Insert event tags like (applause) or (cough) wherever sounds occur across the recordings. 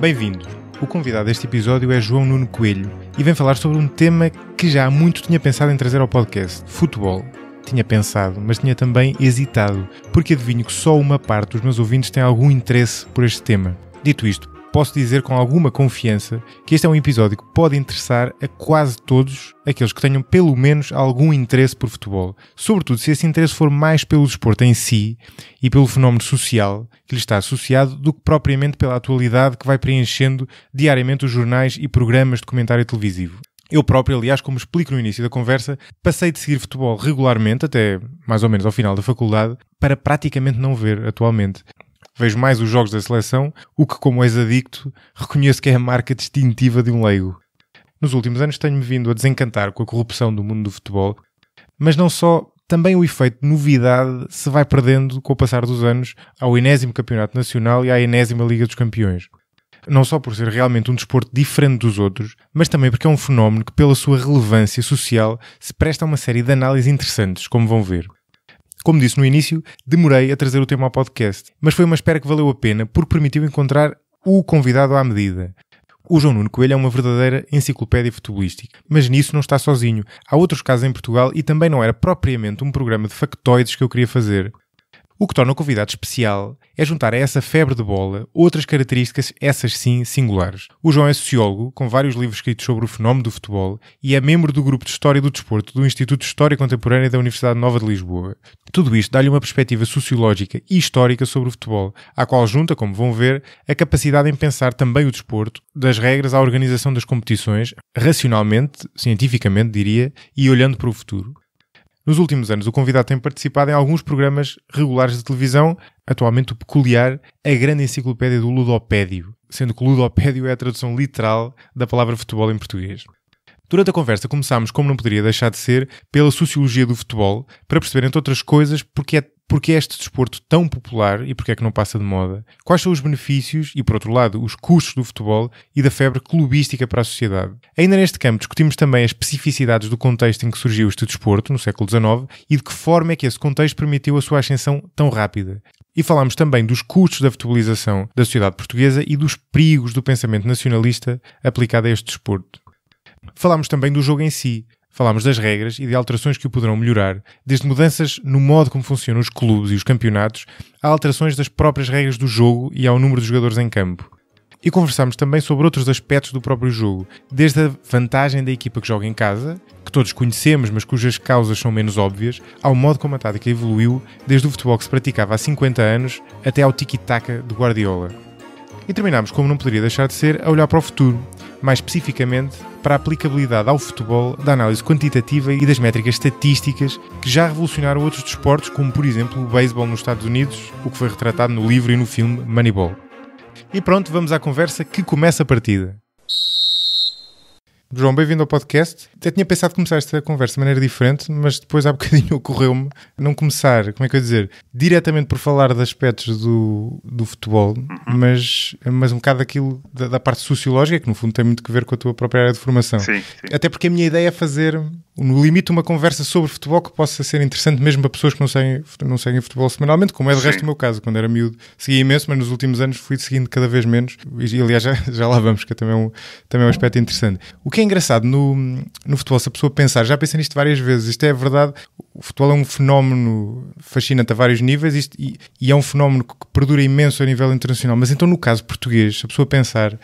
Bem-vindo. O convidado deste episódio é João Nuno Coelho e vem falar sobre um tema que já há muito tinha pensado em trazer ao podcast: futebol. Tinha pensado, mas tinha também hesitado, porque adivinho que só uma parte dos meus ouvintes tem algum interesse por este tema. Dito isto, posso dizer com alguma confiança que este é um episódio que pode interessar a quase todos aqueles que tenham pelo menos algum interesse por futebol, sobretudo se esse interesse for mais pelo desporto em si e pelo fenómeno social que lhe está associado do que propriamente pela atualidade que vai preenchendo diariamente os jornais e programas de comentário televisivo. Eu próprio, aliás, como explico no início da conversa, passei de seguir futebol regularmente, até mais ou menos ao final da faculdade, para praticamente não ver atualmente vejo mais os jogos da seleção, o que, como ex-adicto, reconheço que é a marca distintiva de um leigo. Nos últimos anos tenho-me vindo a desencantar com a corrupção do mundo do futebol, mas não só, também o efeito de novidade se vai perdendo com o passar dos anos ao enésimo campeonato nacional e à enésima Liga dos Campeões não só por ser realmente um desporto diferente dos outros, mas também porque é um fenómeno que, pela sua relevância social, se presta a uma série de análises interessantes, como vão ver. Como disse no início, demorei a trazer o tema ao podcast, mas foi uma espera que valeu a pena porque permitiu encontrar o convidado à medida. O João Nuno Coelho é uma verdadeira enciclopédia futebolística, mas nisso não está sozinho. Há outros casos em Portugal e também não era propriamente um programa de factoides que eu queria fazer. O que torna o convidado especial é juntar a essa febre de bola outras características, essas sim, singulares. O João é sociólogo, com vários livros escritos sobre o fenómeno do futebol, e é membro do grupo de História do Desporto do Instituto de História Contemporânea da Universidade Nova de Lisboa. Tudo isto dá-lhe uma perspectiva sociológica e histórica sobre o futebol, à qual junta, como vão ver, a capacidade em pensar também o desporto, das regras à organização das competições, racionalmente, cientificamente, diria, e olhando para o futuro. Nos últimos anos, o convidado tem participado em alguns programas regulares de televisão, atualmente o peculiar A Grande Enciclopédia do Ludopédio, sendo que ludopédio é a tradução literal da palavra futebol em português. Durante a conversa, começámos, como não poderia deixar de ser, pela sociologia do futebol, para perceber, entre outras coisas, porque é porque é este desporto tão popular e porque é que não passa de moda? Quais são os benefícios e, por outro lado, os custos do futebol e da febre clubística para a sociedade? Ainda neste campo, discutimos também as especificidades do contexto em que surgiu este desporto, no século XIX, e de que forma é que esse contexto permitiu a sua ascensão tão rápida. E falámos também dos custos da futebolização da sociedade portuguesa e dos perigos do pensamento nacionalista aplicado a este desporto. Falámos também do jogo em si, Falámos das regras e de alterações que o poderão melhorar, desde mudanças no modo como funcionam os clubes e os campeonatos, a alterações das próprias regras do jogo e ao número de jogadores em campo. E conversámos também sobre outros aspectos do próprio jogo, desde a vantagem da equipa que joga em casa, que todos conhecemos mas cujas causas são menos óbvias, ao modo como a tática evoluiu, desde o futebol que se praticava há 50 anos até ao tiki-taka de Guardiola. E terminámos, como não poderia deixar de ser, a olhar para o futuro, mais especificamente para a aplicabilidade ao futebol da análise quantitativa e das métricas estatísticas que já revolucionaram outros desportos, como por exemplo o beisebol nos Estados Unidos, o que foi retratado no livro e no filme Moneyball. E pronto, vamos à conversa que começa a partida. João, bem-vindo ao podcast. Até tinha pensado começar esta conversa de maneira diferente, mas depois há bocadinho (laughs) ocorreu-me não começar, como é que eu ia dizer, diretamente por falar de aspectos do, do futebol, uhum. mas, mas um bocado daquilo da, da parte sociológica, que no fundo tem muito que ver com a tua própria área de formação. Sim, sim. Até porque a minha ideia é fazer, no limite, uma conversa sobre futebol que possa ser interessante mesmo para pessoas que não seguem, não seguem futebol semanalmente, como é de resto o meu caso. Quando era miúdo, seguia imenso, mas nos últimos anos fui seguindo cada vez menos. E aliás, (laughs) já, já lá vamos, que é também um, também é um aspecto interessante. O que é é engraçado no, no futebol, se a pessoa pensar, já pensei nisto várias vezes, isto é verdade, o futebol é um fenómeno fascinante a vários níveis isto, e, e, é um fenómeno que perdura imenso a nível internacional. Mas então, no caso português, se a pessoa pensar,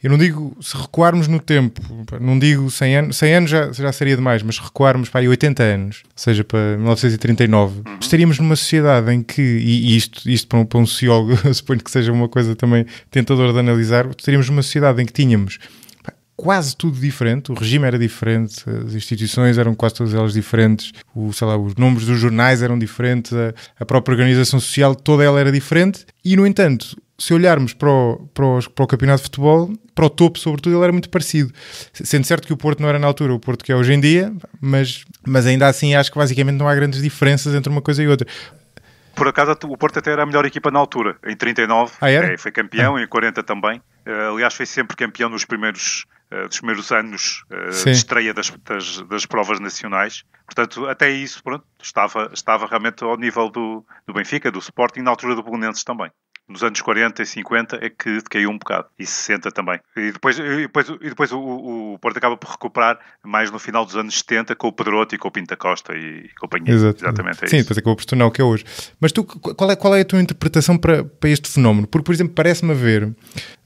eu não digo se recuarmos no tempo, não digo 100 anos, 100 anos já, já seria demais, mas recuarmos para aí 80 anos, ou seja, para 1939, estaríamos numa sociedade em que, e isto, isto para, um, para um sociólogo, eu (laughs) suponho que seja uma coisa também tentadora de analisar, estaríamos numa sociedade em que tínhamos quase tudo diferente, o regime era diferente, as instituições eram quase todas elas diferentes, o, lá, os nomes dos jornais eram diferentes, a, a, própria organização social toda ela era diferente, e no entanto, se olharmos para o, para, o, para o campeonato de futebol, para o topo, sobretudo, ele era muito parecido. Sendo certo que o Porto não era na altura o Porto que é hoje em dia, mas, mas ainda assim acho que basicamente não há grandes diferenças entre uma coisa e outra. Por acaso, o Porto até era a melhor equipa na altura. Em 39 ah, é, foi campeão, ah. em 40 também. Uh, aliás, foi sempre campeão nos primeiros, uh, dos primeiros anos uh, de estreia das, das, das, provas nacionais. Portanto, até isso, pronto, estava, estava realmente ao nível do, do Benfica, do Sporting, na altura do Bolonenses também nos anos 40 e 50 é que decaiu um bocado e 60 também. E depois, e depois, e depois o, o, Porto acaba por recuperar mais no final dos anos 70 com o Pedroto e com o Pinta Costa e, companhia. Exato. Exatamente. É Sim, isso. depois acabou por tornar o que é hoje. Mas tu, qual é, qual é a tua interpretação para, para este fenómeno? Porque, por exemplo, parece-me haver,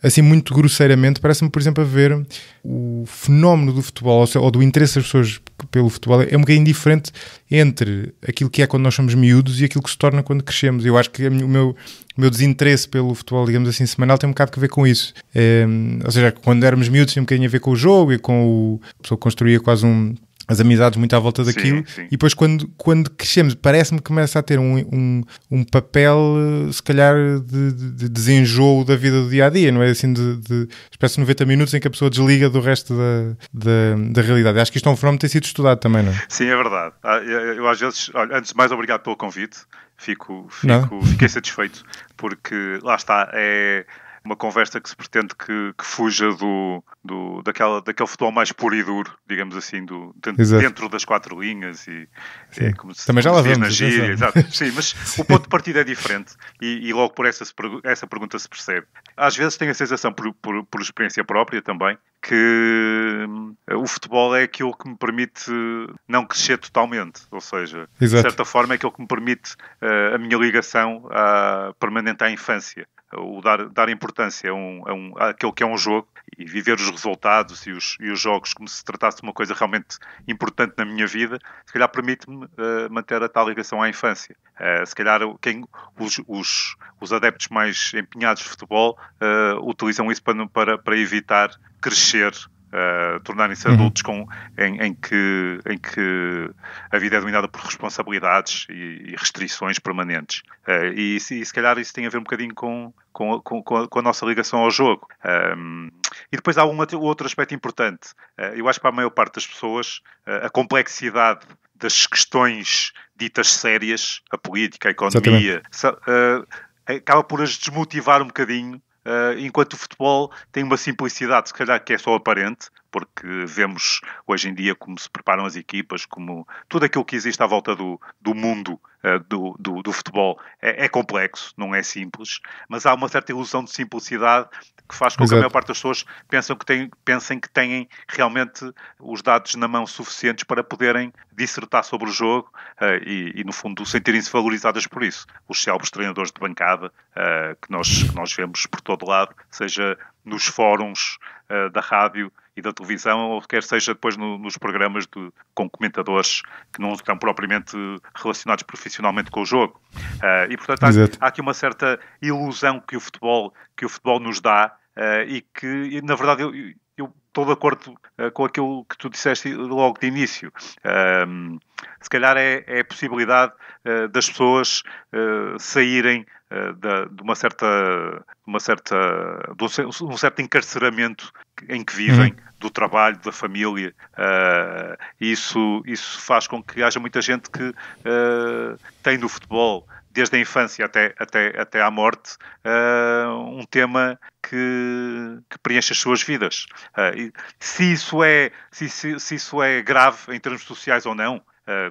assim muito grosseiramente, parece-me, por exemplo, haver o fenómeno do futebol ou, seja, ou do interesse das pessoas pelo futebol é um bocadinho diferente entre aquilo que é quando nós somos miúdos e aquilo que se torna quando crescemos. Eu acho que o meu o meu desinteresse pelo futebol, digamos assim, semanal tem um bocado que ver com isso. Ehm, ou seja, quando éramos miúdos tinha um bocadinho a ver com o jogo e com o. A pessoa construía quase um, as amizades muito à volta daquilo. Sim, sim. E depois, quando, quando crescemos, parece-me que começa a ter um, um, um papel, eh, se calhar, de, de, desenjoo da vida do dia a dia, não é? Assim, de, de espécie 90 minutos em que a pessoa desliga do resto da, da, da realidade. Acho que isto é um fenómeno que tem sido estudado também, não é? Sim, é verdade. Ah, eu, às vezes, olha, antes de mais, obrigado pelo convite fico, fico fiquei satisfeito, porque lá está, é uma conversa que se pretende que, que fuja do, do, daquela, daquele futebol mais puro e duro, digamos assim, do, dentro, dentro das quatro linhas e é, como se, também já lá vemos, na gíria, exato. Sim, mas (laughs) Sim. o ponto de partida é diferente e, e logo por essa, essa pergunta se percebe. Às vezes tenho a sensação, por, por, por experiência própria também, que hum, o futebol é aquilo que me permite não crescer totalmente, ou seja, Exato. de certa forma é aquilo que me permite uh, a minha ligação à, permanente à infância, o dar, dar importância a, um, a um, àquilo que é um jogo e viver os resultados e os, e os jogos como se tratasse de uma coisa realmente importante na minha vida, se calhar permite-me uh, manter a tal ligação à infância. Eh, se calhar quem, os, os, os, adeptos mais empenhados de futebol uh, utilizam isso para, para, para evitar crescer, uh, tornarem-se uhum. adultos com, em, em, que, em que a vida é dominada por responsabilidades e, e restrições permanentes. E, e, se calhar isso tem a ver um bocadinho com, com, com, com, a, nossa ligação ao jogo. Um, ehm, e depois há um outro aspecto importante. eu acho que para a maior parte das pessoas a complexidade das questões ditas sérias, a política, a economia, uh, acaba por as desmotivar um bocadinho, uh, enquanto o futebol tem uma simplicidade, se calhar, que é só aparente, porque vemos hoje em dia como se preparam as equipas, como tudo aquilo que existe à volta do, do mundo eh, do, do, do, futebol é, é, complexo, não é simples, mas há uma certa ilusão de simplicidade que faz com Exato. que a maior parte das pessoas pensam que têm, pensem que têm realmente os dados na mão suficientes para poderem dissertar sobre o jogo uh, e, e, no fundo, sentirem-se valorizadas por isso. Os célebres treinadores de bancada uh, que, nós, que nós vemos por todo lado, seja nos fóruns uh, da rádio, e da televisão, ou quer seja depois no, nos programas de, com comentadores que não estão propriamente relacionados profissionalmente com o jogo. Uh, e portanto há, há, aqui uma certa ilusão que o futebol, que o futebol nos dá uh, e que, e, na verdade, eu, eu estou de acordo ah, com aquilo que tu disseste logo de início. Um, se calhar é, é a possibilidade uh, das pessoas uh, saírem de uma certa, uma certa, de um certo encarceramento em que vivem, uhum do trabalho, da família. Uh, isso, isso faz com que haja muita gente que uh, tem no futebol, desde a infância até, até, até à morte, uh, um tema que, que, preenche as suas vidas. E, se, isso é, se, se, se, isso é grave em termos sociais ou não,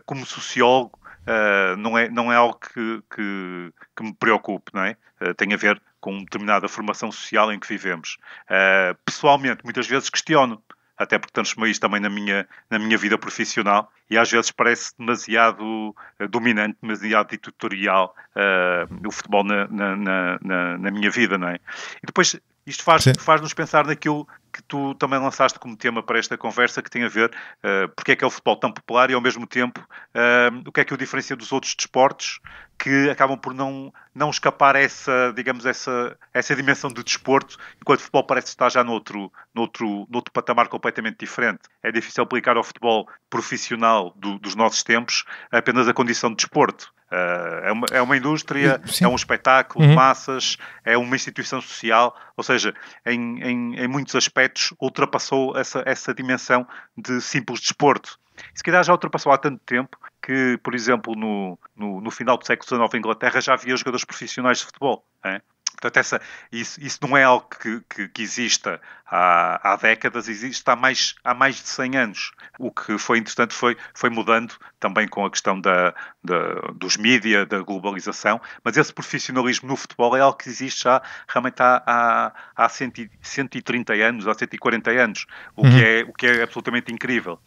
como sociólogo, Uh, não, é, não é algo que, que, que me preocupe, não é? Uh, tem a ver com determinada formação social em que vivemos. Uh, pessoalmente, muitas vezes questiono, até porque transformei isso também na minha, na minha vida profissional, e às vezes parece demasiado ah, dominante, demasiado ditatorial uh, o futebol na na, na, na, minha vida, não é? E depois isto faz-nos pensar naquilo que tu também lançaste como tema para esta conversa, que tem a ver uh, porque é que é o futebol tão popular e, ao mesmo tempo, uh, o que é que o diferencia dos outros desportos que acabam por não, não escapar a essa, digamos, essa, essa dimensão do desporto, enquanto o futebol parece estar já noutro, noutro, noutro patamar completamente diferente. É difícil aplicar ao futebol profissional do, dos nossos tempos apenas a condição de desporto. Uh, é, uma, é uma indústria, é Sim. é um espetáculo, uhum. massas, é uma instituição social, ou seja, em, em, em muitos aspectos aspectos ultrapassou essa, essa dimensão de simples desporto. E se calhar já ultrapassou há tanto tempo que, por exemplo, no, no, no final do século XIX em Inglaterra já havia jogadores profissionais de futebol. Hein? Portanto, essa, isso, isso não é algo que, que, que exista há, há, décadas, existe há mais, há mais de 100 anos. O que foi interessante foi, foi mudando também com a questão da, da dos mídia, da globalização, mas esse profissionalismo no futebol é algo que existe já realmente há, há, há 130 anos, há 140 anos, o, uhum. que, é, o que é absolutamente incrível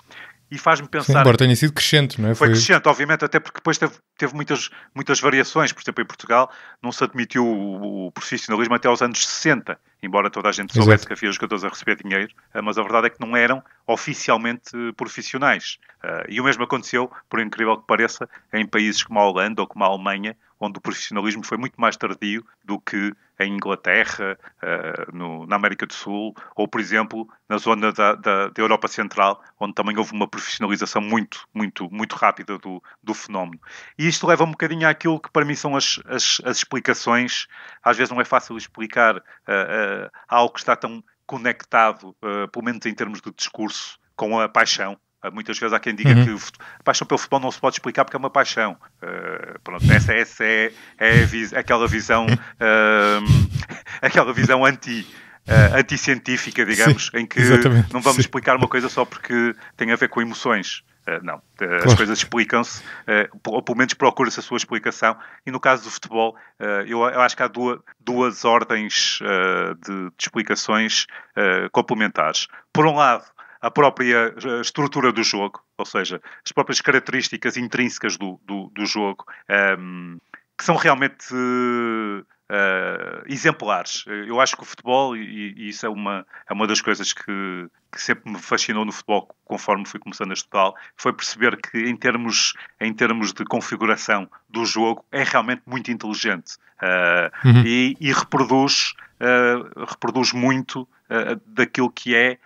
e faz-me pensar. Sim, embora tenha sido crescente, não é? Foi, foi crescente, obviamente, até porque depois teve, teve, muitas, muitas variações. Por exemplo, em Portugal não se admitiu o, o profissionalismo até aos anos 60 embora toda a gente soubesse Exato. que havia jogadores a receber dinheiro, eh, mas a verdade é que não eram oficialmente eh, profissionais. Eh, e o mesmo aconteceu, por incrível que pareça, em países como a Holanda ou como a Alemanha, onde o profissionalismo foi muito mais tardio do que em Inglaterra, na América do Sul, ou, por exemplo, na zona da, da, da, Europa Central, onde também houve uma profissionalização muito, muito, muito rápida do, do fenómeno. E isto leva um bocadinho àquilo que, para mim, são as, as, as explicações. Às vezes não é fácil explicar. Uh, uh, algo que está tão conectado, uh, pelo menos em termos de discurso, com a paixão. Eh, muitas vezes há quem diga uhum. que a paixão pelo futebol não se pode explicar porque é uma paixão. Uh, pronto, essa, essa é, é vis, aquela visão, (laughs) aquela visão anti uh, científica digamos, Sim, em que não vamos Sim. explicar uma coisa só porque tem a ver com emoções. Eh, não. Eh, as claro. coisas explicam-se, eh, ou pelo menos procura-se a sua explicação. E no caso do futebol, eu, acho que há duas, duas ordens de, de, explicações complementares. Por um lado, a própria estrutura do jogo, ou seja, as próprias características intrínsecas do, do, do jogo, um, ehm, que são realmente uh, exemplares. Eh, eu acho que o futebol, e, e, isso é uma, é uma das coisas que, que sempre me fascinou no futebol, conforme fui começando a estudar, foi perceber que em termos, em termos de configuração do jogo é realmente muito inteligente uh, uhum. e, e, reproduz, uh, reproduz muito daquilo que é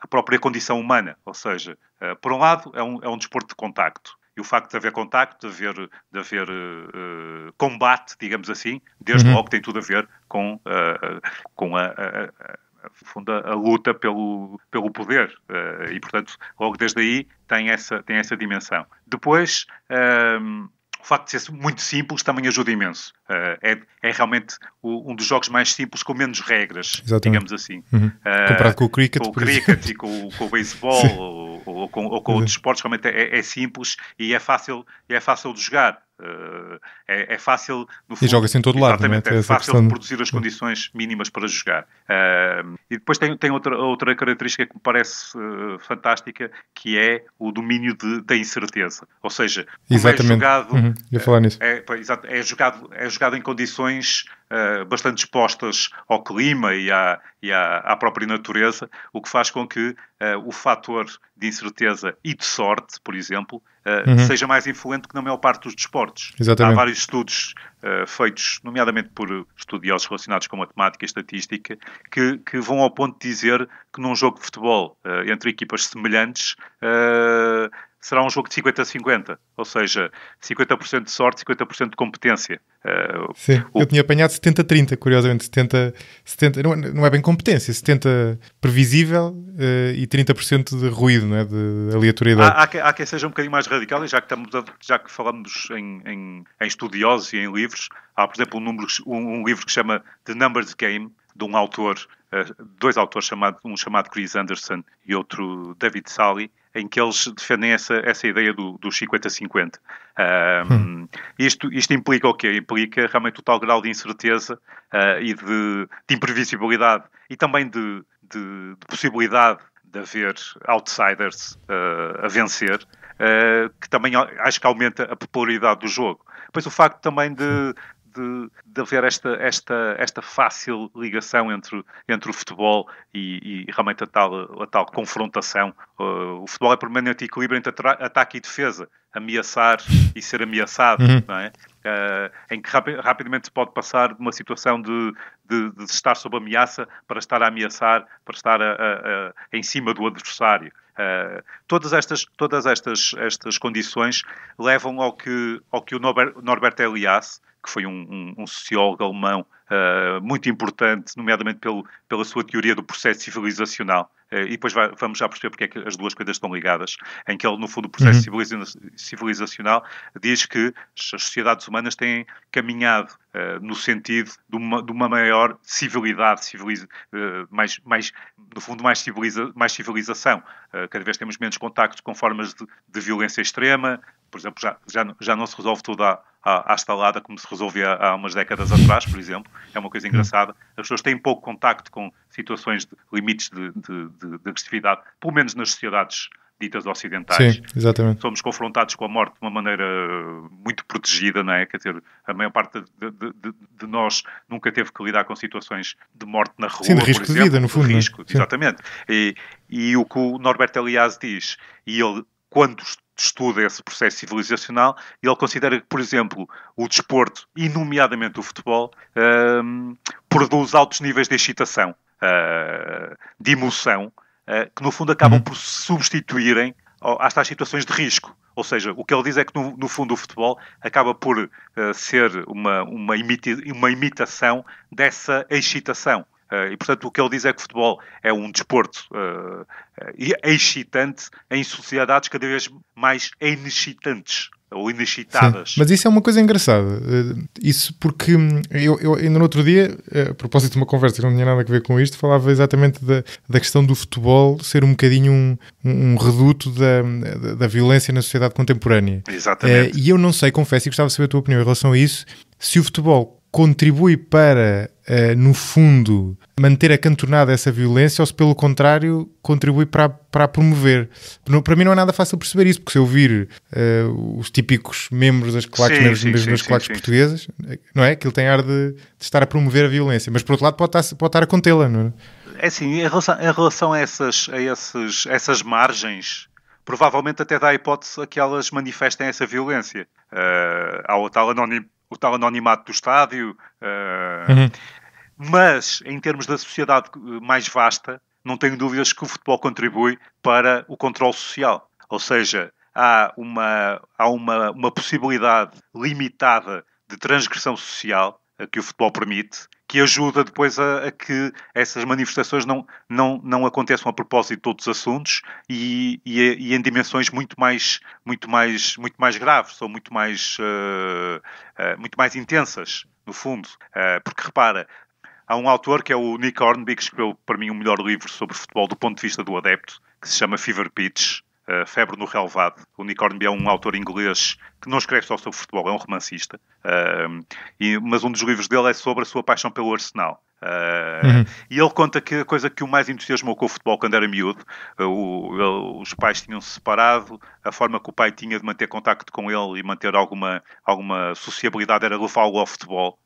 a própria condição humana. Ou seja, por um lado, é um, é um desporto de contacto e o facto de haver contacto, de haver, de haver uh, combate, digamos assim, desde uhum. logo tem tudo a ver com, uh, com a, a, a, a, luta pelo, pelo poder. Uh, e, portanto, logo desde aí tem essa, tem essa dimensão. Depois. Ehm, o facto de ser muito simples também ajuda imenso. Uh, é, é, realmente o, um dos jogos mais simples, com menos regras, Exatamente. digamos assim. Uhum. Uh, Comparado com o cricket, com o cricket e com, com o (laughs) beisebol, ou com, ou com uhum. outros esportes, realmente é, é, é simples e é fácil, é fácil de jogar. Eh, é, é fácil no fundo, e joga-se em todo lado, é? é fácil questão... produzir as condições mínimas para jogar. Eh, e depois tem, tem outra, outra característica que me parece eh, fantástica que é o domínio de, da incerteza. Ou seja, é jogado, uhum. falar nisso. É, é, jogado, é jogado em condições eh, bastante expostas ao clima e à, e à, à, própria natureza, o que faz com que uh, o fator de incerteza e de sorte, por exemplo, uh, uhum. seja mais influente que na maior parte dos desportos. Exatamente. Há vários estudos feitos, nomeadamente por estudiosos relacionados com matemática e estatística, que, que vão ao ponto de dizer que num jogo de futebol entre equipas semelhantes será um jogo de 50-50, ou seja, 50% de sorte, 50% de competência. Uh, Sim, o... eu tinha apanhado 70-30, curiosamente, 70, 70 não, é, não, é bem competência, 70 previsível uh, e 30% de ruído, não é? de aleatoriedade. Há, há, que, há quem seja um bocadinho mais radical, já que, estamos a, já que falamos em, em, em, estudiosos e em livros, há, por exemplo, um, número, um, um livro que chama The Numbers Game, de um autor, eh, dois autores, chamado, um chamado Chris Anderson e outro David Sally, em que eles defendem essa, essa ideia do, dos 50-50. Um, isto, isto implica o quê? Implica realmente o tal grau de incerteza uh, e de, de, imprevisibilidade e também de, de, de possibilidade de haver outsiders uh, a vencer, uh, que também acho que aumenta a popularidade do jogo. pois o facto também de, de, de haver esta, esta, esta fácil ligação entre, entre o futebol e, e realmente a tal, a tal confrontação. Uh, o futebol é permanente equilíbrio entre ataque e defesa, ameaçar e ser ameaçado, uhum. não é? Uh, em que rapi rapidamente se pode passar de uma situação de, de, de, estar sob ameaça para estar a ameaçar, para estar a, a, a, em cima do adversário. Uh, todas estas, todas estas, estas condições levam ao que, ao que o Norberto Norbert Elias, que foi um, um, um sociólogo alemão uh, muito importante, nomeadamente pelo, pela sua teoria do processo civilizacional, eh, e depois vai, vamos já perceber porque é que as duas coisas estão ligadas, em que ele, no fundo, o processo uhum. civilizacional diz que as sociedades humanas têm caminhado uh, no sentido de uma, de uma maior civilidade, civiliz, uh, mais, mais, no fundo, mais, civiliza, mais civilização. Uh, cada vez temos menos contacto com formas de, de violência extrema, por exemplo, já, já, já não se resolve tudo à, à, à estalada como se resolvia há umas décadas atrás, por exemplo. É uma coisa uhum. engraçada. As pessoas têm pouco contacto com situações de limites de, de, de, de agressividade, pelo menos nas sociedades ditas ocidentais. Sim, exatamente. Somos confrontados com a morte de uma maneira muito protegida, não é? Quer dizer, a maior parte de, de, de nós nunca teve que lidar com situações de morte na rua, Sim, de risco por exemplo, de vida, no fundo. É? risco, exatamente. E, e, o que o Norberto Elias diz, e ele, quando estuda esse processo civilizacional, ele considera que, por exemplo, o desporto, e nomeadamente o futebol, hum, produz altos níveis de excitação uh, de emoção, uh, que no fundo acabam uhum. por se substituírem às tais situações de risco. Ou seja, o que ele diz é que, no, no fundo, o futebol acaba por uh, ser uma, uma, imita uma imitação dessa excitação. Uh, e, portanto, o que ele diz é que o futebol é um desporto uh, excitante em sociedades cada vez mais excitantes ou inexcitadas. Sim, mas isso é uma coisa engraçada. Isso porque hum, eu, eu, ainda no outro dia, a propósito de uma conversa que não tinha nada a ver com isto, falava exatamente da, da questão do futebol ser um bocadinho um, um reduto da, da, da, violência na sociedade contemporânea. Exatamente. e eu não sei, confesso, e gostava de saber a tua opinião em relação a isso, se o futebol contribui para eh, no fundo, manter acantonada essa violência ou se, pelo contrário, contribui para, para a promover. Para mim não é nada fácil perceber isso, porque se eu vir uh, os típicos membros das claques, sim, sim, sim, portuguesas, não é? Que ele tem ar de, de, estar a promover a violência, mas por outro lado pode estar, pode estar a contê-la, não é? É assim, em relação, em relação a, essas, a esses, essas margens, provavelmente até dá a hipótese a que elas manifestem essa violência. Uh, há o tal anónimo o tal anonimato do estádio, uh, uhum. mas em termos da sociedade eh, mais vasta, não tenho dúvidas que o futebol contribui para o controle social. Ou seja, há uma, há uma, uma possibilidade limitada de transgressão social eh, que o futebol permite, que ajuda depois a, a, que essas manifestações não, não, não aconteçam a propósito de outros assuntos e, e, e em dimensões muito mais, muito mais, muito mais graves ou muito mais, uh, uh, muito mais intensas, no fundo. Uh, porque repara, há um autor que é o Nick Hornby, que escreveu para mim o melhor livro sobre futebol do ponto de vista do adepto, que se chama Fever Pitch eh, Febre no Relvado. O Unicórnio é um autor inglês que não escreve só sobre futebol, é um romancista. Uh, e, mas um dos livros dele é sobre a sua paixão pelo Arsenal. Uh, uhum. E ele conta que a coisa que o mais entusiasmou com o futebol quando era miúdo, eh, o, ele, os pais tinham-se separado, a forma que o pai tinha de manter contacto com ele e manter alguma, alguma sociabilidade era levá-lo ao futebol.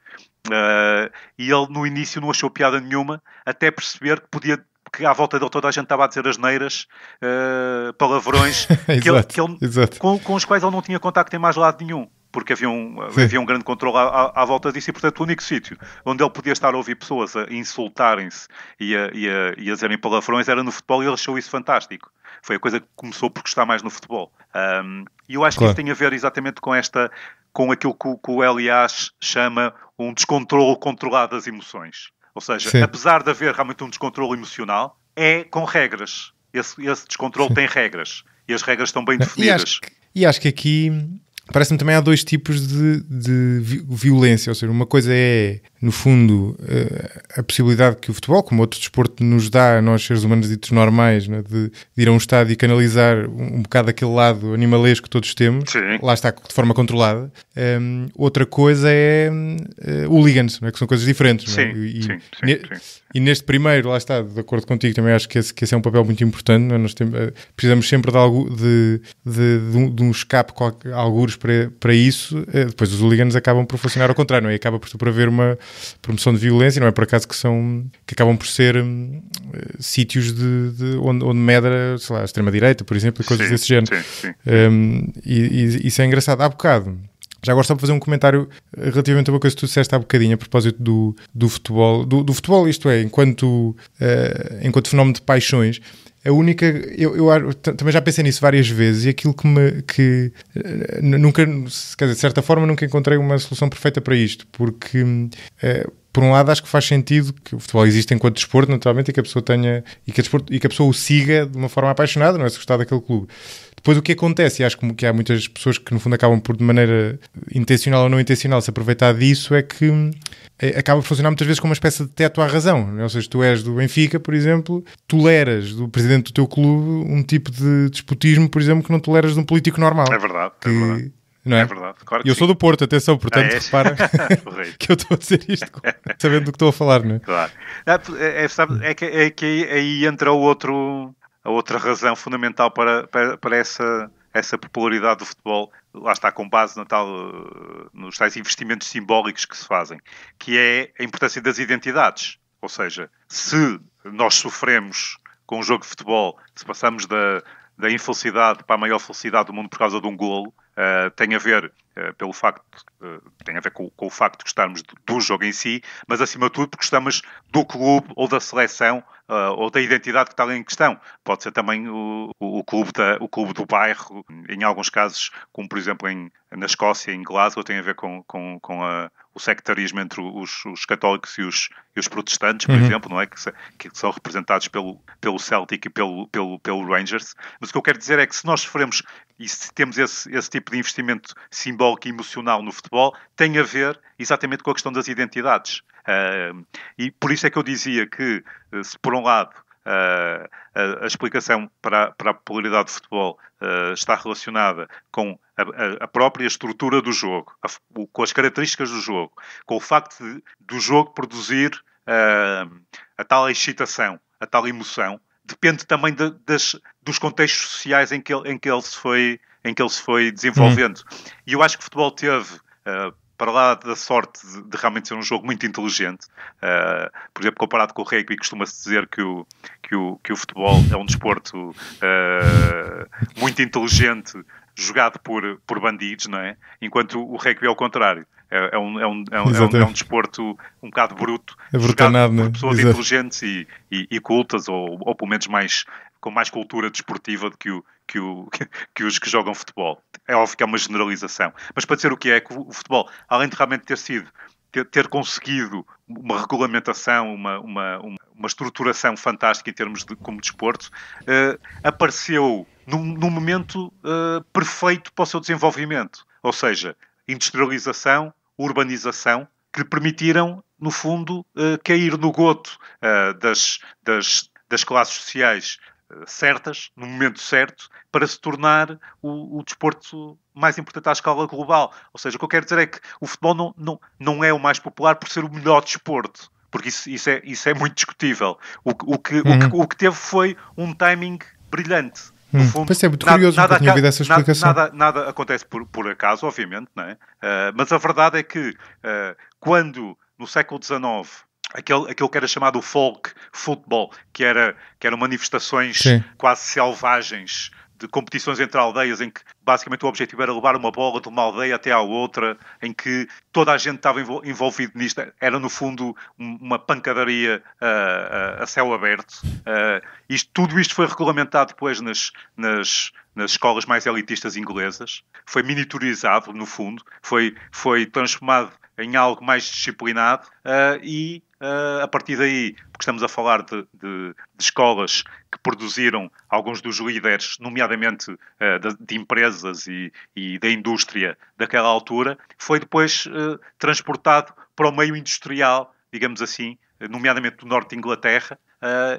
Uh, e ele no início não achou piada nenhuma, até perceber que podia que à volta dele toda a gente estava a dizer asneiras, uh, eh, palavrões, (laughs) que ele, que ele, com, com os quais ele não tinha contacto em mais lado nenhum porque havia um, havia um grande controle à, à, volta disso e, portanto, o único sítio onde ele podia estar a ouvir pessoas a insultarem-se e a, e, a, e a dizerem palavrões era no futebol e ele achou isso fantástico. Foi a coisa que começou por gostar mais no futebol. Um, e eu acho claro. que isso tem a ver exatamente com esta, com aquilo que, que o Elias chama um descontrole controlado das emoções. Ou seja, Sim. apesar de haver realmente um descontrole emocional, é com regras. Esse, esse descontrole Sim. tem regras. E as regras estão bem definidas. E acho que, e acho que aqui parece-me também há dois tipos de, de, violência, ou seja, uma coisa é, no fundo, eh, a possibilidade que o futebol, como outro desporto, nos dá a nós, seres humanos ditos normais, né? de, de, ir a um estádio e canalizar um bocado aquele lado animalesco que todos temos, Sim. lá está de forma controlada. Um, ehm, outra coisa é uh, eh, o ligans, né, que são coisas diferentes. Né, sim, e, sim, sim, ne e, neste primeiro, lá está, de acordo contigo, também acho que esse, que esse é um papel muito importante. Né, nós temos, eh, precisamos sempre de, algo, de, de, de, um, de um escape alguns para, para isso, eh, depois os hooligans acabam por funcionar ao contrário, não é? E acaba por, por haver uma promoção de violência, não é por acaso que são, que acabam por ser um, eh, sítios de, de, onde, onde medra, sei lá, a extrema-direita, por exemplo, coisas sim, desse género. Sim, um, e, e isso é engraçado. Há bocado, já agora só para fazer um comentário eh, relativamente a uma coisa que tu disseste há bocadinho a propósito do, do futebol, do, do futebol, isto é, enquanto, uh, enquanto fenómeno de paixões, a única. Eu, eu, também já pensei nisso várias vezes e aquilo que me. que nunca. Quer dizer, de certa forma, nunca encontrei uma solução perfeita para isto, porque. É, por um lado, acho que faz sentido que o futebol existe enquanto desporto, naturalmente, e que a pessoa tenha e que a, desporto, e que a pessoa o siga de uma forma apaixonada, não é? Se gostar daquele clube. Depois o que acontece, e acho que há muitas pessoas que no fundo acabam por de maneira intencional ou não intencional se aproveitar disso, é que hum, é, acaba por funcionar muitas vezes como uma espécie de teto à razão. Né? Ou seja, tu és do Benfica, por exemplo, toleras do presidente do teu clube um tipo de despotismo, por exemplo, que não toleras de um político normal. É verdade, é que... é verdade. Não é? é verdade, claro eu sim. sou do Porto, atenção, portanto, ah, é? repara (laughs) (laughs) que eu estou a dizer isto é. sabendo do que estou a falar, não é? Claro. Ah, é, é, sabe, é, que, é que aí entra o outro, a outra razão fundamental para, para, para essa, essa popularidade do futebol, lá está com base no tal, eh, nos tais investimentos simbólicos que se fazem, que é a importância das identidades. Ou seja, se nós sofremos com o jogo de futebol, se passamos da, da infelicidade para a maior felicidade do mundo por causa de um golo, uh, tem a ver eh, pelo facto, tem a ver com, com, o facto de gostarmos do jogo em si, mas acima de tudo porque gostamos do clube ou da seleção uh, ou da identidade que está ali em questão. Pode ser também o, o, o clube da, o clube do bairro, em alguns casos, como por exemplo em, na Escócia, em Glasgow, tem a ver com, com, com a, o sectarismo entre os, os católicos e os, e os protestantes, por uhum. exemplo, não é? Que, que, são representados pelo, pelo Celtic e pelo, pelo, pelo Rangers. Mas o que eu quero dizer é que se nós sofremos e se temos esse, esse tipo de investimento simbólico e emocional no futebol, tem a ver exatamente com a questão das identidades. Uh, e por isso é que eu dizia que, eh, se por um lado eh, a, a, explicação para, para a popularidade do futebol uh, está relacionada com a, a, própria estrutura do jogo, a, o, com as características do jogo, com o facto de, do jogo produzir uh, a tal excitação, a tal emoção, depende também de, das, dos contextos sociais em que, ele, em que ele se foi em que ele se foi uhum. desenvolvendo. Uhum. E eu acho que o futebol teve, uh, para lá da sorte de, de realmente ser um jogo muito inteligente, uh, por exemplo, comparado com o rugby, costuma-se dizer que o, que, o, que o futebol é um desporto uh, muito inteligente jogado por, por bandidos, não é? Enquanto o rugby é o contrário. É, é, um, é, um, é, um, é, um, é desporto um bocado bruto, é jogado por né? pessoas Exato. inteligentes e, e, e cultas, ou, ou pelo menos mais com mais cultura desportiva do que o, que, o, que, os que jogam futebol. É óbvio que é uma generalização. Mas para dizer o que é, que o futebol, além de realmente ter sido, ter, ter conseguido uma regulamentação, uma, uma, uma, estruturação fantástica em termos de como desporto, eh, apareceu num, num momento eh, perfeito para o seu desenvolvimento. Ou seja, industrialização, urbanização, que lhe permitiram, no fundo, eh, cair no goto eh, das, das, das classes sociais certas, no momento certo, para se tornar o, o, desporto mais importante à escala global. Ou seja, o que eu quero dizer é que o futebol não, não, não é o mais popular por ser o melhor desporto. Porque isso, isso, é, isso é muito discutível. O, o, que, o, que, uhum. o que teve foi um timing brilhante. No uhum. fundo, hum, pois é muito nada, curioso, nada, nunca essa explicação. Nada, nada, nada acontece por, por acaso, obviamente, não é? Uh, mas a verdade é que uh, quando no século XIX aquele, aquele que era chamado folk football, que, era, que eram manifestações Sim. quase selvagens de competições entre aldeias em que basicamente o objetivo era levar uma bola de uma aldeia até à outra, em que toda a gente estava envolvido nisto. Era, no fundo, uma pancadaria uh, a céu aberto. Uh, isto, tudo isto foi regulamentado depois nas, nas, nas escolas mais elitistas inglesas. Foi miniaturizado, no fundo. Foi, foi transformado em algo mais disciplinado uh, e uh, a partir daí, porque estamos a falar de, de, de, escolas que produziram alguns dos líderes, nomeadamente uh, de, de, empresas e, e, da indústria daquela altura, foi depois transportado para o meio industrial, digamos assim, nomeadamente do norte de Inglaterra,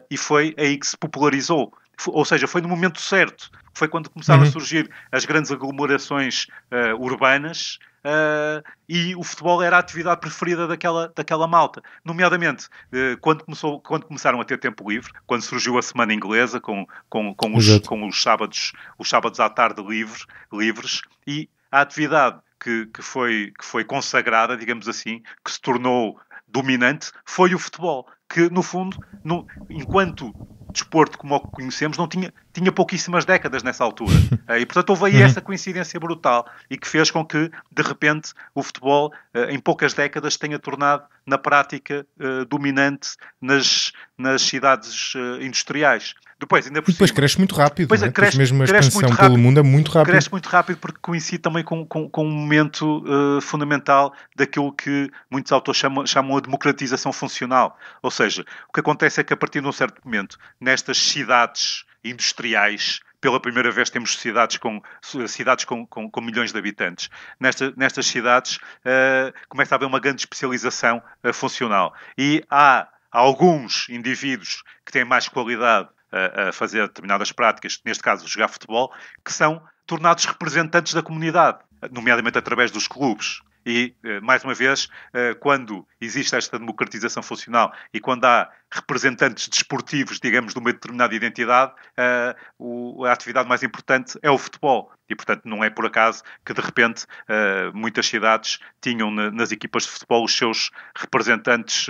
e foi aí que se popularizou ou seja, foi no momento certo, foi quando começaram uhum. a surgir as grandes aglomerações uh, urbanas Uh, e o futebol era a atividade preferida daquela, daquela malta. Nomeadamente, uh, quando, começou, quando começaram a ter tempo livre, quando surgiu a semana inglesa, com, com, com, os, com os, sábados, os sábados à tarde livres, livres e a atividade que, que, foi, que foi consagrada, digamos assim, que se tornou dominante, foi o futebol, que no fundo, no, enquanto desporto como o conhecemos, não tinha tinha pouquíssimas décadas nessa altura. (laughs) Eh, e, portanto, houve aí uhum. essa coincidência brutal e que fez com que, de repente, o futebol, eh, em poucas décadas, tenha tornado, na prática, eh, dominante nas, nas cidades industriais. Depois, ainda por e depois cima, cresce muito rápido. É, é? Depois, né? cresce, mesmo a expansão rápido, pelo mundo é muito rápido. Cresce muito rápido porque coincide também com, com, com um momento uh, fundamental daquilo que muitos autores chamam, chamam a democratização funcional. Ou seja, o que acontece é que a partir de um certo momento, nestas cidades industriais. Pela primeira vez temos cidades com, cidades com, com, com milhões de habitantes. Nesta, nestas cidades uh, começa a haver uma grande especialização uh, funcional. E há alguns indivíduos que têm mais qualidade uh, a fazer determinadas práticas, neste caso jogar futebol, que são tornados representantes da comunidade, nomeadamente através dos clubes. E, eh, mais uma vez, eh, quando existe esta democratização funcional e quando há representantes desportivos, digamos, de uma determinada identidade, eh, a atividade mais importante é o futebol. E, portanto, não é por acaso que, de repente, muitas cidades tinham nas equipas de futebol os seus representantes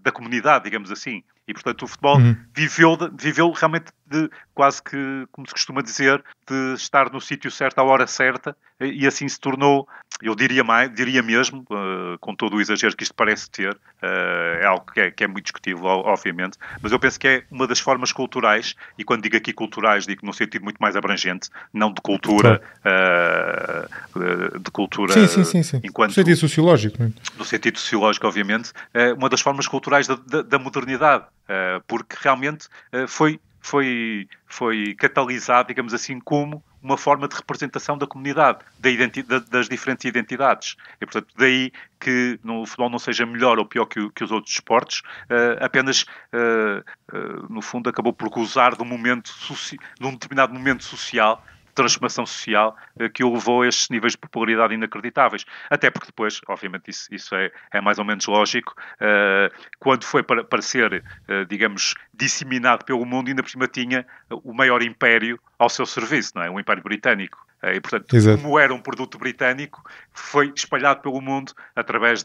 da comunidade, digamos assim. E, portanto, o futebol uhum. viveu, viveu realmente de quase que, como se costuma dizer, de estar no sítio certo à hora certa, e assim se tornou, eu diria mais, diria mesmo, eh, com todo o exagero que isto parece ter, eh, é algo que é, que é muito discutível, obviamente, mas eu penso que é uma das formas culturais, e quando digo aqui culturais, digo num sentido muito mais abrangente, não de cultura, eh, de cultura... Sim, sim, sim, sim. Enquanto, no sentido sociológico. Não é? No sentido sociológico, obviamente, é uma das formas culturais da, da, da modernidade, porque realmente foi foi, foi catalisado, digamos assim, como uma forma de representação da comunidade, da das diferentes identidades. E, portanto, daí que no futebol não seja melhor ou pior que, que os outros esportes, uh, apenas, uh, uh, no fundo, acabou por gozar de um, momento de um determinado momento social transformação social eh, que o levou a estes níveis de popularidade inacreditáveis. Até porque depois, obviamente, isso, isso é, é, mais ou menos lógico, eh, quando foi para, para ser, eh, digamos, disseminado pelo mundo, ainda por cima tinha o maior império ao seu serviço, não é? O Império Britânico. Eh, e, portanto, Exato. como era um produto britânico, foi espalhado pelo mundo através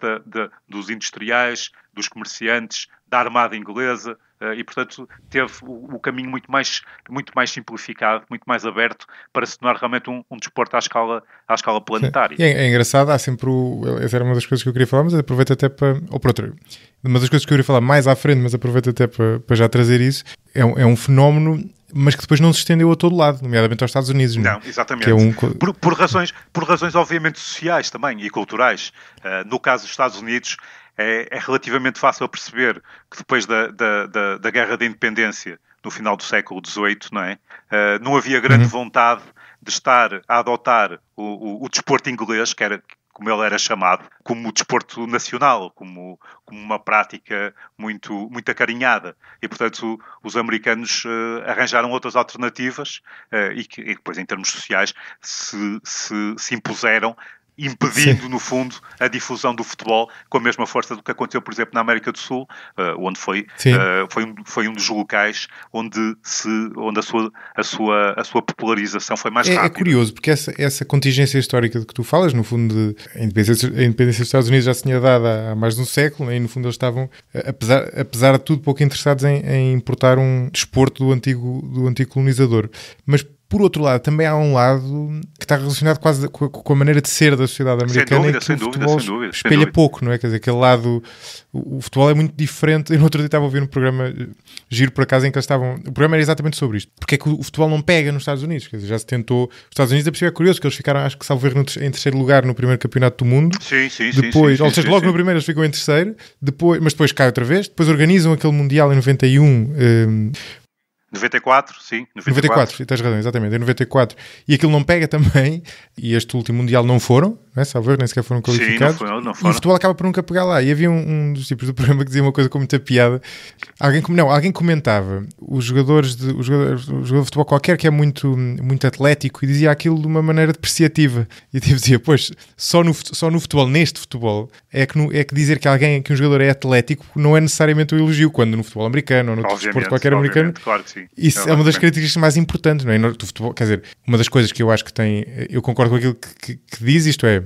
dos industriais, dos comerciantes, da armada inglesa, eh, e, portanto, teve o, caminho muito mais, muito mais simplificado, muito mais aberto para se tornar realmente um, um desporto à escala, à escala planetária. É, é, engraçado, há sempre o. Essa era uma das coisas que eu queria falar, mas aproveito até para. Ou para outro, uma das coisas que eu queria falar mais à frente, mas aproveito até para, para já trazer isso. É, é um fenómeno mas que depois não se estendeu a todo lado, nomeadamente aos Estados Unidos. Não, né? exatamente. É um... por, por, razões, por razões, obviamente, sociais também e culturais. Uh, no caso dos Estados Unidos, é, é, relativamente fácil perceber que depois da, da, da, da Guerra da Independência, no final do século XVIII, não, é? Uh, não havia grande uhum. vontade de estar a adotar o, o, o, desporto inglês, que era, como ele era chamado, como desporto nacional, como, como uma prática muito, muito acarinhada. E, portanto, os americanos uh, arranjaram outras alternativas uh, e, que, e depois, em termos sociais, se, se, se impuseram impedindo, Sim. no fundo, a difusão do futebol com a mesma força do que aconteceu, por exemplo, na América do Sul, uh, onde foi, uh, foi, um, foi um dos locais onde, se, onde a, sua, a, sua, a sua popularização foi mais é, é rápida. É curioso, porque essa, essa contingência histórica de que tu falas, no fundo, de, a, independência, a independência dos Estados Unidos já se tinha dado há mais de um século, e no fundo eles estavam, eh, apesar, apesar de tudo, pouco interessados em, em importar um desporto do antigo, do antigo colonizador. Mas por outro lado, também há um lado que está relacionado quase com a, com a maneira de ser da sociedade americana dúvida, o dúvida, futebol dúvida, espelha pouco, não é? Quer dizer, aquele lado, o, o futebol é muito diferente. Eu no outro dia estava a ouvir um programa, eh, giro por acaso, em que eles estavam. O programa era exatamente sobre isto. Porque é que o, futebol não pega nos Estados Unidos? Quer dizer, já se tentou. Os Estados Unidos, é possível é curioso que eles ficaram, acho que, salvo erro, em terceiro lugar no primeiro campeonato do mundo. Sim, sim, depois, sim. Ou seja, logo sim. no primeiro eles ficam em terceiro, depois, mas depois cai outra vez. Depois organizam aquele Mundial em 91. Um, eh, 94, sim. 94, 94 tens razão, exatamente. Em 94. E aquilo não pega também, e este último Mundial não foram, não é? Salve, nem sequer foram qualificados. Sim, não foram, não foram. E o futebol acaba por nunca pegar lá. E havia um, um, dos tipos do (laughs) programa que dizia uma coisa com muita piada. Alguém, não, alguém comentava os jogadores de, os jogadores, jogador de futebol qualquer que é muito, muito atlético e dizia aquilo de uma maneira depreciativa. E tipo, dizia, pois, só no, só no futebol, neste futebol, é que, no, é que dizer que alguém, que um jogador é atlético, não é necessariamente um elogio, quando no futebol americano ou no desporto qualquer americano. Claro que sim isso é, uma das características mais importantes, não é? Do futebol, quer dizer, uma das coisas que eu acho que tem. Eu concordo com aquilo que, que, que diz, isto é,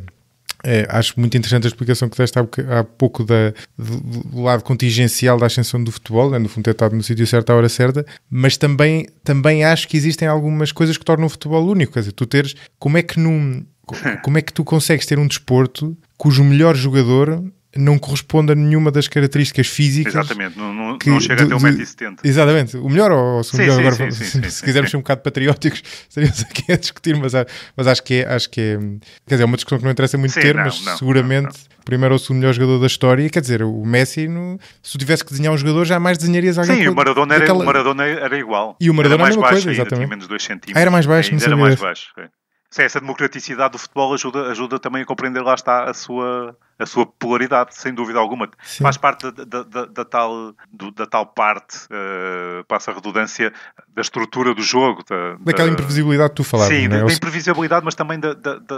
é, acho muito interessante a explicação que deste há, pouco da, do, lado contingencial da ascensão do futebol, né? no fundo ter estado no sítio certo à hora certa, mas também, também acho que existem algumas coisas que tornam o futebol único. Quer dizer, tu teres. Como é que num. (laughs) Como é que tu consegues ter um desporto cujo melhor jogador não corresponde a nenhuma das características físicas. Exatamente, não, não, que, não chega do, até 1,70m. Exatamente, o melhor, ou, ou se, melhor agora, sim, se, se quisermos ser um bocado patrióticos, (laughs) estaríamos aqui a é discutir, mas, mas acho, que é, acho que é. Quer dizer, é uma discussão que não interessa muito ter, não, mas seguramente primeiro ou segundo melhor jogador da história. Quer dizer, o Messi, no, se tu tivesse que desenhar um jogador, jamais desenharias alguém. Sim, com, o, Maradona era, daquela... o Maradona era igual. E o Maradona era é mais era baixo, coisa, exatamente. menos 2 centímetros. Ah, era mais baixo, não sabia. Era mais baixo, é. Sim, essa democraticidade do futebol ajuda, ajuda também a compreender, lá está, a sua, a sua polaridade, sem dúvida alguma. Sim. Faz parte da, da, da tal, do, da tal parte, uh, passa a redundância, da estrutura do jogo. Da, Daquela da... imprevisibilidade que tu falaste. Sim, é? da, imprevisibilidade, mas também da,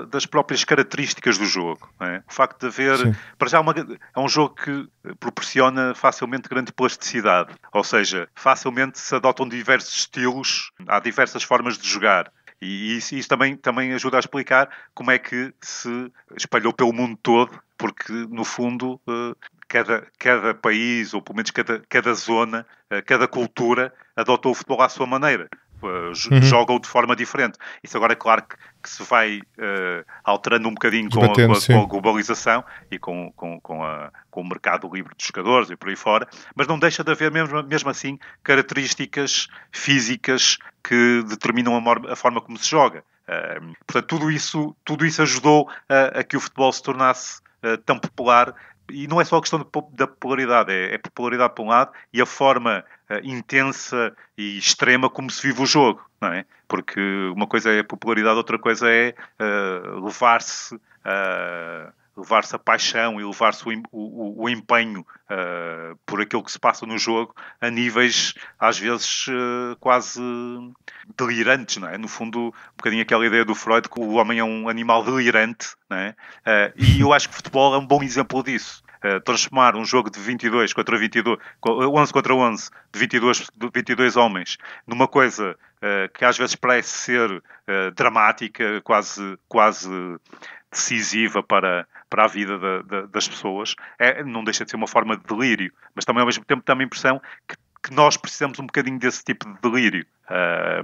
das próprias características do jogo. É? O facto de haver, Sim. para já, uma, é um jogo que proporciona facilmente grande plasticidade, ou seja, facilmente se adotam diversos estilos, há diversas formas de jogar e isso, isso também, também ajuda a explicar como é que se espalhou pelo mundo todo, porque, no fundo, eh, cada, cada país, ou pelo menos cada, cada zona, eh, cada cultura, adotou o futebol à sua maneira. Eh, uhum. jogam de forma diferente. Isso agora é claro que, que se vai uh, alterando um bocadinho com a, com, a, com a, globalização e com, com, a, com, o mercado livre de jogadores e por aí fora, mas não deixa de haver mesmo, mesmo assim características físicas que determinam a, forma como se joga. Uh, portanto, tudo isso, tudo isso ajudou a, a que o futebol se tornasse Uh, tão popular e não é só a questão de, da popularidade é, é popularidade por um lado e a forma uh, intensa e extrema como se vive o jogo, não é? Porque uma coisa é a popularidade, outra coisa é uh, levar-se uh, levar-se a paixão e levar-se o, o, o, empenho uh, por aquilo que se passa no jogo a níveis, às vezes, uh, quase delirantes, não é? No fundo, um bocadinho aquela ideia do Freud que o homem é um animal delirante, não é? Uh, e eu acho que o futebol é um bom exemplo disso. transformar um jogo de 22 contra 22, 11 contra 11, de 22, de 22 homens, numa coisa que às vezes parece ser dramática, quase, quase decisiva para, para a vida da, da, das pessoas, é, não deixa de ser uma forma de delírio, mas também ao mesmo tempo dá a impressão que, que nós precisamos um bocadinho desse tipo de delírio.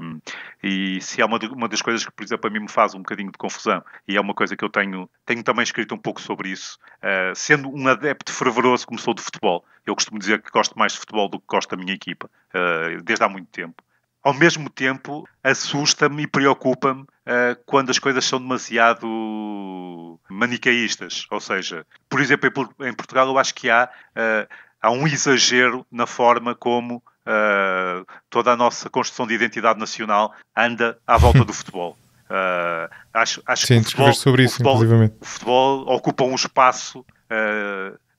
Um, e se é uma, uma das coisas que, por exemplo, a mim me faz um bocadinho de confusão, e é uma coisa que eu tenho, tenho também escrito um pouco sobre isso, uh, sendo um adepto fervoroso como sou de futebol, eu costumo dizer que gosto mais de futebol do que gosto da minha equipa, uh, desde há muito tempo ao mesmo tempo assusta-me e preocupa-me uh, quando as coisas são demasiado manicaístas. Ou seja, por exemplo, em, Portugal eu acho que há, uh, há um exagero na forma como uh, toda a nossa construção de identidade nacional anda à volta do (laughs) futebol. acho, acho Sim, que o futebol, sobre isso, o futebol, o futebol ocupa um espaço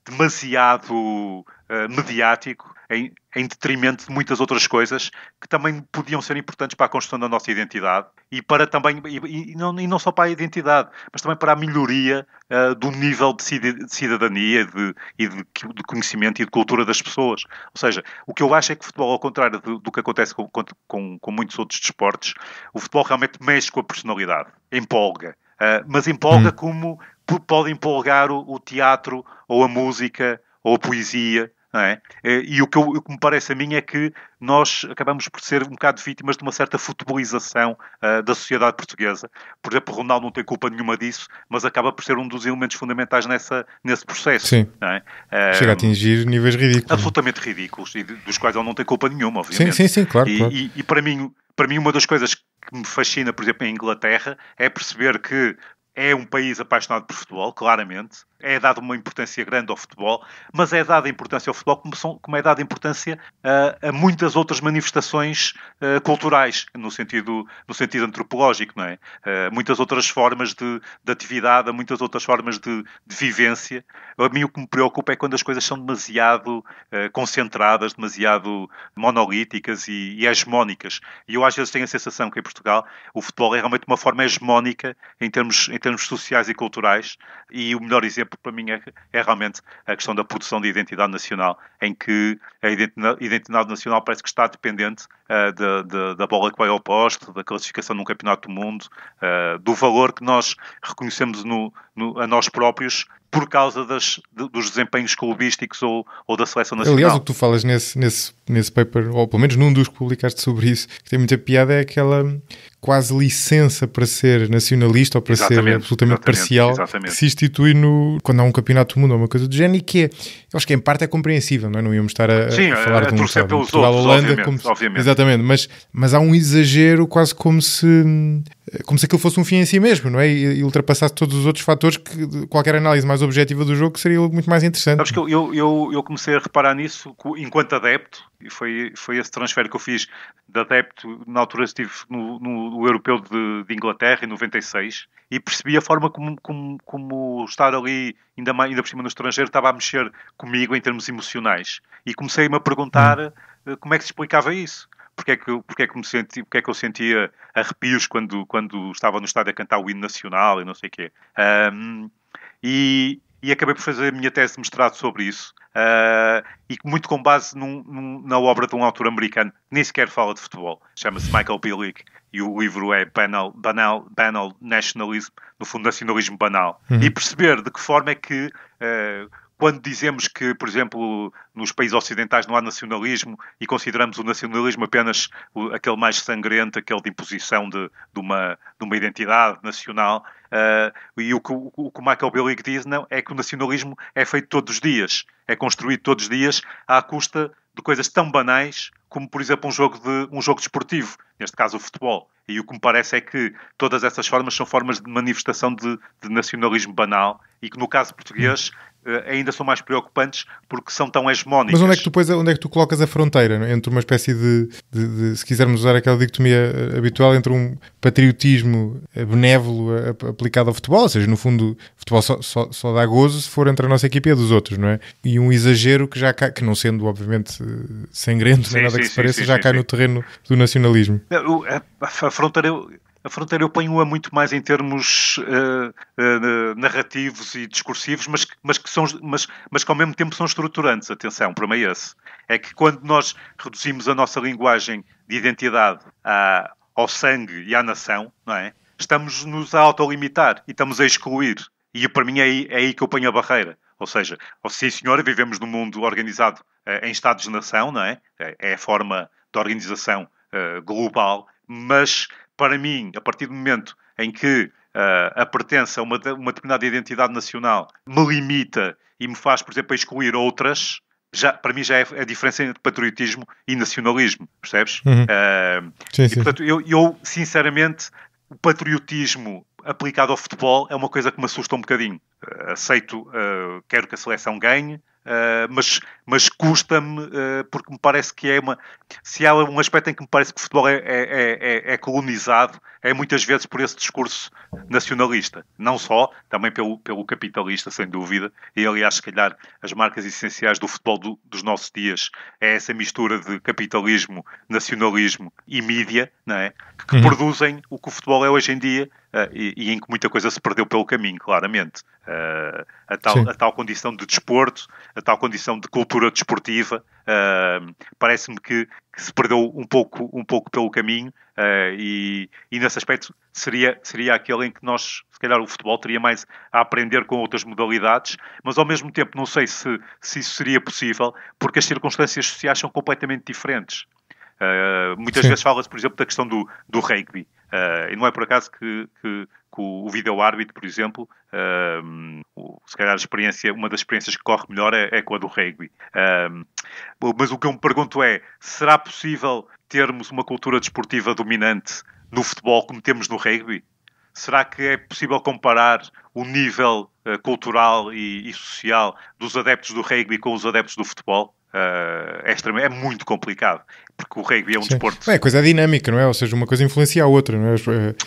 demasiado mediático em, em, detrimento de muitas outras coisas que também podiam ser importantes para a construção da nossa identidade e para também e, e, não, e não, só para a identidade, mas também para a melhoria uh, do nível de cidadania de, e de, de, conhecimento e de cultura das pessoas. Ou seja, o que eu acho é que o futebol, ao contrário do, do que acontece com, com, com muitos outros desportos, o futebol realmente mexe com a personalidade, empolga. Uh, mas empolga hum. como pode empolgar o, o, teatro ou a música ou a poesia não é? Eh, e o que, eu, o que, me parece a mim é que nós acabamos por ser um bocado vítimas de uma certa futebolização uh, da sociedade portuguesa. Por exemplo, o Ronaldo não tem culpa nenhuma disso, mas acaba por ser um dos elementos fundamentais nessa, nesse processo. Sim. É? Uh, Chega a atingir níveis ridículos. Absolutamente ridículos, e dos quais ele não tem culpa nenhuma, obviamente. Sim, sim, sim, claro. E, claro. E, e para, mim, para mim, uma das coisas que me fascina, por exemplo, em Inglaterra, é perceber que é um país apaixonado por futebol, claramente, é dada uma importância grande ao futebol, mas é dada importância ao futebol como, são, como é dada importância uh, a muitas outras manifestações uh, culturais, no sentido, no sentido antropológico, não é? Uh, muitas outras formas de, de atividade, muitas outras formas de, de, vivência. A mim o que me preocupa é quando as coisas são demasiado concentradas, demasiado monolíticas e, e hegemónicas. E eu às vezes tenho a sensação que em Portugal o futebol é realmente uma forma hegemónica em termos, em termos sociais e culturais, e o melhor exemplo porque para mim é, é realmente a questão da produção de identidade nacional, em que a identidade nacional parece que está dependente uh, da, da, da, bola que vai ao poste, da classificação num campeonato do mundo, uh, do valor que nós reconhecemos no, no, a nós próprios por causa das, dos desempenhos clubísticos ou, ou, da seleção nacional. Aliás, o que tu falas nesse, nesse, nesse paper, ou pelo menos num dos que publicaste sobre isso, que tem muita piada, é aquela quase licença para ser nacionalista ou para exatamente, ser absolutamente parcial exatamente. que se institui no, quando há um campeonato do mundo ou uma coisa do género e que é, acho que é, em parte é compreensível, não é? Não íamos estar a, Sim, a falar a, a como sabe, pelos outros, Holanda, obviamente, como obviamente. exatamente, mas, mas há um exagero quase como se como se aquilo fosse um fim em si mesmo, não é? E, e ultrapassasse todos os outros fatores que qualquer análise mais mais objetiva do jogo, seria algo muito mais interessante. Acho que eu, eu, eu, comecei a reparar nisso enquanto adepto, e foi, foi esse transfer que eu fiz de adepto. Na altura estive no, no Europeu de, de, Inglaterra, em 96, e percebi a forma como, como, como estar ali, ainda, mais, ainda por cima no estrangeiro, estava a mexer comigo em termos emocionais. E comecei-me a perguntar hum. eh, como é que se explicava isso porque é que, porque é que, me senti, porque é que eu sentia arrepios quando, quando estava no estádio a cantar o hino nacional e não sei o quê. Um, e, e acabei por fazer a minha tese de mestrado sobre isso, uh, e muito com base num, num, na obra de um autor americano que nem sequer fala de futebol, chama-se Michael Billick, e o livro é Banal, Banal, Banal Nationalism, no fundo, nacionalismo banal, uhum. e perceber de que forma é que. Uh, quando dizemos que, por exemplo, nos países ocidentais não há nacionalismo e consideramos o nacionalismo apenas aquele mais sangrento, aquele de imposição de, de, uma, de uma identidade nacional, Uh, e o que o, o Michael Billig diz não, é que o nacionalismo é feito todos os dias, é construído todos os dias à custa de coisas tão banais como, por exemplo, um jogo, de, um jogo desportivo, neste caso o futebol. E o que me parece é que todas essas formas são formas de manifestação de, de nacionalismo banal e que, no caso português, eh, ainda são mais preocupantes porque são tão hegemónicas. Mas onde é que tu, pois, onde é que tu colocas a fronteira é? entre uma espécie de, de, de se quisermos usar aquela dicotomia eh, habitual, entre um patriotismo eh, benévolo aplicado ao futebol, ou seja, no fundo, o futebol só, só, só, dá gozo se for entre a nossa equipe e a dos outros, não é? E um exagero que já cai, que não sendo, obviamente, sangrento, nem é nada sim, que se pareça, sim, já cai no terreno do nacionalismo. A, a fronteira a fronteira eu ponho-a muito mais em termos uh, uh, narrativos e discursivos, mas, mas, que são, mas, mas que ao mesmo tempo são estruturantes. Atenção, para mim é esse. É que quando nós reduzimos a nossa linguagem de identidade à, ao sangue e à nação, não é? estamos-nos a autolimitar e estamos a excluir. E para mim é aí, é aí que eu ponho a barreira. Ou seja, oh, sim senhora, vivemos num mundo organizado eh, em Estados-nação, não é? é? É a forma de organização global, mas para mim, a partir do momento em que Uh, a pertença a uma, uma, determinada identidade nacional me limita e me faz, por exemplo, excluir outras, já, para mim já é a é diferença entre patriotismo e nacionalismo, percebes? Uhum. Uh, sim, e, sim. portanto, eu, eu, sinceramente, o patriotismo aplicado ao futebol é uma coisa que me assusta um bocadinho. Eh, aceito, uh, quero que a seleção ganhe, eh, mas mas custa-me, uh, porque me parece que é uma. Se há um aspecto em que me parece que o futebol é, é, é, é, é colonizado, é muitas vezes por esse discurso nacionalista. Não só, também pelo, pelo capitalista, sem dúvida. E aliás, se calhar, as marcas essenciais do futebol do, dos nossos dias é essa mistura de capitalismo, nacionalismo e mídia, não é? Que uhum. produzem o que o futebol é hoje em dia uh, e, e, em que muita coisa se perdeu pelo caminho, claramente. Uh, a, tal, a tal condição de desporto, a tal condição de cultura desportiva, uh, parece-me que, que, se perdeu um pouco, um pouco pelo caminho e, e nesse aspecto seria, seria aquele em que nós, se calhar, o futebol teria mais a aprender com outras modalidades, mas ao mesmo tempo não sei se, se isso seria possível, porque as circunstâncias sociais são completamente diferentes. Uh, muitas Sim. vezes fala-se, por exemplo, da questão do, do rugby. Uh, e não é por acaso que, que, que o, vídeo-árbitro, por exemplo, eh, se calhar experiência, uma das experiências que corre melhor é, é com a do rugby. Eh, mas o que eu me pergunto é, será possível termos uma cultura desportiva dominante no futebol como temos no rugby? Será que é possível comparar o nível uh, cultural e, e social dos adeptos do rugby com os adeptos do futebol? Uh, é, extrema, é muito complicado porque o rugby é um Sim. desporto. É coisa dinâmica, não é? Ou seja, uma coisa influencia a outra, não é?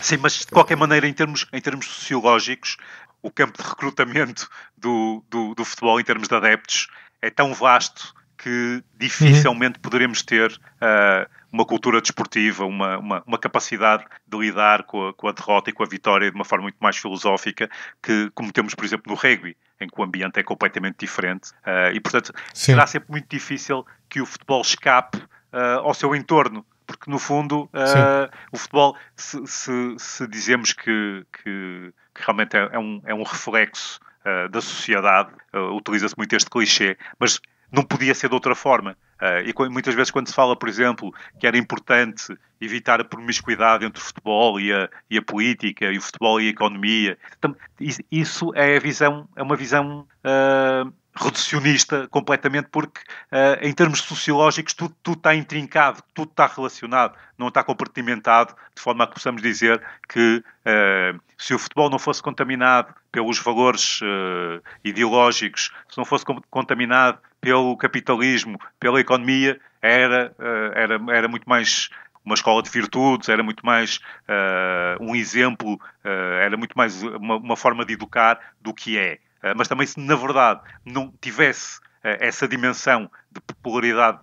Sim, mas de qualquer maneira, em termos, em termos sociológicos, o campo de recrutamento do, do, do futebol em termos de adeptos é tão vasto que uhum. dificilmente uhum. poderemos ter uh, uma cultura desportiva, uma, uma, uma capacidade de lidar com a, com a, derrota e com a vitória de uma forma muito mais filosófica que temos por exemplo, no rugby, em que o ambiente é completamente diferente. Uh, e, portanto, Sim. será sempre muito difícil que o futebol escape uh, ao seu entorno porque no fundo uh, o futebol, se, se, se dizemos que, que, que, realmente é, é um, é um reflexo uh, da sociedade, uh, utiliza-se muito este clichê, mas não podia ser de outra forma. Eh, e muitas vezes quando se fala, por exemplo, que era importante evitar a promiscuidade entre o futebol e a, e a política, e o futebol e a economia, isso é, a visão, é uma visão uh, reducionista completamente, porque uh, em termos sociológicos tudo, tudo, está intrincado, tudo está relacionado, não está compartimentado, de forma a que possamos dizer que uh, se o futebol não fosse contaminado pelos valores uh, ideológicos, se não fosse contaminado pelo capitalismo, pela economia, era, eh, era, era muito mais uma escola de virtudes, era muito mais uh, um exemplo, uh, era muito mais uma, uma, forma de educar do que é. Uh, mas também se, na verdade, não tivesse essa dimensão de popularidade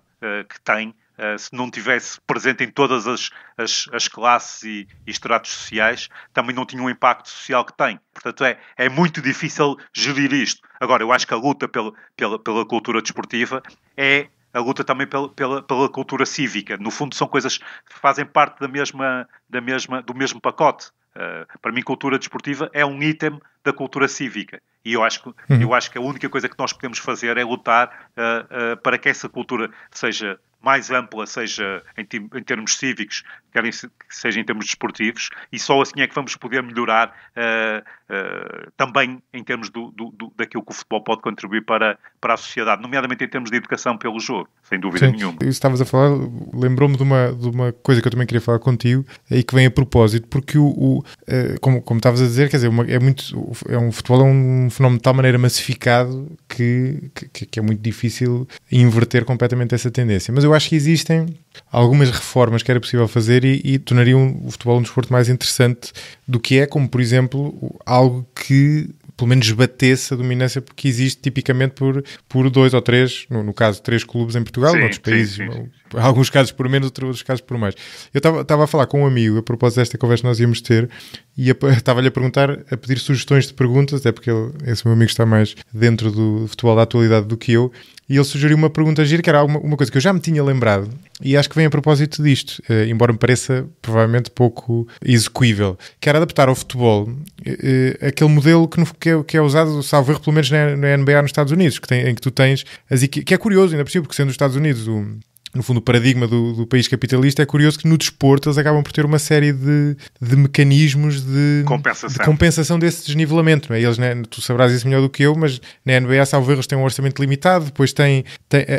que tem, eh, se não tivesse presente em todas as, as, as classes e, e, estratos sociais, também não tinha o impacto social que tem. Portanto, é, é muito difícil gerir isto. Agora, eu acho que a luta pela, pela, pela cultura desportiva é a luta também pela, pela, pela, cultura cívica. No fundo, são coisas que fazem parte da mesma, da mesma, do mesmo pacote. Uh, para mim, cultura desportiva é um item da cultura cívica. E eu acho, que, uhum. eu acho que a única coisa que nós podemos fazer é lutar uh, uh, para que essa cultura seja mais ampla, seja em, em termos cívicos, quer em, seja em termos desportivos, e só assim é que vamos poder melhorar uh, uh, também em termos do, do, do, daquilo que o futebol pode contribuir para, para a sociedade, nomeadamente em termos de educação pelo jogo, sem dúvida Sim, nenhuma. Estavas a falar, lembrou-me de uma, de uma coisa que eu também queria falar contigo e que vem a propósito, porque o, o eh, como, como estavas a dizer, quer dizer, uma, é muito, é um futebol é um fenómeno de tal maneira massificado que, que, que é muito difícil inverter completamente essa tendência. Mas eu acho que existem algumas reformas que era possível fazer e, e tornariam o futebol um desporto mais interessante do que é, como por exemplo, algo que pelo menos batesse a dominância porque existe tipicamente por, por dois ou três, no, no caso, três clubes em Portugal, sim, outros países, sim, sim, (laughs) alguns casos por menos, outros casos por mais. Eu estava a falar com um amigo a propósito desta conversa que nós íamos ter e estava-lhe (laughs) a perguntar, a pedir sugestões de perguntas, até porque ele, esse meu amigo está mais dentro do futebol da atualidade do que eu, e ele sugeriu uma pergunta gira, que era uma, uma coisa que eu já me tinha lembrado e acho que vem a propósito disto, eh, embora me pareça provavelmente pouco execuível, que era adaptar ao futebol eh, eh aquele modelo que, no, que, é, que, é, usado, salvo erro, pelo menos na, na NBA nos Estados Unidos, que tem, em que tu tens, as, que é curioso ainda por cima, porque sendo os Estados Unidos o no fundo, o paradigma do, do, país capitalista, é curioso que no desporto eles acabam por ter uma série de, de mecanismos de compensação. de compensação desse desnivelamento. Não é? eles, né, tu sabrás isso melhor do que eu, mas na NBA, salvo erros, têm um orçamento limitado, depois têm,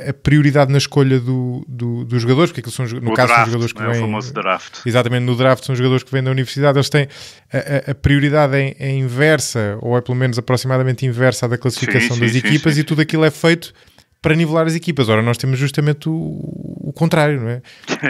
a, prioridade na escolha do, do, dos jogadores, porque são, no o caso draft, são jogadores que é? vêm... famoso draft. Exatamente, no draft são jogadores que vêm da universidade, eles têm a, a, prioridade em é, é inversa, ou é pelo menos aproximadamente inversa da classificação sim, sim, das sim, equipas, e tudo aquilo é feito para nivelar as equipas. Ora, nós temos justamente o, o contrário, não é?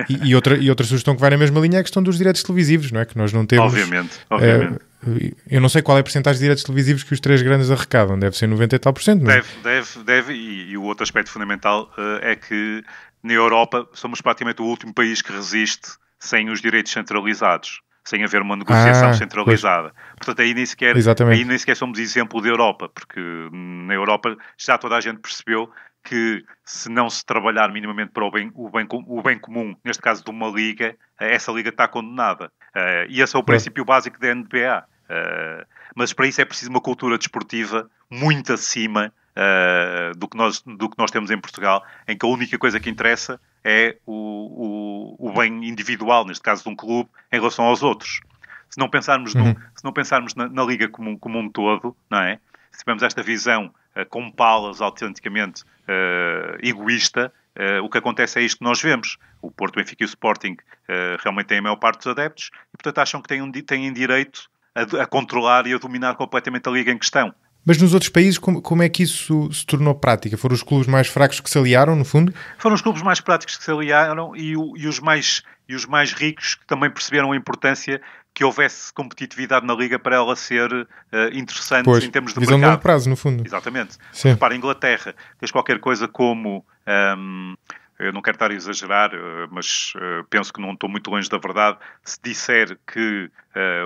E, e, outra, e outra sugestão que vai na mesma linha é a questão dos direitos televisivos, não é? Que nós não temos. Obviamente, eh, obviamente. Uh, eu não sei qual é a porcentagem de direitos televisivos que os três grandes arrecadam, deve ser 90 e tal por cento, não é? Deve, deve, deve. E, e o outro aspecto fundamental uh, é que na Europa somos praticamente o último país que resiste sem os direitos centralizados, sem haver uma negociação ah, centralizada. Pois. Portanto, aí nem, sequer, aí nem sequer somos exemplo da Europa, porque hum, na Europa já toda a gente percebeu que se não se trabalhar minimamente para o bem, o bem, o bem comum, neste caso de uma liga, eh, essa liga está condenada. Eh, e esse é o princípio básico da NBA. Eh, mas para isso é preciso uma cultura desportiva muito acima do, que nós, do que nós temos em Portugal, em que a única coisa que interessa é o, o, o bem individual, neste caso de um clube, em relação aos outros. Se não pensarmos, uhum. se não pensarmos na, na liga como, como um todo, não é? se tivermos esta visão eh, com palas autenticamente eh, egoísta, Uh, o que acontece é isto que nós vemos. O Porto, Benfica e o Sporting uh, realmente têm a maior parte dos adeptos e, portanto, acham que têm, um, têm direito a, a, controlar e a dominar completamente a liga em questão. Mas nos outros países, como, como, é que isso se tornou prática? Foram os clubes mais fracos que se aliaram, no fundo? Foram os clubes mais práticos que se aliaram e, o, e os, mais, e os mais ricos que também perceberam a importância que houvesse competitividade na Liga para ela ser uh, interessante pois, em termos de visão mercado. longo prazo, no fundo. Exatamente. Sim. Para a Inglaterra, tens qualquer coisa como um, ehm, eu não quero estar a exagerar, eh, mas eh, penso que não estou muito longe da verdade, se disser que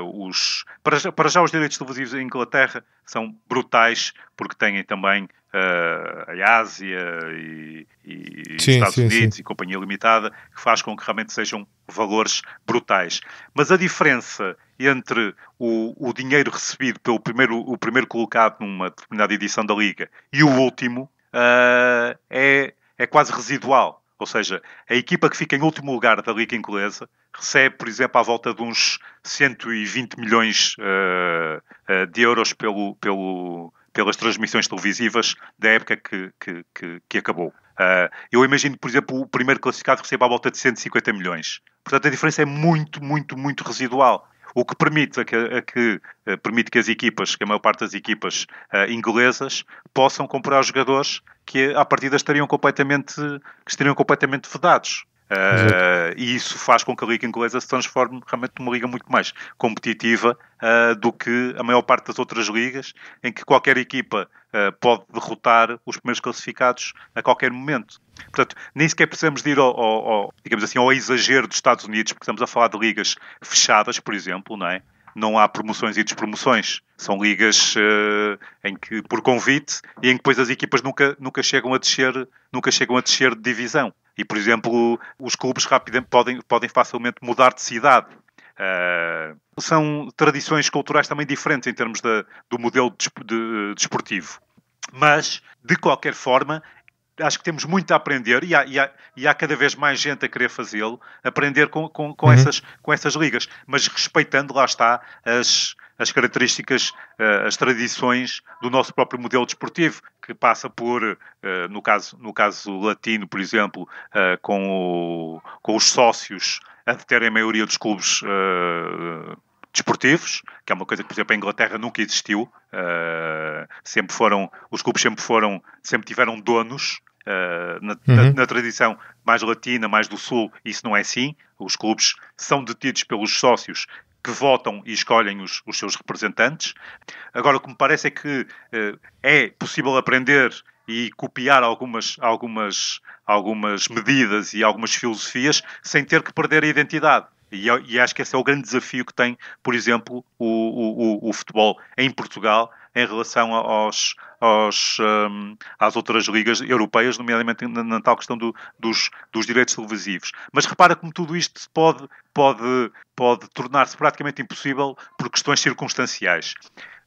uh, os. Para já, para já, os direitos televisivos em Inglaterra são brutais, porque têm também uh, a Ásia e, e sim, Estados sim, Unidos sim. e Companhia Limitada, que faz com que realmente sejam valores brutais. Mas a diferença entre o, o dinheiro recebido pelo primeiro, o primeiro colocado numa determinada edição da Liga e o último uh, é, é quase residual ou seja, a equipa que fica em último lugar da Liga Inglesa recebe, por exemplo, à volta de uns 120 milhões uh, uh, de euros pelo, pelo, pelas transmissões televisivas da época que, que, que, que acabou. Uh, eu imagino, por exemplo, o primeiro classificado recebe à volta de 150 milhões. Portanto, a diferença é muito, muito, muito residual o que permite a que, a que eh, permite que as equipas, que a maior parte das equipas eh, inglesas, possam comprar jogadores que à partida estariam completamente, que estariam completamente vedados. Uh, e isso faz com que a Liga Inglesa se transforme realmente numa liga muito mais competitiva uh, do que a maior parte das outras ligas, em que qualquer equipa uh, pode derrotar os primeiros classificados a qualquer momento. Portanto, nem sequer precisamos de ir ao, ao, ao, digamos assim, ao exagero dos Estados Unidos, porque estamos a falar de ligas fechadas, por exemplo, não é? não há promoções e despromoções. São ligas uh, em que, por convite e em que depois as equipas nunca, nunca chegam a descer, nunca chegam a descer de divisão. E, por exemplo, os clubes rapidamente podem, podem facilmente mudar de cidade. Uh, são tradições culturais também diferentes em termos de, do modelo eh, desportivo. De, de Mas, de qualquer forma, acho que temos muito a aprender e há, e há, e há cada vez mais gente a querer fazê-lo, aprender com, com, com uhum. essas, com essas ligas, mas respeitando, lá está, as, as características, eh, as tradições do nosso próprio modelo desportivo, que passa por, eh, no caso, no caso latino, por exemplo, eh, com, o, com os sócios a deterem a maioria dos clubes desportivos, que é uma coisa que, por exemplo, a Inglaterra nunca existiu. Uh, sempre foram, os clubes sempre foram, sempre tiveram donos. Uh, na, uhum. na, na, tradição mais latina, mais do sul, isso não é assim. Os clubes são detidos pelos sócios que votam e escolhem os, os seus representantes. Agora, o que me parece é que eh, é possível aprender e copiar algumas, algumas, algumas medidas e algumas filosofias sem ter que perder a identidade. E, e acho que esse é o grande desafio que tem, por exemplo, o, o, o futebol em Portugal em relação aos, aos, um, às outras ligas europeias, nomeadamente na, na tal questão do, dos, dos direitos televisivos. Mas repara como tudo isto pode, pode, pode tornar-se praticamente impossível por questões circunstanciais.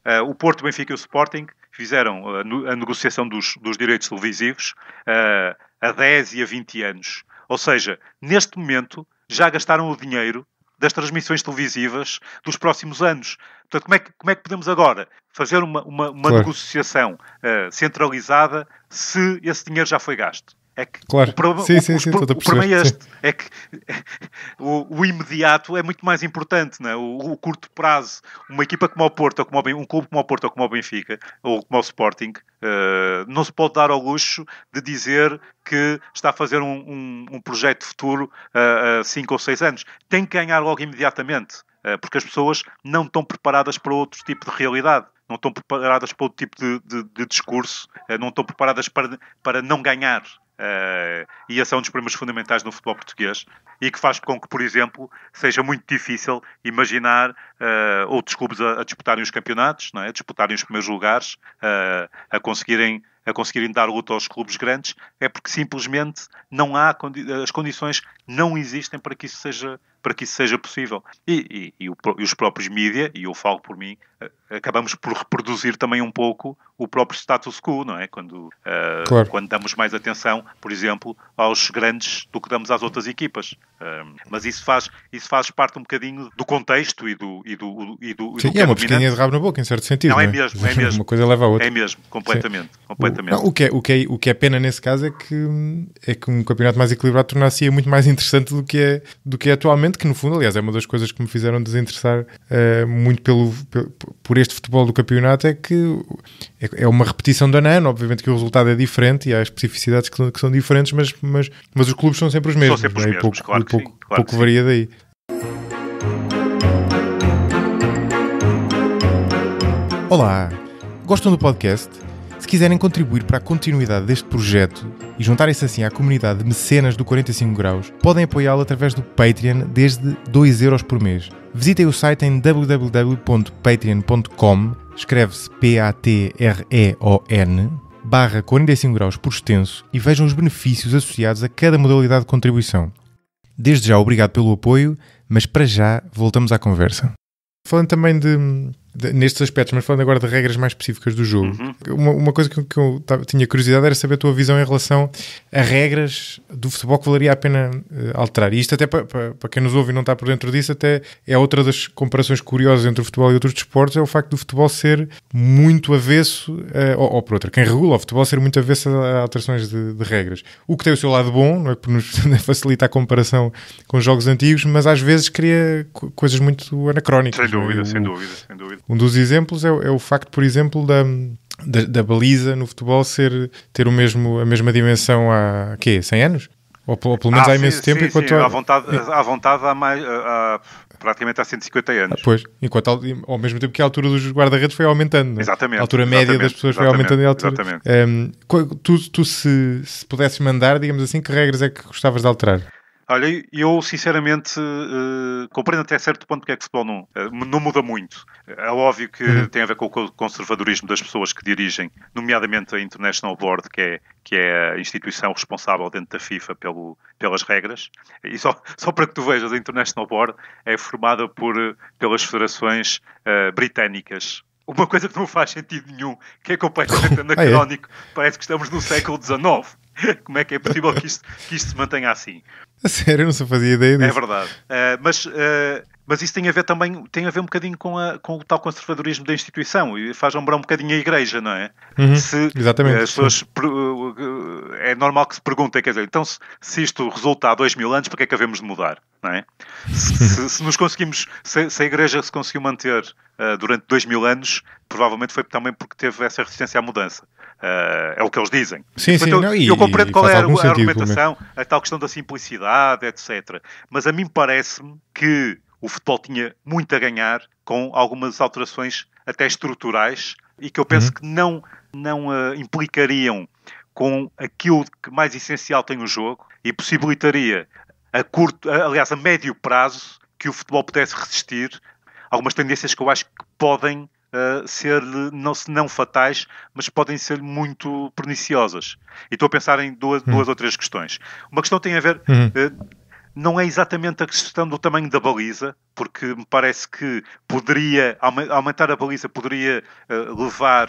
Uh, o Porto, o Benfica e o Sporting fizeram uh, a negociação dos, dos direitos televisivos uh, a 10 e a 20 anos. Ou seja, neste momento já gastaram o dinheiro das transmissões televisivas dos próximos anos. Portanto, como é que, como é que podemos agora fazer uma, uma, uma claro. negociação uh, centralizada se esse dinheiro já foi gasto? É que claro. o, sim, sim, sim, o problema é este. É que (laughs) o, o, imediato é muito mais importante. Né? O, o, curto prazo, uma equipa como o Porto, ou como o, um clube como o Porto, ou como o Benfica, ou como o Sporting, uh, não se pode dar ao luxo de dizer que está a fazer um, um, um projeto de futuro uh, a 5 ou 6 anos. Tem que ganhar logo imediatamente, uh, porque as pessoas não estão preparadas para outro tipo de realidade não estão preparadas para outro tipo de, de, de discurso, não estão preparadas para, para não ganhar. Uh, e esse é um dos problemas fundamentais no futebol português e que faz com que, por exemplo, seja muito difícil imaginar uh, outros clubes a, a, disputarem os campeonatos, não é? a disputarem os primeiros lugares, uh, a conseguirem a conseguirem dar luta aos clubes grandes, é porque simplesmente não há as condições não existem para que isso seja para que isso seja possível. E, e, e, o, e os próprios mídia, e eu falo por mim, acabamos por reproduzir também um pouco o próprio status quo, não é? Quando, uh, claro. quando damos mais atenção, por exemplo, aos grandes do que damos às outras equipas. Uh, mas isso faz, isso faz parte um bocadinho do contexto e do. E do, e do, Sim, do é, é uma pesquinha de rabo na boca, em certo sentido. Não, é não é? é? mesmo, (laughs) é mesmo. Uma coisa leva a outra. É mesmo, completamente. completamente. Não, o, que é, o, que é, o que é pena nesse caso é que, é que um campeonato mais equilibrado tornasse muito mais interessante do que, é, do que é atualmente, que no fundo, aliás, é uma das coisas que me fizeram desinteressar uh, muito pelo, por este futebol do campeonato, é que é, é uma repetição da NAN, obviamente que o resultado é diferente e há especificidades que são, que são diferentes, mas, mas, mas os clubes são sempre os mesmos, são sempre os é? mesmos, e pouco, claro pouco, sim, claro pouco varia daí. Olá, gostam do podcast? Se quiserem contribuir para a continuidade deste projeto e juntarem-se assim à comunidade de mecenas do 45 graus, podem apoiá-lo através do Patreon desde 2 euros por mês. Visitem o site em www.patreon.com, escreve-se P-A-T-R-E-O-N, barra 45 graus por extenso e vejam os benefícios associados a cada modalidade de contribuição. Desde já obrigado pelo apoio, mas para já voltamos à conversa. Falando também de nestes aspectos, mas falando agora de regras mais específicas do jogo, uhum. uma, uma, coisa que, que eu tinha curiosidade era saber a tua visão em relação a regras do futebol que valeria a pena uh, alterar. E isto, até para, quem nos ouve e não está por dentro disso, até é outra das comparações curiosas entre o futebol e outros desportos: é o facto do futebol ser muito avesso, uh, ou, ou, por outra, quem regula o futebol ser muito avesso a, a alterações de, de, regras. O que tem o seu lado bom, não é? Porque nos (laughs) facilita a comparação com jogos antigos, mas às vezes cria co coisas muito anacrónicas. Sem é? dúvida, é? sem dúvida, sem dúvida. Um dos exemplos é, é o facto, por exemplo, da, da, da, baliza no futebol ser, ter o mesmo, a mesma dimensão há quê? 100 anos? Ou, ou pelo menos ah, há imenso sim, tempo. Sim, enquanto sim. A... À, vontade, é. à vontade há mais. Há praticamente há 150 anos. pois, enquanto ao, mesmo tempo que a altura dos guarda-redes foi aumentando. É? Exatamente. A altura média das pessoas foi aumentando altura. Exatamente. Um, tu, tu se, se pudesses mandar, digamos assim, que regras é que gostavas de alterar? Olha, eu sinceramente uh, compreendo até certo ponto porque é que o futebol não, uh, não muda muito. É óbvio que uhum. tem a ver com o conservadorismo das pessoas que dirigem, nomeadamente a International Board, que é, que é a instituição responsável dentro da FIFA pelo, pelas regras. E só, (laughs) só para que tu vejas, a International Board é formada por, eh, pelas federações uh, britânicas uma coisa que não faz sentido nenhum, que é completamente anacrónico, (laughs) ah, é? parece que estamos no século XIX. (laughs) como é que é possível que isto, que isto se mantenha assim? A sério, não se fazia ideia é disso. É verdade. Uh, mas uh, mas isso tem a ver também, tem a ver um bocadinho com, a, com o tal conservadorismo da instituição e faz lembrar um bocadinho a igreja, não é? Uhum, se, exatamente. As pessoas, eh, é normal que se perguntem, quer dizer, então se, se isto resulta há dois mil anos, para que é que havemos de mudar, não é? Se, (laughs) se nos conseguimos, se, se, a igreja se conseguiu manter uh, durante dois mil anos, provavelmente foi também porque teve essa resistência à mudança. Uh, é o que eles dizem. Sim, sim, eu, não, e, eu compreendo qual é a, argumentação, a tal questão da simplicidade, etc. Mas a mim parece-me que o futebol tinha muito a ganhar com algumas alterações até estruturais e que eu penso uhum. que não, não uh, implicariam com aquilo que mais essencial tem o jogo e possibilitaria a curto, aliás, a médio prazo que o futebol pudesse resistir algumas tendências que eu acho que podem uh, ser não se não fatais, mas podem ser muito perniciosas. E estou a pensar em duas, uhum. duas ou três questões. Uma questão tem a ver uhum. uh, não é exatamente a questão do tamanho da baliza, porque me parece que poderia aumentar a baliza poderia eh, levar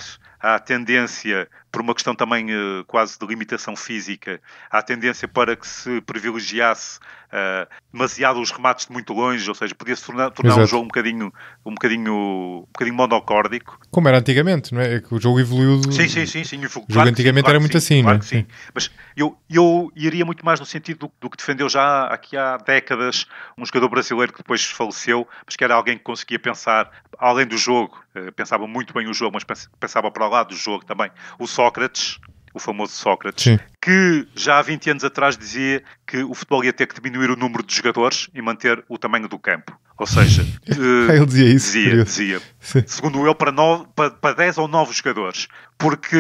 há tendência, por uma questão também uh, quase de limitação física, há tendência para que se privilegiasse uh, demasiado os remates de muito longe, ou seja, podia-se tornar, tornar um jogo um bocadinho, um, bocadinho, um bocadinho monocórdico. Como era antigamente, não é? é que o jogo evoluiu. Do... Sim, sim, sim. sim o jogo claro antigamente sim, era muito sim, assim, claro não é? Sim. Mas eu, eu iria muito mais no sentido do, do, que defendeu já aqui há décadas um jogador brasileiro que depois faleceu, mas que era alguém que conseguia pensar além do jogo eh, pensava muito bem o jogo, mas pensava para o lado do jogo também, o Sócrates, o famoso Sócrates, Sim. que já há 20 anos atrás dizia que o futebol ia ter que diminuir o número de jogadores e manter o tamanho do campo. Ou seja, uh, (laughs) ele dizia isso. Dizia, dizia. Segundo ele, para, no, para, para 10 ou 9 jogadores. Porque um,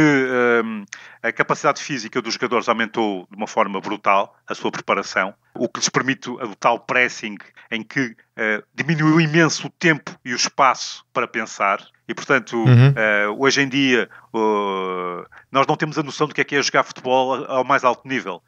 ehm, a capacidade física dos jogadores aumentou de uma forma brutal, a sua preparação, o que lhes permite o tal pressing em que uh, diminuiu imenso o tempo e o espaço para pensar. E, portanto, uhum. uh, hoje em dia, uh, nós não temos a noção do que é que é jogar futebol ao mais alto nível.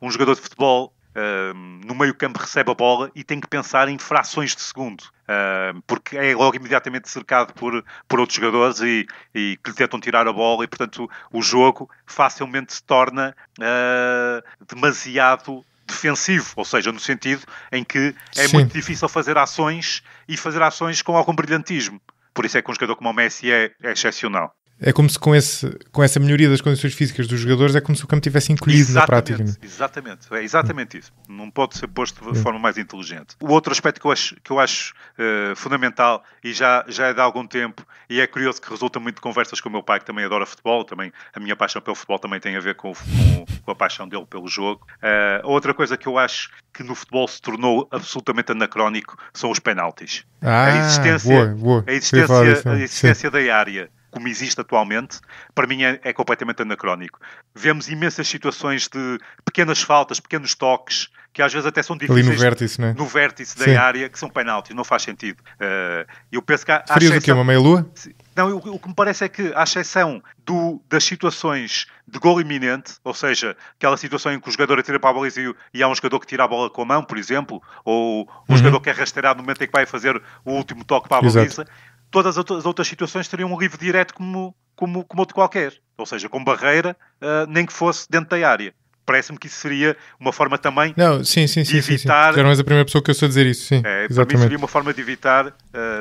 um jogador de futebol Uh, no meio campo recebe a bola e tem que pensar em frações de segundo, uh, porque é logo imediatamente cercado por, por outros jogadores e, e que lhe tentam tirar a bola e, portanto, o jogo facilmente se torna uh, demasiado defensivo, ou seja, no sentido em que é Sim. muito difícil fazer ações e fazer ações com algum brilhantismo. Por isso é que um jogador como o Messi é, é excepcional. É como se com, esse, com essa melhoria das condições físicas dos jogadores é como se o campo tivesse encolhido exatamente, na prática. Né? Exatamente, é exatamente isso. Não pode ser posto de é. forma mais inteligente. O outro aspecto que eu acho, que eu acho uh, fundamental e já, já é de algum tempo, e é curioso que resulta muito de conversas com o meu pai, que também adora futebol, também a minha paixão pelo futebol também tem a ver com, com, com a paixão dele pelo jogo. Uh, outra coisa que eu acho que no futebol se tornou absolutamente anacrónico são os penaltis. Ah, a existência, boa, boa. A existência, a existência da área como existe atualmente, para mim é, é completamente anacrónico. Vemos imensas situações de pequenas faltas, pequenos toques, que às vezes até são difíceis. Ali no vértice, né? No vértice Sim. da área, que são penaltis, não faz sentido. Uh, eu penso que há. Farias exceção... o Uma meia-lua? Não, o, o que me parece é que, à exceção do, das situações de gol iminente, ou seja, aquela situação em que o jogador atira para a baliza e, e há um jogador que tira a bola com a mão, por exemplo, ou um uhum. jogador que é rasteirado no momento em que vai fazer o último toque para a baliza, Exato todas as outras situações teriam um livre direto como, como, como outro qualquer, ou seja, com barreira, uh, nem que fosse dentro da área. Parece-me que isso seria uma forma também não, sim, sim, de sim, evitar. Já a primeira pessoa que eu sou a dizer isso, sim. É, para mim seria uma forma de evitar uh,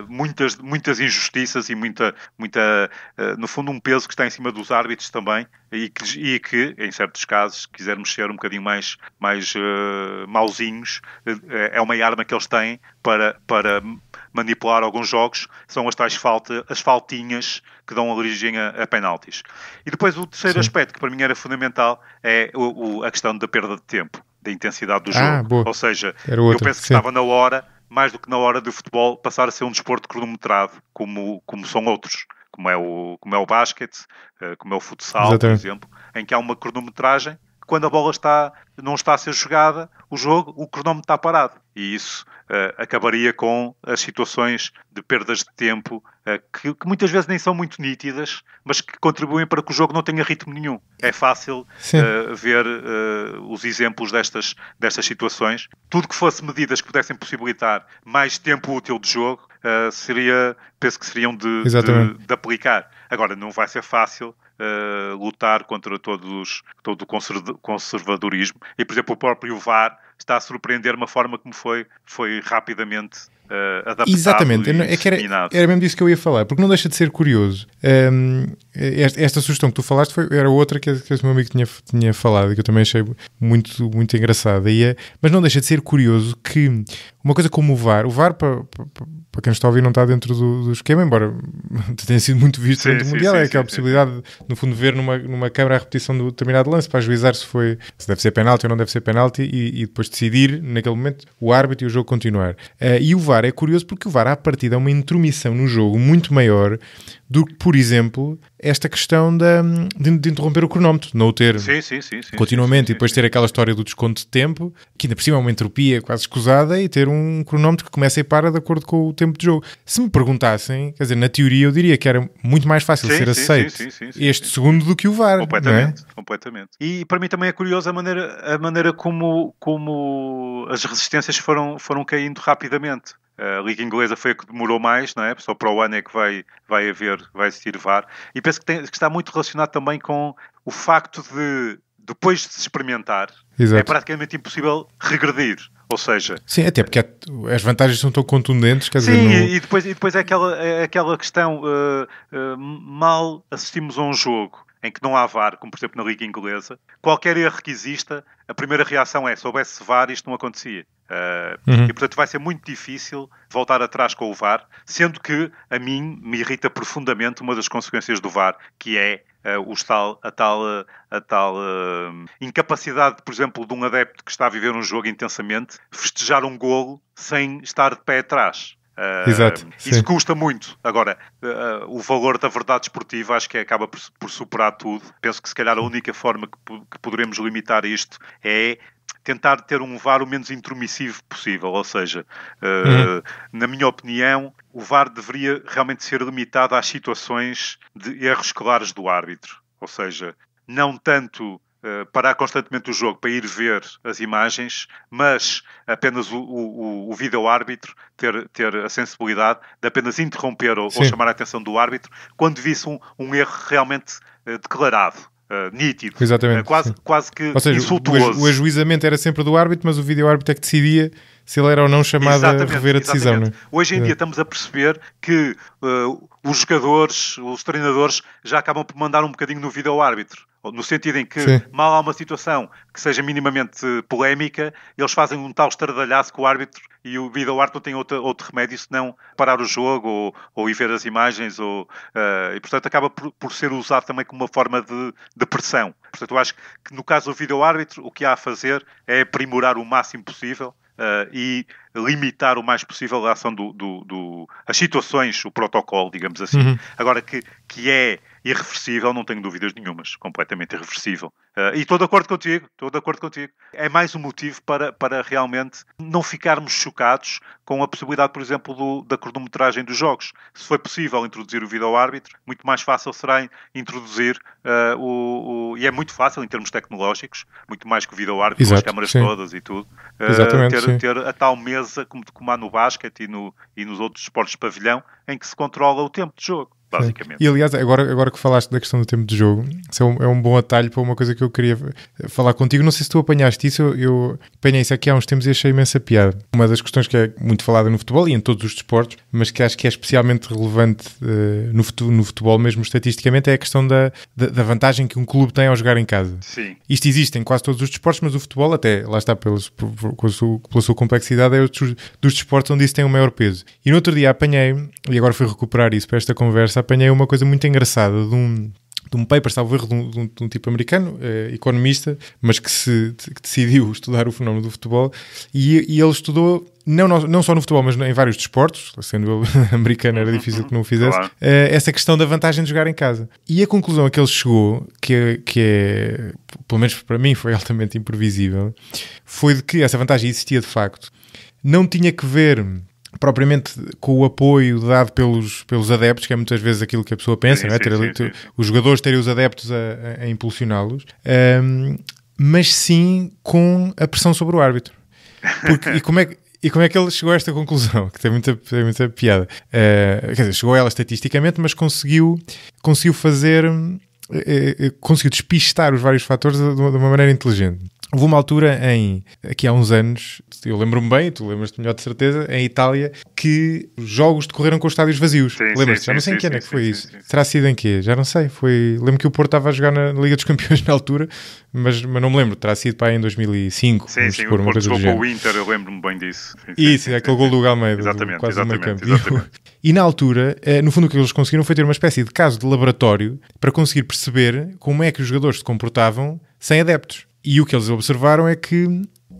muitas, muitas injustiças e muita, muita uh, no fundo, um peso que está em cima dos árbitros também, e que, e que, em certos casos, quisermos ser um bocadinho mais, mais uh, mauzinhos, eh, é uma arma que eles têm para, para manipular alguns jogos, são as tais falta, as faltinhas que dão origem a, a penaltis. E depois o terceiro Sim. aspecto, que para mim era fundamental, é o, o, a questão da perda de tempo, da intensidade do ah, jogo. Boa. Ou seja, eu penso que Sim. estava na hora, mais do que na hora do futebol, passar a ser um desporto cronometrado, como, como são outros como é o, como é o basquete, eh, como é o futsal, Exatamente. por exemplo, em que há uma cronometragem quando a bola está, não está a ser jogada, o jogo, o cronómetro está parado. E isso uh, acabaria com as situações de perdas de tempo uh, que, que, muitas vezes nem são muito nítidas, mas que contribuem para que o jogo não tenha ritmo nenhum. É fácil uh, ver os exemplos destas, destas situações. Tudo que fosse medidas que pudessem possibilitar mais tempo útil de jogo seria, penso que seriam de, de, de aplicar. Agora, não vai ser fácil uh, lutar contra todos, todo o conservadorismo. E, por exemplo, o próprio VAR está a surpreender uma forma como foi, foi rapidamente uh, adaptado. Exatamente, é que era, era mesmo disso que eu ia falar, porque não deixa de ser curioso. Um, ehm, esta, esta, sugestão que tu falaste foi, era outra que, que o meu amigo tinha, tinha falado e que eu também achei muito, muito engraçada. E é, mas não deixa de ser curioso que uma coisa como o VAR, o VAR, para, para, quem está a ouvir, não está dentro do, do esquema, embora (laughs) tenha sido muito visto sim, durante o Mundial, sim, é aquela possibilidade de, no fundo, ver numa, numa câmara a repetição do determinado lance para ajuizar se foi se deve ser penalti ou não deve ser penalti e, e depois decidir, naquele momento, o árbitro e o jogo continuar. Uh, e o VAR é curioso porque o VAR, à partida, é uma intromissão no jogo muito maior do que, por exemplo, esta questão da, de, de, interromper o cronómetro, não o ter sim, sim, sim, continuamente e depois ter aquela história do desconto de tempo, que ainda por cima é uma entropia quase escusada, e ter um cronómetro que começa e para de acordo com o tempo de jogo. Se me perguntassem, quer dizer, na teoria eu diria que era muito mais fácil ser aceito este segundo do que o VAR. É? Completamente, é? completamente. E para mim também é curiosa a maneira, a maneira como, como as resistências foram, foram caindo rapidamente. A Liga Inglesa foi a que demorou mais, não é? Só para o ano é que vai, vai haver, vai se irvar. E penso que, tem, que está muito relacionado também com o facto de, depois de se experimentar, é Exato. é praticamente impossível regredir. Ou seja, sim, até porque é as vantagens são tão contundentes. Quer sim, dizer, no... e, depois, e depois é aquela, é aquela questão: uh, uh, mal assistimos a um jogo, em que não há VAR, como por exemplo na Liga Inglesa, qualquer erro que exista, a primeira reação é: se houvesse VAR, isto não acontecia. Uh, uhum. E portanto vai ser muito difícil voltar atrás com o VAR, sendo que a mim me irrita profundamente uma das consequências do VAR, que é uh, ah, os tal, a tal, ah, a tal uh, incapacidade, por exemplo, de um adepto que está a viver um jogo intensamente, festejar um golo sem estar de pé atrás. Uh, Exato, isso sim. custa muito. Agora, uh, o valor da verdade esportiva acho que acaba por, por, superar tudo. Penso que se calhar a única forma que, que poderemos limitar isto é tentar ter um VAR o menos intromissivo possível. Ou seja, uh, na minha opinião, o VAR deveria realmente ser limitado às situações de erros claros do árbitro. Ou seja, não tanto eh, parar constantemente o jogo para ir ver as imagens, mas apenas o, o, o vídeo-árbitro ter, ter a sensibilidade de apenas interromper ou, ou, chamar a atenção do árbitro quando visse um, um erro realmente uh, declarado. Uh, nítido, Exatamente, uh, quase, quase que ou seja, insultuoso. O, o ajuizamento era sempre do árbitro, mas o vídeo-árbitro é que decidia se ele era ou não chamado exatamente, a rever a decisão. É? Hoje em é. dia estamos a perceber que uh, os jogadores, os treinadores, já acabam por mandar um bocadinho no vídeo ao árbitro no sentido em que Sim. mal há uma situação que seja minimamente polémica, eles fazem um tal estardalhaço com o árbitro e o vida ao árbitro tem outro, outro remédio senão parar o jogo ou, ou ir ver as imagens ou, uh, e portanto acaba por, por, ser usado também como uma forma de, de pressão. Portanto, eu acho que no caso do vida ao árbitro o que há a fazer é aprimorar o máximo possível Uh, e limitar o mais possível a ação do, do, do as situações, o protocolo, digamos assim. Uhum. Agora que, que é irreversível, não tenho dúvidas nenhumas, completamente irreversível. Uh, e estou de acordo contigo, estou de acordo contigo. É mais um motivo para, para realmente não ficarmos chocados com a possibilidade, por exemplo, do, da cronometragem dos jogos. Se foi possível introduzir o vídeo ao árbitro, muito mais fácil será introduzir uh, o, o, E é muito fácil em termos tecnológicos, muito mais que o vídeo ao árbitro, Exato, com as câmaras sim. todas e tudo. Uh, ter, ter a tal mesa, como, como há no basquete e, no, e nos outros esportes de pavilhão, em que se controla o tempo de jogo basicamente. E aliás, agora, agora que falaste da questão do tempo de jogo, é um, é um, bom atalho para uma coisa que eu queria falar contigo. Não sei se tu apanhaste isso, eu, eu apanhei isso aqui há uns tempos e achei imensa piada. Uma das questões que é muito falada no futebol e em todos os desportos, mas que acho que é especialmente relevante uh, no, futebol, no futebol, mesmo estatisticamente, é a questão da, da, da, vantagem que um clube tem ao jogar em casa. Sim. Isto existe em quase todos os desportos, mas o futebol, até lá está, pelos, por, por, pela sua complexidade, é um dos, desportos onde isso tem o maior peso. E no outro dia apanhei, e agora fui recuperar isso para esta conversa apanhei uma coisa muito engraçada de um, de um paper, a erro, de um, de um, de um tipo americano, eh, economista, mas que, se, que decidiu (laughs) estudar o fenómeno do futebol e, e ele estudou não, não, só no futebol, mas em vários desportos, sendo (laughs) americano era difícil que não o fizesse, eh, essa questão da vantagem de jogar em casa. E a conclusão a que ele chegou, que é, que é, pelo menos para mim foi (laughs) altamente imprevisível, foi de que essa vantagem existia de facto. Não tinha que ver propriamente com o apoio dado pelos, pelos adeptos, que é muitas vezes aquilo que a pessoa pensa, sim, é? ter, ter, os jogadores terem os adeptos a, a, a impulsioná-los, um, mas sim com a pressão sobre o árbitro. Porque, e como é que. E como é que ele chegou a esta conclusão? Que tem muita, tem muita piada. Uh, quer dizer, chegou a ela estatisticamente, mas conseguiu, conseguiu fazer hum, é, é, é, conseguiu despistar os vários fatores de uma maneira inteligente. Houve uma altura em, aqui há uns anos, eu lembro-me bem, tu lembras-te melhor de certeza, em Itália, que os jogos decorreram com os estádios vazios. Lembras-te? Já não sei sim, em que ano é que foi sim, isso. Sim, Terá sido em quê? Já não sei. Foi... Lembro que o Porto estava a jogar na (laughs) Liga dos Campeões na altura, mas, mas não me lembro. Terá sido para aí em 2005. Sim, sim. Supor, o Porto jogou com o Inter, eu lembro-me bem disso. isso, é aquele gol do Galmeida. Exatamente, quase exatamente, exatamente. E, na altura, eh, no fundo o que eles conseguiram foi ter uma espécie de caso de laboratório para conseguir perceber perceber como é que os jogadores se comportavam sem adeptos. E o que eles observaram é que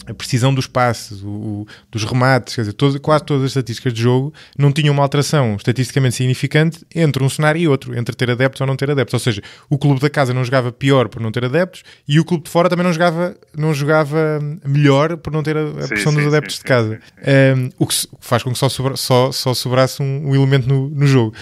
a precisão dos passes, o, o, dos remates, quer dizer, todo, quase todas as estatísticas de jogo não tinham uma alteração estatisticamente significante entre um cenário e outro, entre ter adeptos ou não ter adeptos. Ou seja, o clube da casa não jogava pior por não ter adeptos e o clube de fora também não jogava, não jogava melhor por não ter a, a sim, pressão sim, dos adeptos sim, de casa. Um, o que faz com que só, sobra, só, só sobrasse um, um elemento no, no jogo.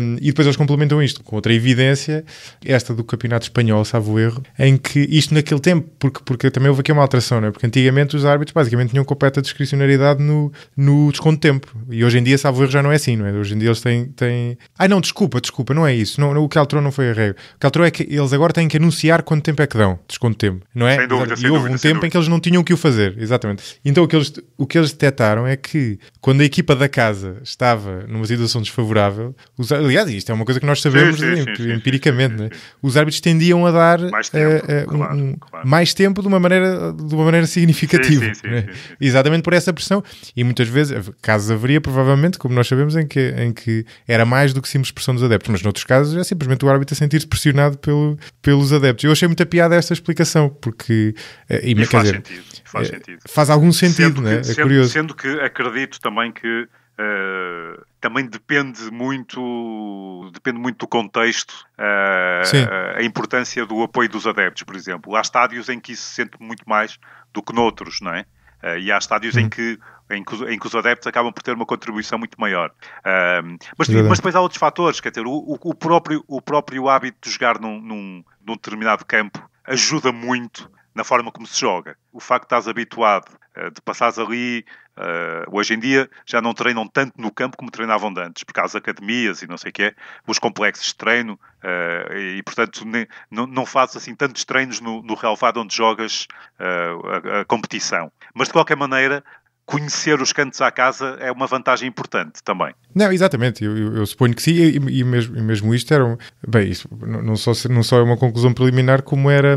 Um, e depois eles complementam isto com outra evidência, esta do Campeonato Espanhol, salvo erro, em que isto naquele tempo, porque, porque também houve aqui uma alteração, não é? Porque antigamente antigamente os árbitros basicamente tinham completa discricionariedade no, no desconto de tempo. E hoje em dia, salvo erro, já não é assim, não é? Hoje em dia eles têm. têm... ah não, desculpa, desculpa, não é isso. Não, não o que alterou não foi a regra. O que alterou é que eles agora têm que anunciar quanto tempo é que dão, desconto de tempo, não é? Sem dúvida, e houve dúvida, um tempo dúvida. em que eles não tinham que o fazer, exatamente. Então o que, eles, o que eles detectaram é que quando a equipa da casa estava numa situação desfavorável, os, aliás, isto é uma coisa que nós sabemos sim, sim, né, sim, empiricamente, né? os árbitros tendiam a dar mais eh, tempo, uh, uh, claro, um, claro. mais tempo de uma maneira, de uma maneira significativa significativo. Sim, sim, né? sim, Exatamente por essa pressão. E muitas vezes, casos haveria, provavelmente, como nós sabemos, em que, em que era mais do que simples pressão dos adeptos, mas noutros casos é simplesmente o árbitro a sentir-se pressionado pelo, pelos adeptos. Eu achei muita piada esta explicação, porque. Eh, e, e faz, dizer, sentido, faz, eh, sentido, faz algum sentido, sendo né? que, é sendo, curioso. Sendo que acredito também que eh, também depende muito depende muito do contexto uh, a importância do apoio dos adeptos por exemplo há estádios em que isso se sente muito mais do que noutros não é uh, e há estádios em, uhum. que, em, que, em que os adeptos acabam por ter uma contribuição muito maior ehm, mas, mas depois há outros fatores quer dizer o, o próprio o próprio hábito de jogar num, num, num determinado campo ajuda muito na forma como se joga. O facto de estás habituado, eh, de passares ali, eh, hoje em dia já não treinam tanto no campo como treinavam antes, porque há as academias e não sei o que é, os complexos de treino, eh, e portanto não fazes assim tantos treinos no, no relvado onde jogas a competição. Mas de qualquer maneira, conhecer os cantos à casa é uma vantagem importante também. Não, exatamente, eu, eu, eu suponho que sim, e, e, mesmo, e mesmo isto era. Um, bem, isso não só, não só é uma conclusão preliminar, como era,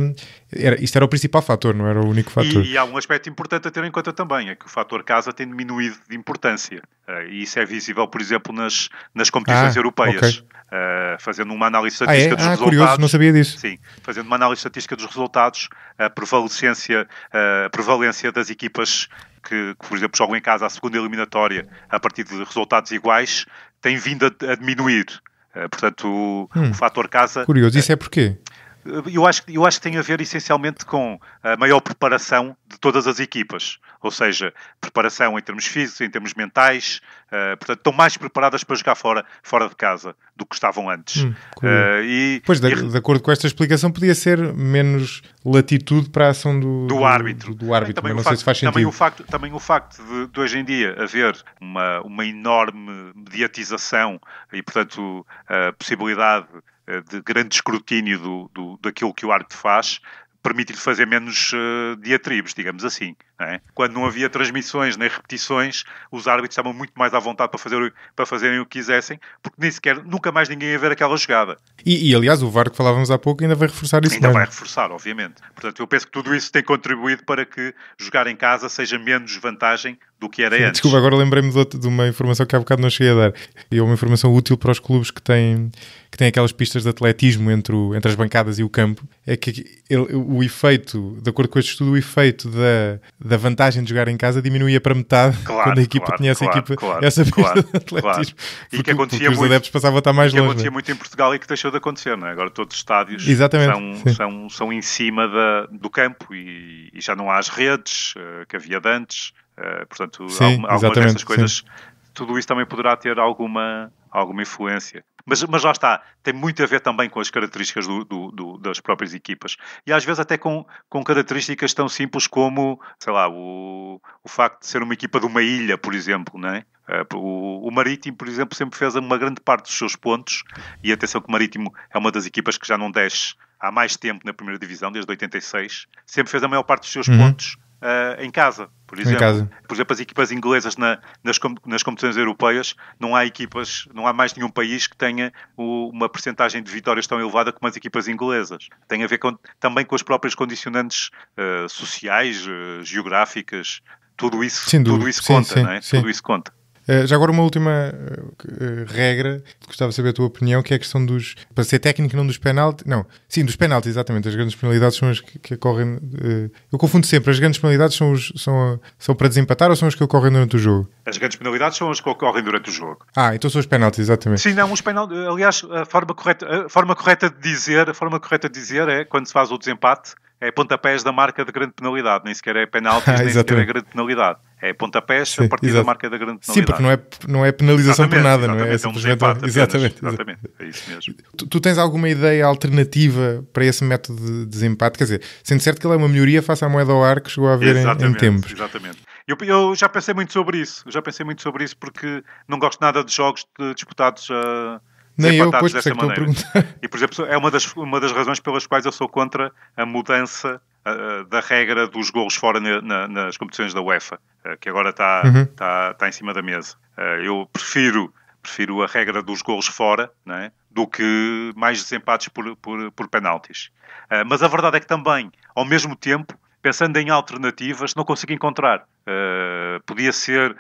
era. Isto era o principal fator, não era o único fator. E, e, há um aspecto importante a ter em conta também, é que o fator casa tem diminuído de importância. Eh, e isso é visível, por exemplo, nas, nas competições ah, europeias. Okay. Uh, fazendo uma análise estatística ah, é? dos ah, resultados. Curioso, não sabia disso. Sim, fazendo uma análise estatística dos resultados, a prevalência, a prevalência das equipas que, que, por exemplo, jogam em casa a segunda eliminatória a partir de resultados iguais tem vindo a, a diminuir. Uh, portanto, o, hum, o fator casa. Curioso, isso eh, é porquê? Uh, eu acho, eu acho que tem a ver essencialmente com a maior preparação de todas as equipas, ou seja, preparação em termos físicos, em termos mentais, uh, portanto, estão mais preparadas para jogar fora, fora de casa do que estavam antes. Hum, uh, e, pois, de, e... de, acordo com esta explicação, podia ser menos latitude para a ação do, do árbitro. Do, do árbitro também, também, o facto, se faz sentido. Também o facto, também o facto de, de hoje em dia haver uma, uma enorme mediatização e, portanto, a possibilidade eh, de grande escrutínio do, do, daquilo que o árbitro faz, permite-lhe fazer menos uh, eh, diatribos, digamos assim. É? Quando não havia transmissões nem repetições, os árbitros estavam muito mais à vontade para, fazer, para fazerem o que quisessem, porque nem sequer nunca mais ninguém ia ver aquela jogada. E, e aliás, o VAR que falávamos há pouco ainda vai reforçar isso. Ainda mesmo. É? vai reforçar, obviamente. Portanto, eu penso que tudo isso tem contribuído para que jogar em casa seja menos vantagem do que era Sim, antes. Desculpa, agora lembrei-me de, de, uma informação que há bocado não cheguei a dar. E é uma informação útil para os clubes que têm, que têm aquelas pistas de atletismo entre, o, entre as bancadas e o campo. É que ele, o efeito, de acordo com este estudo, o efeito da, da vantagem de jogar em casa diminuía para metade claro, quando a equipa claro, tinha essa claro, equipa, claro, essa claro, de atletismo. Claro. e que acontecia muito, os adeptos passavam a estar mais longe. que é? acontecia muito em Portugal e que deixou de acontecer, não é? Agora todos os estádios são, são, são, em cima da, do campo e, e, já não há as redes uh, que havia de antes. Uh, portanto, sim, algumas dessas coisas, sim. tudo isso também poderá ter alguma, alguma influência. Mas, mas lá está, tem muito a ver também com as características do, do, do, das próprias equipas. E às vezes até com, com características tão simples como, sei lá, o, o facto de ser uma equipa de uma ilha, por exemplo, não é? Eh, o, o, Marítimo, por exemplo, sempre fez uma grande parte dos seus pontos, e atenção que o Marítimo é uma das equipas que já não desce há mais tempo na primeira divisão, desde 86, sempre fez a maior parte dos seus uhum. pontos uh, em casa, por exemplo. Casa. Por exemplo, as equipas inglesas na, nas, nas competições europeias, não há equipas, não há mais nenhum país que tenha o, uma percentagem de vitórias tão elevada como as equipas inglesas. Tem a ver com, também com as próprias condicionantes uh, sociais, eh, geográficas, tudo isso, tudo isso sim, conta, sim, não é? Tudo isso conta. Eh, já agora uma última regra eh, eh, regra, gostava de saber a tua opinião, que é a questão dos, para ser técnico, não dos penaltis, não, sim, dos penaltis, exatamente, as grandes penalidades são as que, que ocorrem, uh, eu confundo sempre, as grandes penalidades são, os, são, são para desempatar ou são as que ocorrem durante o jogo? As grandes penalidades são as que ocorrem durante o jogo. Ah, então são os penaltis, exatamente. Sim, não, os penaltis, aliás, a forma correta, a forma correta de dizer, a forma correta de dizer é, quando se faz o desempate, é pontapés da marca de grande penalidade, nem sequer é penalti, (laughs) nem sequer é grande penalidade. É pontapés Sim, a partir exato. da marca da grande penalidade. Sim, porque não é, não é penalização exatamente, por nada, não é? é simplesmente... Um apenas, exatamente, exatamente, é isso mesmo. Tu, tu, tens alguma ideia alternativa para esse método de desempate? Quer dizer, sendo certo que ele é uma melhoria face à moeda ao ar que chegou a haver em, em tempos. Exatamente. Eu, eu, já pensei muito sobre isso, já pensei muito sobre isso porque não gosto nada de jogos de, disputados a. Uh, nem eu, pois, dessa é maneira. E, por exemplo, é uma das, uma das razões pelas quais eu sou contra a mudança uh, da regra dos gols fora na, nas competições da UEFA, uh, que agora está uhum. Tá, tá em cima da mesa. Uh, eu prefiro, prefiro a regra dos gols fora, né, do que mais desempates por, por, por penaltis. Eh, mas a verdade é que também, ao mesmo tempo, pensando em alternativas, não consigo encontrar. podia ser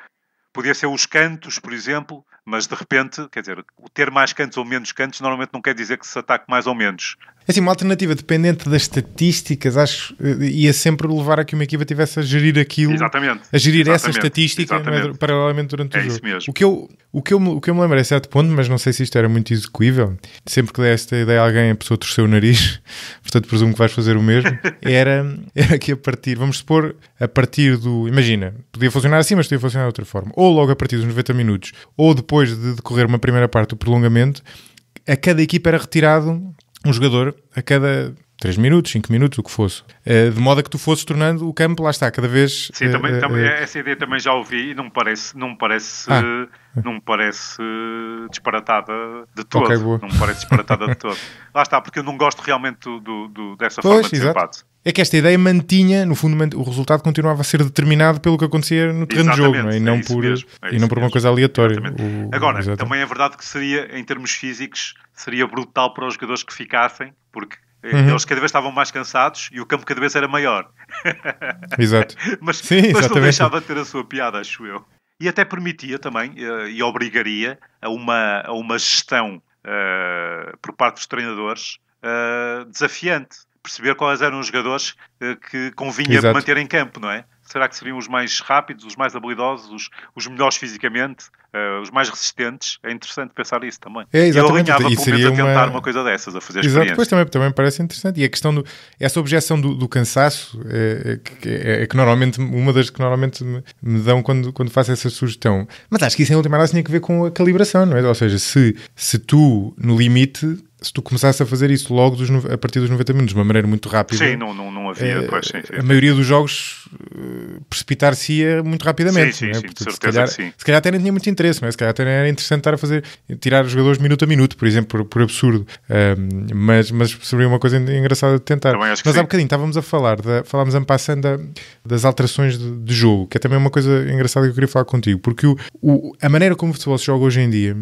podia ser os cantos, por exemplo, mas de repente, quer dizer, o ter mais cantos ou menos cantos normalmente não quer dizer que se ataque mais ou menos. É assim, uma alternativa dependente das estatísticas, acho, eh, ia sempre levar a que uma equipa tivesse a gerir aquilo, Exatamente. a gerir Exatamente. essa estatística é? paralelamente durante é o jogo. É isso mesmo. O que, eu, o, que eu, o que eu me lembro a é certo ponto, mas não sei se isto era muito execuível, sempre que dei esta ideia a alguém, a pessoa torceu o nariz, (laughs) portanto presumo que vais fazer o mesmo, era, era que a partir, vamos supor, a partir do, imagina, podia funcionar assim, mas podia funcionar de outra forma, ou logo a partir dos 90 minutos, ou depois depois de decorrer uma primeira parte do prolongamento, a cada equipa era retirado um jogador a cada 3 minutos, 5 minutos, o que fosse. Eh, de modo a que tu fosses tornando o campo, lá está, cada vez. Sim, também, eh, também, eh, é- essa ideia também já ouvi e não me parece, não me parece, ah. não me parece disparatada de todo. Okay, não me parece disparatada de todo. (laughs) lá está, porque eu não gosto realmente do, do, dessa pois, forma de exato. É que esta ideia mantinha, no fundo, o resultado continuava a ser determinado pelo que acontecia no terreno de jogo, não é? e, não é por, mesmo, é e não por uma coisa aleatória. O, Agora, exatamente. também é verdade que seria, em termos físicos, seria brutal para os jogadores que ficassem, porque Uhum. Eles cada vez estavam mais cansados e o campo cada vez era maior. (laughs) Exato. mas, Sim, mas não deixava de ter a sua piada, acho eu. E até permitia também eh, e obrigaria a uma, a uma gestão uh, por parte dos treinadores uh, desafiante. Perceber quais eram os jogadores que convinha Exato. manter em campo, não é? será que seriam os mais rápidos, os mais habilidosos, os, os melhores fisicamente, uh, os mais resistentes? É interessante pensar isso também. É, exatamente. E eu alinhava, e seria menos, a tentar uma... uma... coisa dessas, a fazer Exato, Pois também, também parece interessante. E a questão do... Essa objeção do, do cansaço é, é, é, que normalmente, uma das que normalmente me, me, dão quando, quando faço essa sugestão. Mas acho que isso em última análise tinha que ver com a calibração, não é? Ou seja, se, se tu, no limite, se tu começasses a fazer isso logo dos, a partir dos 90 minutos de uma maneira muito rápida. Sim, não, não, não havia. É, pois, sim, sim. A maioria dos jogos precipitar-se-ia muito rapidamente. Sim, sim, é? Né? Porque, sim, se, calhar, sim. se calhar até nem tinha muito interesse, mas né? se calhar até era interessante estar a fazer, tirar os jogadores minuto a minuto, por exemplo, por, por absurdo. Um, mas, mas seria uma coisa engraçada de tentar. Mas há bocadinho estávamos a falar, da, falámos a passando das alterações de, de, jogo, que é também uma coisa engraçada que eu queria falar contigo, porque o, o, a maneira como o futebol se joga hoje em dia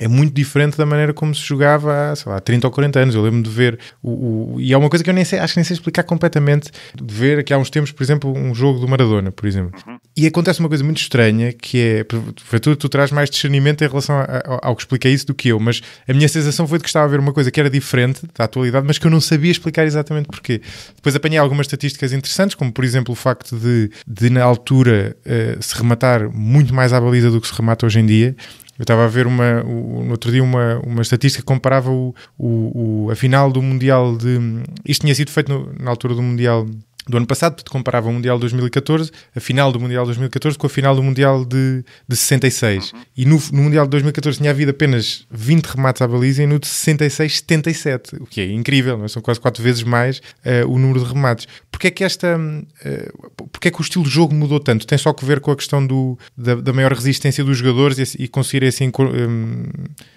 é muito diferente da maneira como se jogava sei lá, há 30 ou 40 anos. Eu lembro de ver, o, o, e é uma coisa que eu nem sei, acho que nem sei explicar completamente, de ver aqui há uns tempos, por exemplo, um jogo do Maradona, por exemplo. Uhum. E acontece uma coisa muito estranha, que é, para tu, tu traz mais discernimento em relação a, a, ao que expliquei isso do que eu, mas a minha sensação foi de que estava a ver uma coisa que era diferente da atualidade, mas que eu não sabia explicar exatamente porquê. Depois apanhei algumas estatísticas interessantes, como por exemplo o facto de, de na altura, uh, se rematar muito mais à baliza do que se remata hoje em dia, eu estava a ver uma, o, no outro dia uma, uma estatística que comparava o, o, o, a final do Mundial de. Isto tinha sido feito no, na altura do Mundial do ano passado, portanto, comparava o Mundial 2014, a final do Mundial 2014 com a final do Mundial de, de 66. Uhum. E no, no, Mundial de 2014 tinha havido apenas 20 remates à baliza e no de 66, 77, o que é incrível, é? são quase 4 vezes mais uh, o número de remates. Porquê é que esta. Uh, porquê é que o estilo de jogo mudou tanto? Tem só que ver com a questão do, da, da maior resistência dos jogadores e, e conseguir assim um,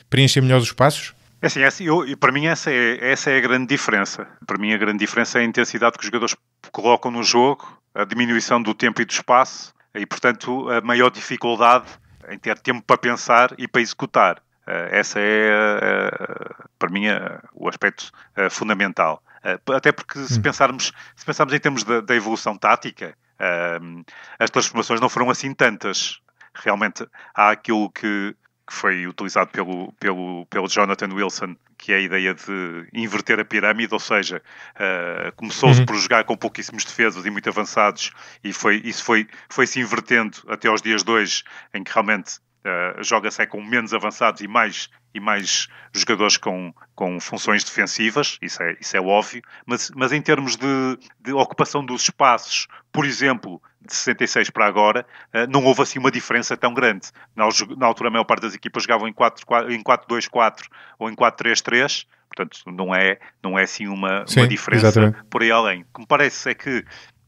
preencher melhor os espaços? É assim, é assim eu, para mim essa é, essa é a grande diferença. Para mim a grande diferença é a intensidade que os jogadores colocam no jogo, a diminuição do tempo e do espaço e, portanto, a maior dificuldade em ter tempo para pensar e para executar. Eh, essa é, eh, para mim, eh, o aspecto fundamental. Até porque se hum. pensarmos, se pensarmos em termos da, da evolução tática, as transformações não foram assim tantas. Realmente há aquilo que que foi utilizado pelo, pelo, pelo Jonathan Wilson, que é a ideia de inverter a pirâmide, ou seja, uh, começou-se uhum. por jogar com pouquíssimos defesas e muito avançados, e foi, isso foi, foi se invertendo até aos dias dois em que realmente eh, joga-se é com menos avançados e mais, e mais jogadores com, com funções defensivas, isso é, isso é óbvio, mas, mas em termos de, de ocupação dos espaços, por exemplo, de 66 para agora, eh, não houve assim uma diferença tão grande. Na, altura, a maior parte das equipas jogavam em 4-2-4 ou em 4-3-3, portanto, não é, não é assim uma, uma diferença exatamente. por aí além. O que me parece é que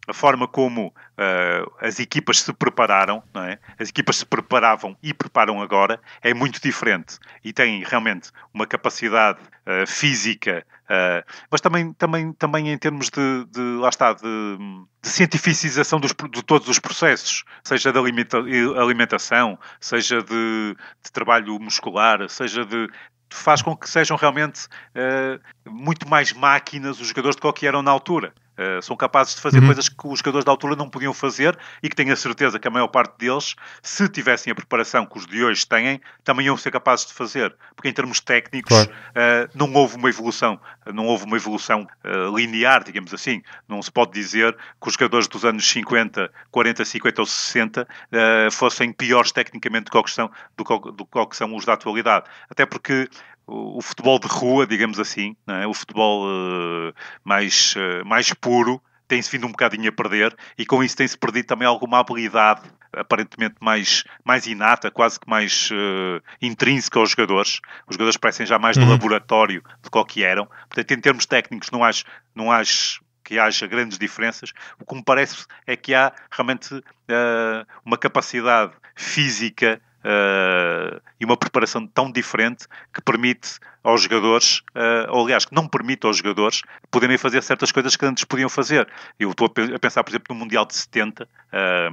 a forma como uh, as equipas se prepararam, não é? as equipas se preparavam e preparam agora, é muito diferente e tem realmente uma capacidade uh, física, uh, mas também, também, também em termos de, de lá está, de, de cientificização dos, de todos os processos, seja da alimentação, seja de, de trabalho muscular, seja de faz com que sejam realmente uh, muito mais máquinas os jogadores do que eram na altura. Eh, são capazes de fazer uhum. coisas que os jogadores da altura não podiam fazer e que tenho a certeza que a maior parte deles, se tivessem a preparação que os de hoje têm, também iam ser capazes de fazer. Porque em termos técnicos claro. uh, não houve uma evolução, não houve uma evolução uh, linear, digamos assim. Não se pode dizer que os jogadores dos anos 50, 40, 50 ou 60 fossem piores tecnicamente do que, são, do, que, do que são os da atualidade. Até porque o, futebol de rua, digamos assim, é? o futebol uh, mais, uh, mais puro, tem-se vindo um bocadinho a perder e com isso tem-se perdido também alguma habilidade aparentemente mais, mais inata, quase que mais uh, intrínseca aos jogadores. Os jogadores parecem já mais uhum. do laboratório de qual que eram. Portanto, em termos técnicos não acho, não acho que haja grandes diferenças. O que me parece é que há realmente uh, uma capacidade física uh, e uma preparação tão diferente que permite aos jogadores, uh, ou aliás, que não permite aos jogadores poderem fazer certas coisas que antes podiam fazer. Eu estou a pensar, por exemplo, no Mundial de 70, eh,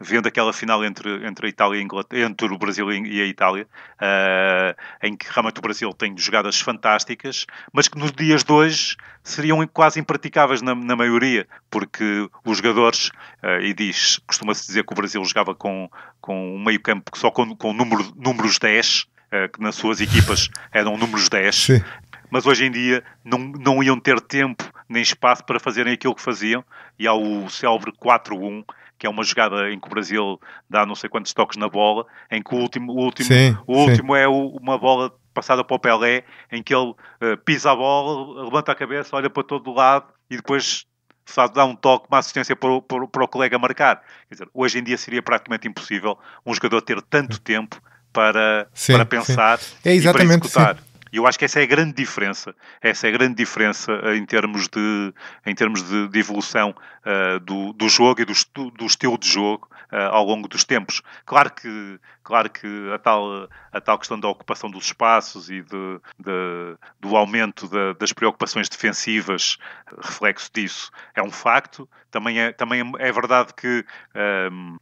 vendo aquela final entre, entre a Itália e entre o Brasil e a Itália, uh, em que realmente o Brasil tem jogadas fantásticas, mas que nos dias de hoje seriam quase impraticáveis na, na maioria, porque os jogadores, uh, e diz, costuma-se dizer que o Brasil jogava com, com um meio campo que só com, com número, números 10, eh, que nas suas equipas eram números 10, Sim. mas hoje em dia não, não iam ter tempo nem espaço para fazerem aquilo que faziam, e há o célebre 4-1, que é uma jogada em que o Brasil dá não sei quantos toques na bola, em que o último, o último, sim, o último é o, uma bola passada para o Pelé, em que ele uh, pisa a bola, levanta a cabeça, olha para todo lado e depois só dá um toque, uma assistência para o, para o colega marcar. Quer dizer, hoje em dia seria praticamente impossível um jogador ter tanto tempo para, sim, para pensar É exatamente, e para executar. Sim. E eu acho que essa é a grande diferença. Essa é a grande diferença eh, em termos de, em termos de, de evolução uh, do, do jogo e do, do estilo de jogo uh, ao longo dos tempos. Claro que, claro que a, tal, a tal questão da ocupação dos espaços e de, de do aumento da, das preocupações defensivas, reflexo disso, é um facto. Também é, também é verdade que um, ehm,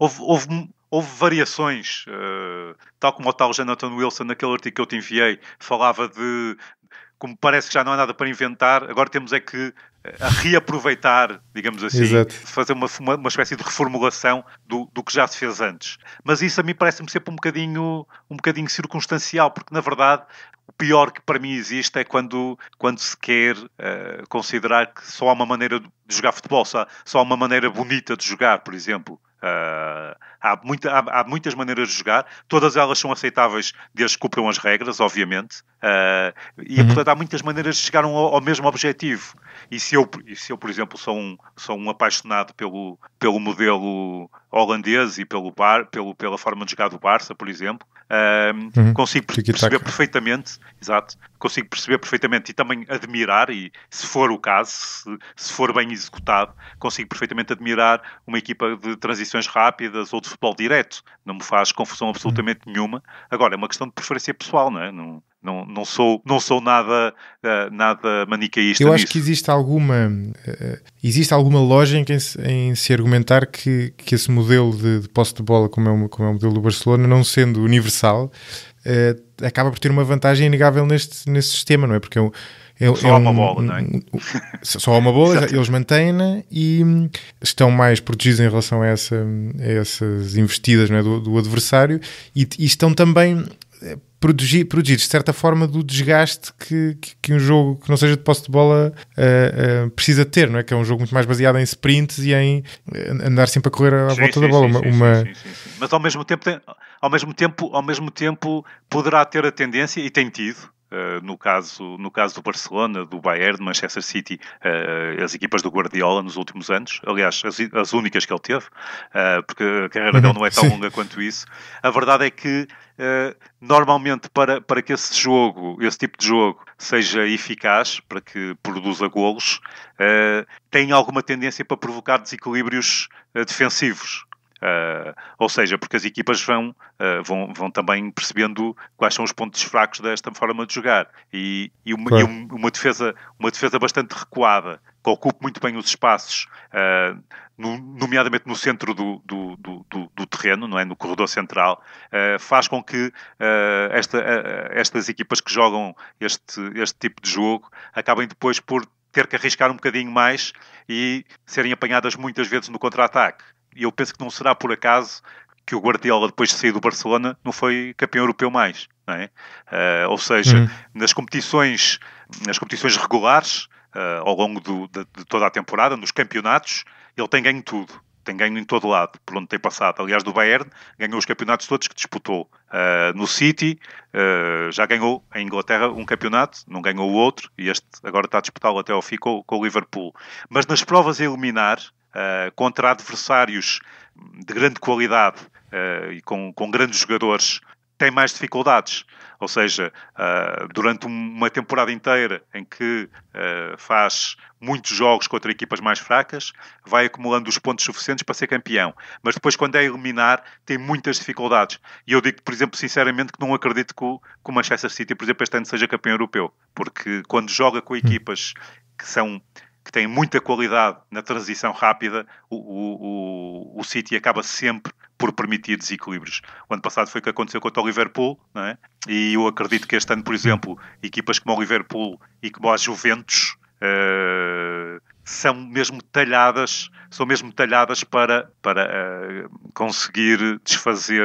houve, houve houve variações, uh, tal como o tal Jonathan Wilson, naquele artigo que eu te enviei, falava de como parece que já não há nada para inventar, agora temos é que eh, a reaproveitar, digamos assim, Exato. fazer uma, uma, uma, espécie de reformulação do, do que já se fez antes. Mas isso a mim parece-me sempre um bocadinho, um bocadinho circunstancial, porque na verdade o pior que para mim existe é quando, quando se quer uh, considerar que só há uma maneira de jogar futebol, só, só há uma maneira bonita de jogar, por exemplo. Ah, há, muita, há, há, muitas maneiras de jogar, todas elas são aceitáveis desde que cumpram as regras, obviamente, uh, e uhum. portanto há muitas maneiras de chegar ao, ao, mesmo objetivo. E se eu, se eu por exemplo, sou um, sou um apaixonado pelo, pelo modelo holandês e pelo bar, pelo, pela forma de jogar do Barça, por exemplo, uhum. consigo per perceber perfeitamente, exato, consigo perceber perfeitamente e também admirar, e se for o caso, se, se, for bem executado, consigo perfeitamente admirar uma equipa de transições rápidas ou de futebol direto. Não me faz confusão absolutamente uhum. nenhuma. Agora, é uma questão de preferência pessoal, não é? Não, não, não, sou, não sou nada, eh, nada manicaísta. Eu acho nisso. que existe alguma, eh, existe alguma lógica em, em se argumentar que, que esse modelo de, de posse de bola, como é, o, como é o modelo do Barcelona, não sendo universal, uh, acaba por ter uma vantagem inegável neste, neste sistema, não é? Porque é um, é, só é há uma um, bola, não é? Só há uma bola, (laughs) eles mantêm-na e hum, estão mais protegidos em relação a, essa, a essas investidas é? do, do, adversário e, e, estão também eh, produzir, produzir de certa forma do desgaste que, que, que, um jogo que não seja de posse de bola uh, uh, precisa ter, não é? Que é um jogo muito mais baseado em sprints e em andar sempre a correr à sim, volta sim, da bola. Sim, uma, uma... Mas ao mesmo tempo, ao mesmo tempo, ao mesmo tempo poderá ter a tendência e tem tido eh, no, caso, no caso do Barcelona, do Bayern, do Manchester City, eh, as equipas do Guardiola nos últimos anos, aliás, as, as únicas que ele teve, eh, porque a carreira dele não é tão longa quanto isso. A verdade é que normalmente para, para que esse jogo, esse tipo de jogo, seja eficaz, para que produza golos, tem alguma tendência para provocar desequilíbrios defensivos. Uh, ou seja, porque as equipas vão, uh, vão, vão também percebendo quais são os pontos fracos desta forma de jogar. E, e, uma, claro. e uma, defesa, uma defesa bastante recuada, que ocupe muito bem os espaços, uh, no, nomeadamente no centro do, do, do, do, terreno, não é? no corredor central, faz com que esta, estas equipas que jogam este, este tipo de jogo acabem depois por ter que arriscar um bocadinho mais e serem apanhadas muitas vezes no contra-ataque e eu penso que não será por acaso que o Guardiola, depois de sair do Barcelona, não foi campeão europeu mais. É? Uh, ou seja, uhum. nas competições nas competições regulares, uh, ao longo do, de, de, toda a temporada, nos campeonatos, ele tem ganho tudo. Tem ganho em todo lado, por onde tem passado. Aliás, do Bayern, ganhou os campeonatos todos que disputou. Uh, no City, já ganhou em Inglaterra um campeonato, não ganhou o outro, e este agora está a disputá-lo até ao fim com, com o Liverpool. Mas nas provas a eliminar, eh, contra adversários de grande qualidade uh, e com, com grandes jogadores tem mais dificuldades. Ou seja, uh, durante uma temporada inteira em que uh, faz muitos jogos contra equipas mais fracas, vai acumulando os pontos suficientes para ser campeão. Mas depois, quando é eliminar, tem muitas dificuldades. E eu digo, por exemplo, sinceramente, que não acredito que o, que o Manchester City, por exemplo, este ano seja campeão europeu. Porque quando joga com equipas que são que têm muita qualidade na transição rápida, o, o, o, o City acaba sempre por permitir desequilíbrios. O ano passado foi o que aconteceu contra o Liverpool, não é? e eu acredito que este ano, por exemplo, equipas como o Liverpool e como a Juventus uh, são mesmo talhadas, são mesmo talhadas para, para uh, conseguir desfazer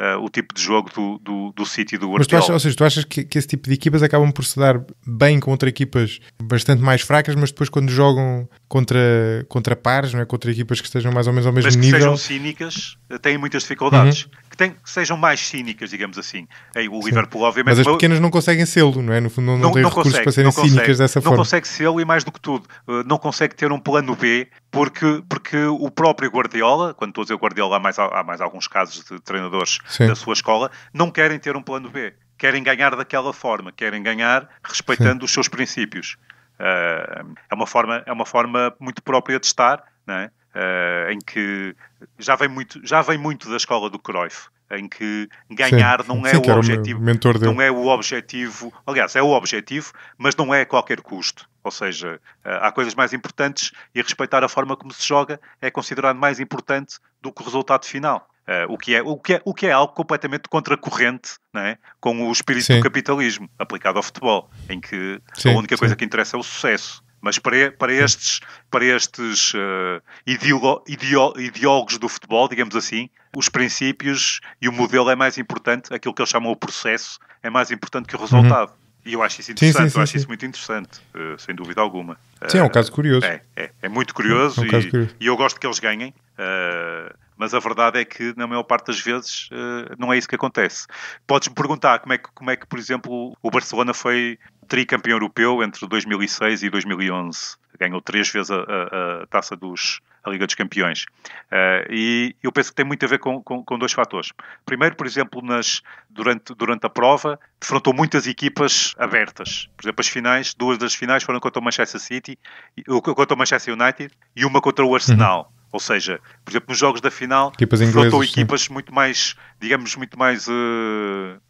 uh, o tipo de jogo do, do, do City do Guardiola. Mas tu achas, ou seja, tu achas que, que, esse tipo de equipas acabam por se dar bem contra equipas bastante mais fracas, mas depois quando jogam contra, contra pares, não é? contra equipas que estejam mais ou menos ao mesmo mas nível... Mas que sejam cínicas, têm muitas dificuldades. Uhum tem, que sejam mais cínicas, digamos assim. O Liverpool, Sim. obviamente. Mas as pequenas não conseguem sê-lo, não é? No fundo, não, não, não não recursos consegue, para serem cínicas dessa não forma. Não consegue sê-lo e, mais do que tudo, eh, não consegue ter um plano B, porque, porque o próprio Guardiola, quando estou a dizer Guardiola, há mais, há mais alguns casos de treinadores Sim. da sua escola, não querem ter um plano B. Querem ganhar daquela forma, querem ganhar respeitando Sim. os seus princípios. Eh, é, uma forma, é uma forma muito própria de estar, não é? uh, em que já vem, muito, já vem muito da escola do Cruyff, em que ganhar sim, não é sim, o objetivo, não é o objetivo, aliás, é o objetivo, mas não é a qualquer custo. Ou seja, eh, há coisas mais importantes e respeitar a forma como se joga é considerado mais importante do que o resultado final. Eh, o, que é, o, que é, o que é algo completamente contracorrente não é? com o espírito sim. do capitalismo aplicado ao futebol, em que sim, a única sim. coisa que interessa é o sucesso. Mas para, para estes, para estes uh, ideolo, ideo, ideólogos do futebol, digamos assim, os princípios e o modelo é mais importante, aquilo que eles chamam o processo, é mais importante que o uhum. resultado. Uhum. E eu acho isso interessante, sim, sim, sim, eu acho isso muito interessante, uh, sem dúvida alguma. Sim, é um eh, caso curioso. É, é, é muito curioso, é, é um e, curioso, e, eu gosto que eles ganhem. Uh, mas a verdade é que, na maior parte das vezes, eh, não é isso que acontece. Podes-me perguntar como é, que, como é que, por exemplo, o Barcelona foi tricampeão europeu entre 2006 e 2011. Ganhou três vezes a, a, a taça dos, a Liga dos Campeões. Uh, e eu penso que tem muito a ver com, com, com, dois fatores. Primeiro, por exemplo, nas, durante, durante a prova, defrontou muitas equipas abertas. Por exemplo, as finais, duas das finais foram contra o Manchester City, contra o Manchester United e uma contra o uhum. Arsenal. Uhum. Ou seja, por exemplo, nos jogos da final, equipas equipas muito mais, digamos, muito mais. Uh,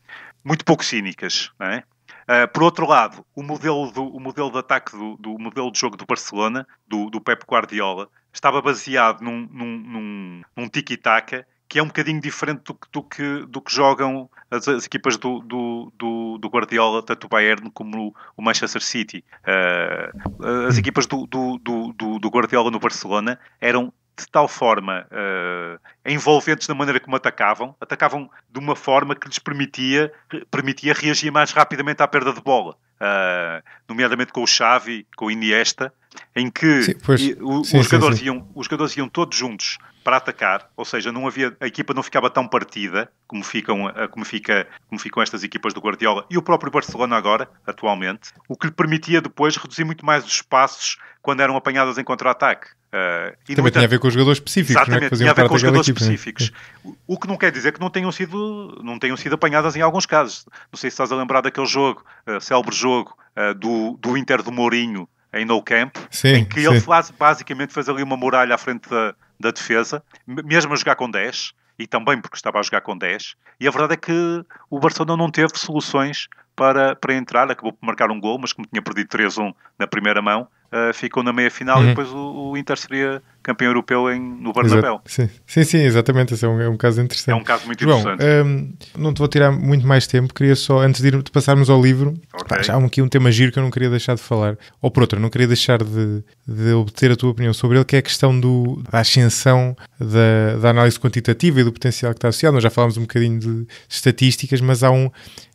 muito pouco cínicas, não é? Uh, por outro lado, o modelo, do, o modelo de ataque do, do modelo de jogo do Barcelona, do, do Pep Guardiola, estava baseado num, num, num, tiki-taka que é um bocadinho diferente do, do, que, do que jogam as, as equipas do, do, do, do, Guardiola, tanto o Bayern como o, Manchester City. Uh, as hum. equipas do, do, do, do, Guardiola no Barcelona eram de tal forma uh, envolventes na maneira como atacavam, atacavam de uma forma que lhes permitia, permitia reagir mais rapidamente à perda de bola, uh, nomeadamente com o Xavi, com o Iniesta, em que sim, pois, o, sim, os, jogadores sim, Iam, os jogadores iam todos juntos para atacar, ou seja, não havia, a equipa não ficava tão partida como ficam, eh, como, fica, como ficam estas equipas do Guardiola e o próprio Barcelona agora, atualmente, o que lhe permitia depois reduzir muito mais os espaços quando eram apanhadas em contra-ataque. Uh, e Também tinha a ver com os jogadores específicos, exatamente, não é? que tinha a ver com os jogadores equipe, é? específicos. Né? O que não quer dizer que não tenham, sido, não tenham sido apanhadas em alguns casos. Não sei se estás a lembrar daquele jogo, uh, célebre jogo, uh, do, do Inter do Mourinho em No Camp, sim, em que sim. ele faz, basicamente fez ali uma muralha à frente da, da defesa, mesmo a jogar com 10, e também porque estava a jogar com 10. E a verdade é que o Barcelona não teve soluções para, para entrar, acabou por marcar um gol, mas como tinha perdido 3-1 na primeira mão, uh, ficou na meia-final uhum. e depois o, o, Inter seria campeão europeu em, no Bernabéu. Sim. sim. sim, exatamente, esse é um, é um, caso interessante. É um caso muito interessante. Hum, não te vou tirar muito mais tempo, queria só, antes de, ir, de passarmos ao livro, okay. pá, já há aqui um tema giro que eu não queria deixar de falar, ou por outro, não queria deixar de, de obter a tua opinião sobre ele, que é a questão do, da ascensão da, da análise quantitativa e do potencial que está associado. Nós já falámos um bocadinho de estatísticas, mas há um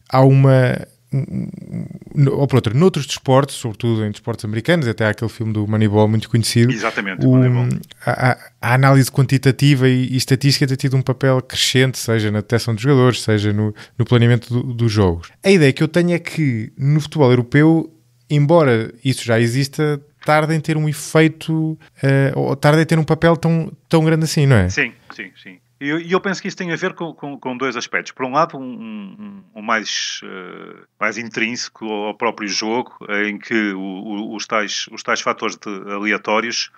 há uma ou por outro, noutros desportos, sobretudo em desportos americanos, até há aquele filme do Moneyball muito conhecido. Exatamente, o, a, a, análise quantitativa e, e, estatística tem tido um papel crescente, seja na detecção dos jogadores, seja no, no planeamento do, dos jogos. A ideia que eu tenho é que no futebol europeu, embora isso já exista, tarda em ter um efeito, uh, ou tarda em ter um papel tão, tão grande assim, não é? Sim, sim, sim. E eu, eu, penso que isso tem a ver com, com, com dois aspectos. Por um lado, um, um, um mais, uh, mais intrínseco ao próprio jogo, em que o, o, os, tais, os tais fatores aleatórios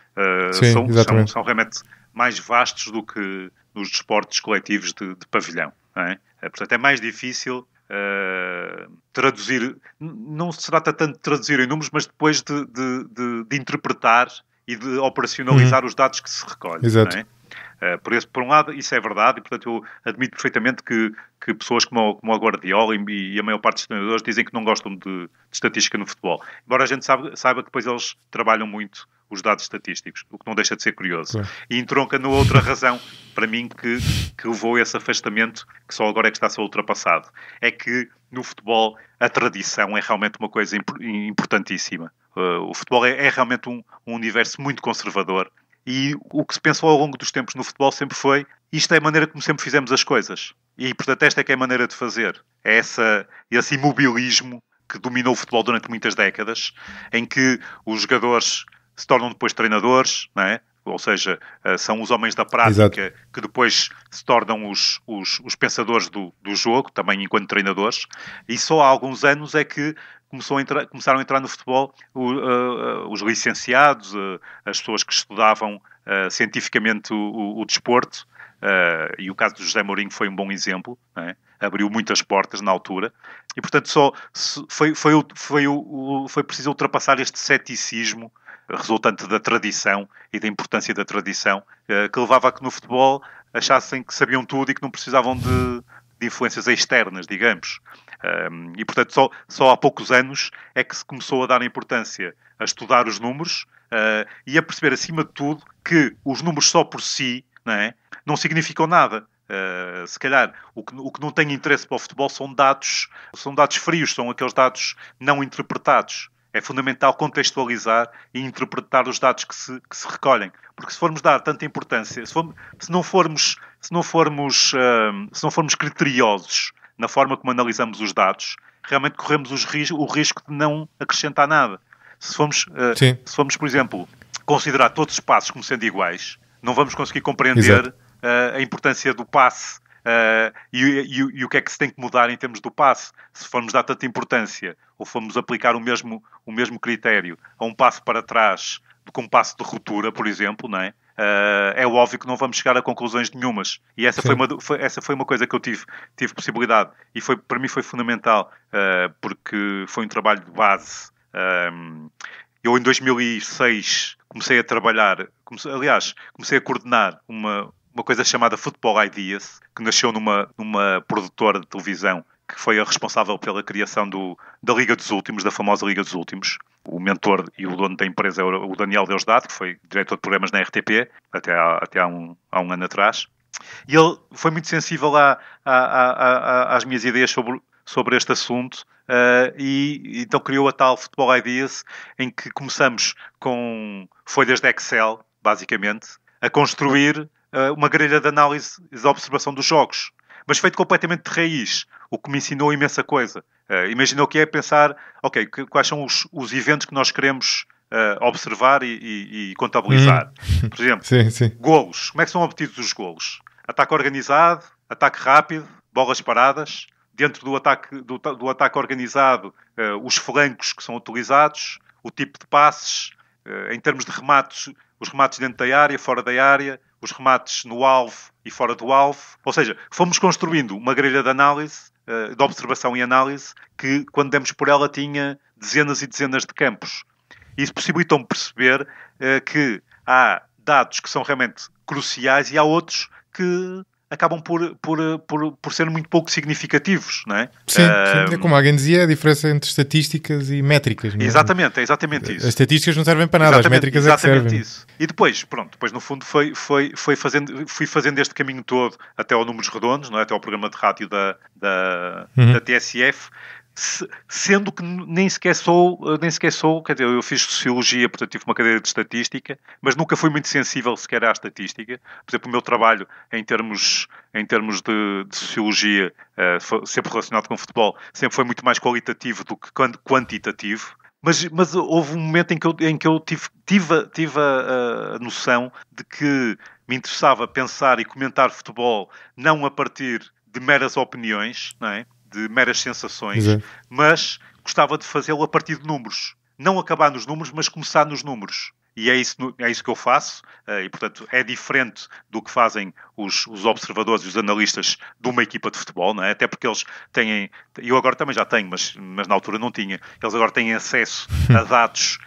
uh, Sim, são, são, são, realmente mais vastos do que nos desportos coletivos de, de pavilhão. É? Eh, portanto, é mais difícil Uh, traduzir, não se trata tanto de traduzir em números, mas depois de, de, de, de interpretar e de operacionalizar uhum. os dados que se recolhem. Exato. É? Eh, por, esse, por um lado, isso é verdade, e portanto eu admito perfeitamente que, que pessoas como, como a Guardiola e, e, a maior parte dos treinadores dizem que não gostam de, de estatística no futebol. Embora a gente saiba, saiba que depois eles trabalham muito os dados estatísticos, o que não deixa de ser curioso. Claro. E entronca na outra razão, para mim, que, que levou esse afastamento, que só agora é que está a ser ultrapassado. É que no futebol a tradição é realmente uma coisa importantíssima. Uh, o futebol é, é realmente um, um universo muito conservador e o que se pensou ao longo dos tempos no futebol sempre foi isto é a maneira como sempre fizemos as coisas. E, portanto, esta é que é a maneira de fazer. É essa, esse imobilismo que dominou o futebol durante muitas décadas, em que os jogadores se tornam depois treinadores, não é? ou seja, eh, são os homens da prática Exato. que depois se tornam os, os, os pensadores do, do, jogo, também enquanto treinadores, e só há alguns anos é que começou a entrar, começaram a entrar no futebol o, uh, os licenciados, uh, as pessoas que estudavam uh, cientificamente o, o desporto, e o caso do José Mourinho foi um bom exemplo, é? abriu muitas portas na altura, e portanto só foi, foi, foi, foi, foi preciso ultrapassar este ceticismo resultante da tradição e da importância da tradição, eh, que levava a que no futebol achassem que sabiam tudo e que não precisavam de, de influências externas, digamos. E, portanto, só, só há poucos anos é que se começou a dar importância a estudar os números eh, e a perceber, acima de tudo, que os números só por si não, é, não significam nada. Uh, se calhar o que, o que, não tem interesse para o futebol são dados, são dados frios, são aqueles dados não interpretados. É fundamental contextualizar e interpretar os dados que se, que se recolhem. Porque se formos dar tanta importância, se, formos, se não formos, se não formos, uh, se não formos criteriosos na forma como analisamos os dados, realmente corremos os ris o risco de não acrescentar nada. Se formos, uh, se formos, por exemplo, considerar todos os passos como sendo iguais, não vamos conseguir compreender uh, a importância do passe Uh, e, e, e, o que é que se tem que mudar em termos do passe, se formos dar tanta importância ou formos aplicar o mesmo, o mesmo critério a um passo para trás do que um passo de ruptura, por exemplo, não é? Uh, é óbvio que não vamos chegar a conclusões nenhumas. E essa foi uma, foi, essa foi uma coisa que eu tive, tive possibilidade. E foi, para mim foi fundamental, uh, porque foi um trabalho de base. eu, em 2006, comecei a trabalhar, comecei, aliás, comecei a coordenar uma, uma coisa chamada Football Ideas, que nasceu numa, numa produtora de televisão que foi a responsável pela criação do, da Liga dos Últimos, da famosa Liga dos Últimos. O mentor e o dono da empresa é o Daniel Deusdado, que foi diretor de programas na RTP, até há, até há, um, há um ano atrás. E ele foi muito sensível à, às minhas ideias sobre, sobre este assunto. Uh, e então criou a tal Football Ideas, em que começamos com folhas de Excel, basicamente, a construir eh, uma grelha de análise e de observação dos jogos, mas feito completamente de raiz, o que me ensinou imensa coisa. Uh, imagina o que é pensar, ok, quais são os, os eventos que nós queremos uh, observar e, e, e contabilizar. Hum. (laughs) Por exemplo, sim, sim. golos. Como é que são obtidos os golos? Ataque organizado, ataque rápido, bolas paradas. Dentro do ataque, do, do ataque organizado, uh, os flancos que são utilizados, o tipo de passes, em termos de remates, os remates dentro da área, fora da área, os remates no alvo e fora do alvo. Ou seja, fomos construindo uma grelha de análise, eh, de observação e análise, que quando demos por ela tinha dezenas e dezenas de campos. Isso possibilitou-me perceber eh, que há dados que são realmente cruciais e há outros que acabam por, por, por, por ser muito pouco significativos, não é? Sim, uh, sim. É como alguém dizia, a diferença entre estatísticas e métricas. É? Exatamente, é exatamente isso. As estatísticas não servem para nada, exatamente, as métricas exatamente é que servem. isso. E depois, pronto, depois no fundo foi, foi, foi fazendo, fui fazendo este caminho todo até ao números redondos, não é? até ao programa de rádio da, da, uhum. da TSF, sendo que nem sequer sou, eh, nem sequer sou, quer dizer, eu fiz sociologia, portanto tive uma cadeira de estatística, mas nunca fui muito sensível sequer à estatística. Por exemplo, o meu trabalho em termos, em termos de, de sociologia, uh, sempre relacionado com futebol, sempre foi muito mais qualitativo do que quantitativo. Mas, mas, houve um momento em que eu, em que eu tive, tive, tive a, a, noção de que me interessava pensar e comentar futebol não a partir de meras opiniões, não é? de meras sensações, mas gostava de fazê-lo a partir de números. Não acabar nos números, mas começar nos números e é isso, é isso que eu faço, eh, e portanto é diferente do que fazem os, os observadores e os analistas de uma equipa de futebol, não é? até porque eles têm, eu agora também já tenho, mas, mas na altura não tinha, eles agora têm acesso a dados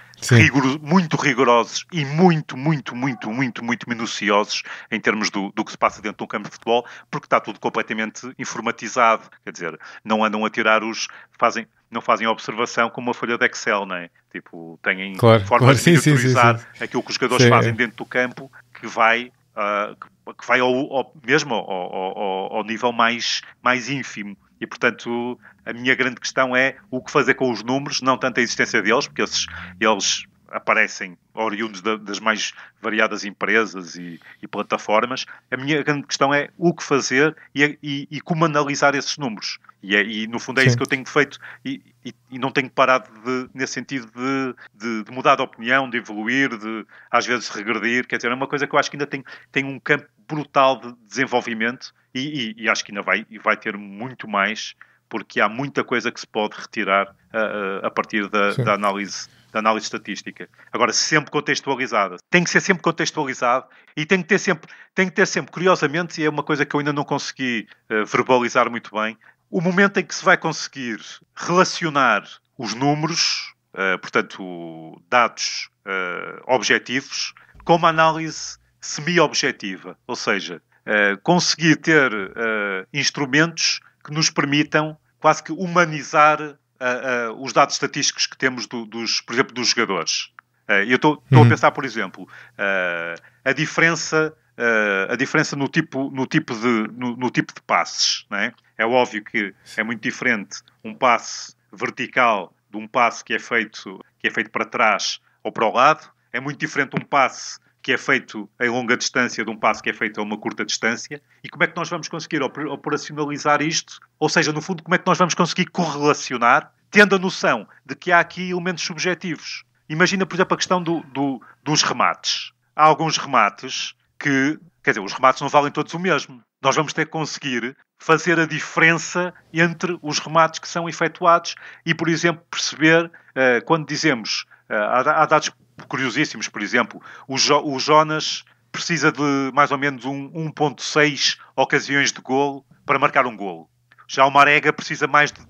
muito rigorosos e muito, muito, muito, muito, muito minuciosos em termos do, do que se passa dentro de um campo de futebol, porque está tudo completamente informatizado. Quer dizer, não andam a tirar os. fazem não fazem observação como uma folha de Excel, não é? Tipo, têm claro, formas claro, de monitorizar sim, sim, sim, aquilo que os jogadores fazem dentro do campo que vai, uh, que vai ao, ao mesmo ao, ao, ao, nível mais, mais ínfimo. E, portanto, a minha grande questão é o que fazer com os números, não tanto a existência deles, porque esses, eles aparecem oriundos das mais variadas empresas e, e, plataformas. A minha grande questão é o que fazer e, e, e como analisar esses números. E, é, e no fundo é Sim. isso que eu tenho feito e, não tenho parado de, nesse sentido de, de, de, mudar de opinião, de evoluir, de às vezes regredir. Quer dizer, é uma coisa que eu acho que ainda tem, tem um campo brutal de desenvolvimento e, e, e, acho que ainda vai, vai ter muito mais, porque há muita coisa que se pode retirar uh, a partir da, da, análise da análise estatística. Agora, sempre contextualizada. Tem que ser sempre contextualizado e tem que ter sempre, tem que ter sempre, curiosamente, e é uma coisa que eu ainda não consegui uh, verbalizar muito bem, o momento em que se vai conseguir relacionar os números, uh, portanto, dados objetivos, com uma análise semi-objetiva. Ou seja, eh, conseguir ter uh, instrumentos que nos permitam quase que humanizar uh, os dados estatísticos que temos, do, dos, por exemplo, dos jogadores. eu estou uhum. a pensar, por exemplo, a diferença Uh, a diferença no tipo, no tipo, de, no, no tipo de passes. É? é? óbvio que é muito diferente um passe vertical de um passe que é feito, que é feito para trás ou para o lado. É muito diferente um passe que é feito em longa distância de um passo que é feito a uma curta distância e como é que nós vamos conseguir operacionalizar isto, ou seja, no fundo, como é que nós vamos conseguir correlacionar, tendo a noção de que há aqui elementos subjetivos. Imagina, por exemplo, a questão do, do, dos remates. Há alguns remates que, quer dizer, os remates não valem todos o mesmo. Nós vamos ter que conseguir fazer a diferença entre os remates que são efetuados e, por exemplo, perceber, eh, quando dizemos eh, há, há dados curiosíssimos, por exemplo, o, jo, o Jonas precisa de mais ou menos um, 1.6 ocasiões de golo para marcar um golo. Já o Marega precisa mais, de,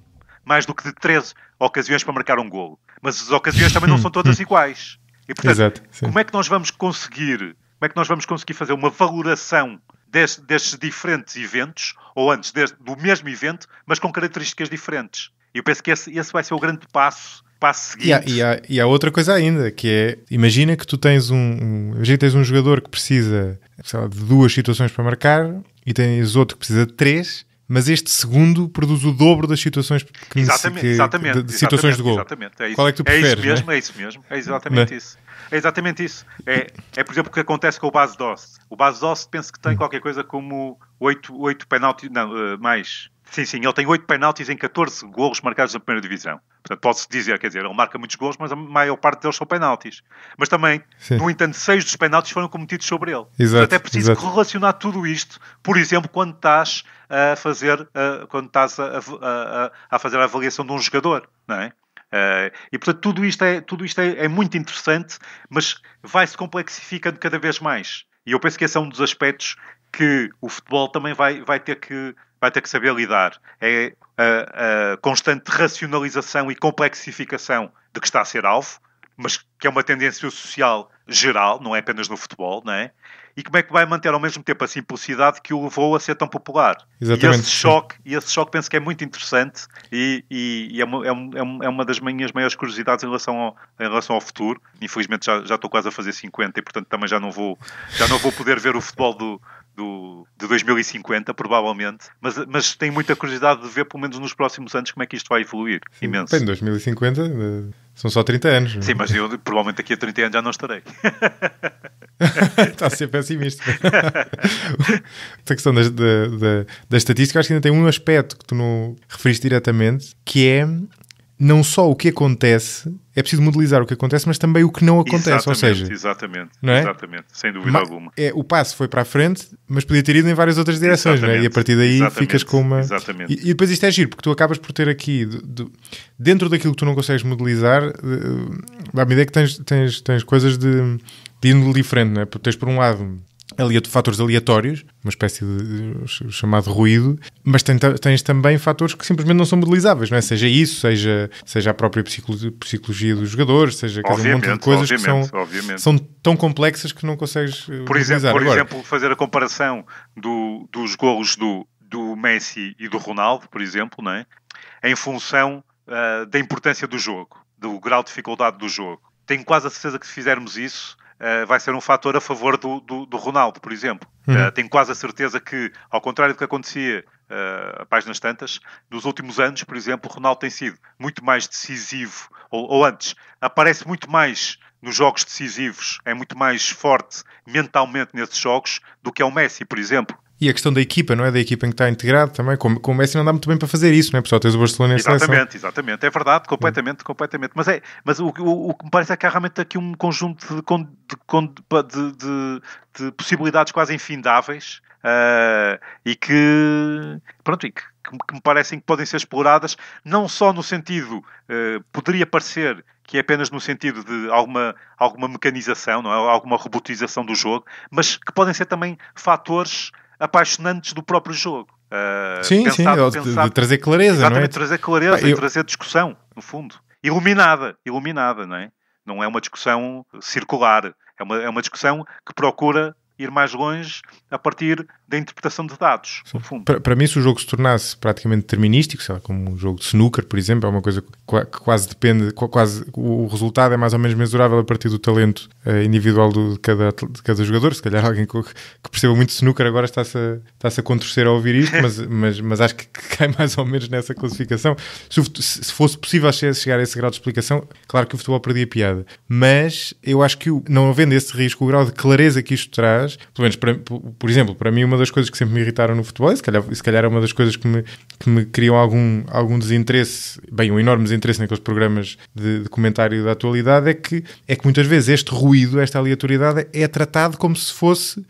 mais do que de 13 ocasiões para marcar um golo. Mas as ocasiões também não são todas (laughs) iguais. E, portanto, Exato, como é que nós vamos conseguir, como é que nós vamos conseguir fazer uma valoração destes, destes diferentes eventos, ou antes, deste, do mesmo evento, mas com características diferentes? Eu penso que esse, esse vai ser o grande passo passo seguinte. E há, e, há, e há, outra coisa ainda, que é, imagina que tu tens um, um tens um jogador que precisa lá, de duas situações para marcar e tens outro que precisa de três, mas este segundo produz o dobro das situações que, exatamente, que, exatamente, de, de situações de gol. Exatamente, é isso, Qual é que tu preferes? É isso mesmo, é? é isso mesmo, é exatamente não. É? isso. É exatamente isso. É, é, por exemplo, o que acontece com o Base Dost. O Base Dost penso que tem hum. qualquer coisa como oito oito penaltis, não, eh, mais. Sim, sim, ele tem oito penaltis em 14 golos marcados na primeira divisão. Portanto, pode-se dizer, quer dizer, ele marca muitos gols, mas a maior parte deles são penaltis. Mas também, Sim. no entanto, seis dos penaltis foram cometidos sobre ele. Exato, Portanto, é preciso exato. tudo isto, por exemplo, quando estás a fazer, a, quando estás a, a, a, fazer a avaliação de um jogador, não é? Uh, e portanto tudo isto, é, tudo isto é, é muito interessante, mas vai-se complexificando cada vez mais. E eu penso que esse é um dos aspectos que o futebol também vai, vai ter que vai ter que saber lidar. É a, a constante racionalização e complexificação de que está a ser alvo, mas que é uma tendência social geral, não é apenas no futebol, não é? E como é que vai manter ao mesmo tempo a simplicidade que o levou a ser tão popular? Exatamente. E esse choque, e esse choque penso que é muito interessante e, e, e é, uma, é, é, é, uma, das minhas maiores curiosidades em relação ao, em relação ao futuro. Infelizmente já, já estou quase a fazer 50 e portanto também já não vou, já não vou poder ver o futebol do, do, de 2050, provavelmente, mas, mas tenho muita curiosidade de ver, pelo menos nos próximos anos, como é que isto vai evoluir. Sim, Imenso. Bem, 2050 eh, são só 30 anos. É? Sim, mas eu provavelmente daqui a 30 anos já não estarei. Está (laughs) a ser pessimista. (laughs) a questão da, da, da, da estatística, acho que ainda tem um aspecto que tu não referiste diretamente, que é não só o que acontece, é preciso modelizar o que acontece, mas também o que não acontece. Exatamente, ou seja, exatamente, não é? exatamente, sem dúvida alguma. É, o passo foi para a frente, mas podia ter ido em várias outras direções, não é? e a partir daí ficas com uma. Exatamente. E, e, depois isto é giro, porque tu acabas por ter aqui, dentro daquilo que tu não consegues modelizar, eh, dá-me ideia que tens, tens, tens coisas de, de índole diferente, não é? Porque tens por um lado fatores aleatórios, uma espécie de chamado ruído, mas tens também fatores que simplesmente não são modelizáveis, não é? Seja isso, seja, seja a própria psicologia dos jogadores, seja cada um monte de coisas que são, são tão complexas que não consegues eh, por exemplo, por exemplo fazer a comparação do, dos golos do, do Messi e do Ronaldo, por exemplo, não é? em função uh, da importância do jogo, do grau de dificuldade do jogo. Tenho quase a certeza que se fizermos isso, eh, vai ser um fator a favor do, do, do Ronaldo, por exemplo. Uhum. Uh, tenho quase a certeza que, ao contrário do que acontecia uh, a páginas tantas, nos últimos anos, por exemplo, o Ronaldo tem sido muito mais decisivo, ou, ou antes, aparece muito mais nos jogos decisivos, é muito mais forte mentalmente nesses jogos do que é o Messi, por exemplo. E a questão da equipa, não é? Da equipa em que está integrado também, como, como o Messi não dá muito bem para fazer isso, não é? Pessoal, tens o Barcelona em Exatamente, seleção. exatamente. É verdade, completamente, completamente. Mas, é, mas o, o, o, que me parece é que há realmente aqui um conjunto de, de, de, de possibilidades quase infindáveis uh, e que, pronto, e que, que, me parecem que podem ser exploradas, não só no sentido, uh, poderia parecer que é apenas no sentido de alguma, alguma mecanização, não é? alguma robotização do jogo, mas que podem ser também fatores apaixonantes do próprio jogo. Uh, sim, pensado, sim, pensado, de, de trazer clareza, não é? trazer clareza eu... e trazer discussão, no fundo. Iluminada, iluminada, não é? Não é uma discussão circular, é uma, é uma discussão que procura ir mais longe a partir da interpretação de dados, no fundo. Para, para, mim, se o jogo se tornasse praticamente determinístico, sei lá, como um jogo de snooker, por exemplo, é uma coisa que quase depende, quase o resultado é mais ou menos mensurável a partir do talento eh, individual do, de, cada, de cada jogador. Se calhar (laughs) alguém que, que perceba muito snooker agora está-se a, está a contorcer ao ouvir isto, mas, (laughs) mas, mas acho que cai mais ou menos nessa classificação. Se, se fosse possível chegar a esse grau de explicação, claro que o futebol perdia piada, mas eu acho que não havendo esse risco, o grau de clareza que isto traz, pelo menos, para, por exemplo, para mim, uma das coisas que sempre me irritaram no futebol, e se calhar, se calhar é uma das coisas que me, que me criam algum, algum desinteresse, bem, um enorme desinteresse naqueles programas de, de comentário da atualidade, é que, é que muitas vezes este ruído, esta aleatoriedade, é tratado como se fosse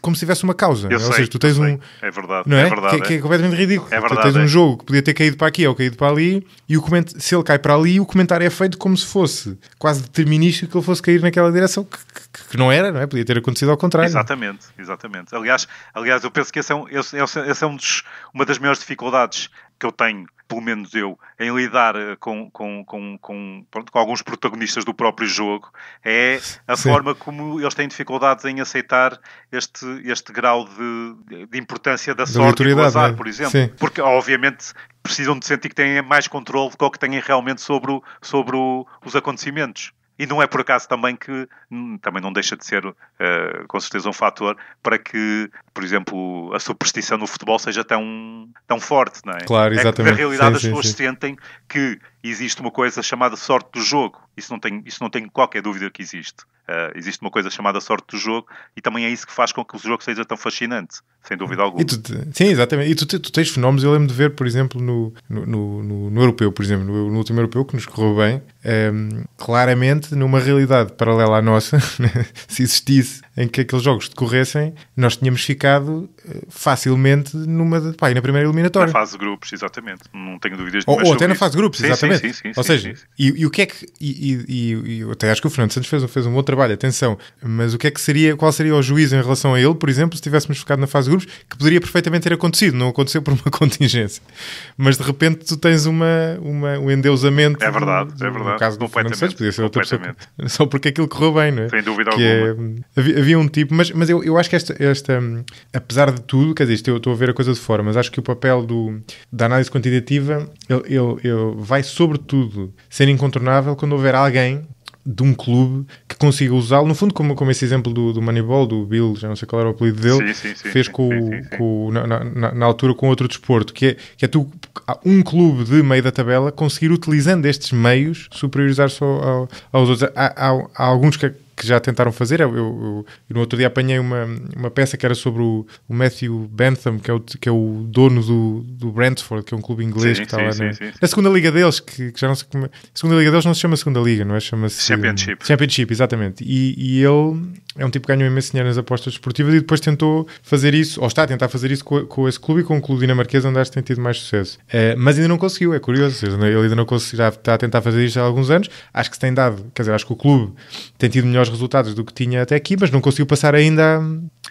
como se tivesse uma causa. Eu é? ou sei, seja, tu tens um. É verdade, não é? é verdade. Que, é, que é, é completamente ridículo. É verdade, tu tens é. um jogo que podia ter caído para aqui ou caído para ali, e o coment... se ele cai para ali, o comentário é feito como se fosse quase determinístico que ele fosse cair naquela direção, que, que, que não era, não é? Podia ter acontecido ao contrário. Exatamente, exatamente. Aliás, aliás eu penso que essa é, um, esse, esse é um dos, uma das maiores dificuldades que eu tenho pelo menos eu, em lidar eh, com, com, com, com, pronto, com alguns protagonistas do próprio jogo, é a Sim. forma como eles têm dificuldades em aceitar este, este grau de, de importância da, da sorte e do azar, né? por exemplo. Sim. Porque, obviamente, precisam de sentir que têm mais controle do que o que têm realmente sobre, o, sobre o, os acontecimentos. E não é por acaso também que hum, também não deixa de ser, uh, com certeza, um fator para que, por exemplo, a superstição no futebol seja tão, tão forte, não é? Claro, exatamente. É que, na realidade, sim, as pessoas sim. sentem que existe uma coisa chamada sorte do jogo. Isso não tenho, isso não tem qualquer dúvida que existe. Uh, existe uma coisa chamada sorte do jogo e também é isso que faz com que o jogo seja tão fascinante, sem dúvida alguma. Tu, sim, exatamente. E tu, tu, tens fenómenos, eu lembro de ver, por exemplo, no, no, no, no europeu, por exemplo, no, no, último europeu que nos correu bem, um, ehm, claramente numa realidade paralela à nossa, (laughs) né, se existisse em que aqueles jogos decorressem, nós tínhamos ficado eh, facilmente numa, pá, na primeira eliminatória. Na fase de grupos, exatamente. Não tenho dúvidas Ou, ou até na fase de grupos, exatamente. Sim, sim, sim, ou seja, e, e, o que é que. E, e, e, até acho que o Fernando Santos fez, um, fez um bom trabalho, atenção. Mas o que é que seria. Qual seria o juízo em relação a ele, por exemplo, se tivéssemos ficado na fase de grupos, que poderia perfeitamente ter acontecido, não aconteceu por uma (laughs) contingência. Mas de repente tu tens uma, uma, um endeusamento. É verdade, do, é verdade. No caso do Fernando Santos, podia ser outra pessoa. (laughs) Só porque aquilo correu bem, não é? Sem dúvida que é, alguma. É, havia, havia um tipo, mas, mas eu, eu acho que esta, esta, hum, apesar de tudo, quer dizer, isto eu estou a ver a coisa de fora, mas acho que o papel do, da análise quantitativa ele, ele, ele vai, sobretudo, ser incontornável quando houver alguém de um clube que consiga usá-lo. No fundo, como, como esse exemplo do, do Moneyball, do Bill, já não sei qual era o apelido dele, sim, sim, sim, fez com, com na, na, na, altura com outro desporto, que é, que é tu, um clube de meio da tabela, conseguir utilizando estes meios superiorizar-se ao, ao, aos outros. Há, há, há alguns que que já tentaram fazer. Eu, eu, eu, no outro dia apanhei uma, uma peça que era sobre o, o Matthew Bentham, que é o, que é o dono do, do Brentford, que é um clube inglês sim, que está lá na, na, segunda liga deles, que, que já não se como, a é. segunda liga deles não se chama segunda liga, não é? Chama-se Championship. Championship, exatamente. E, e ele é um tipo que ganhou imenso dinheiro nas apostas esportivas e depois tentou fazer isso, ou está a tentar fazer isso com, com esse clube e com o clube dinamarquês onde acho que tem tido mais sucesso. Uh, mas ainda não conseguiu, é curioso. Seja, ele ainda não conseguiu, já está a tentar fazer isto há alguns anos. Acho que se tem dado, quer dizer, acho que o clube tem tido melhores resultados do que tinha até aqui, mas não conseguiu passar ainda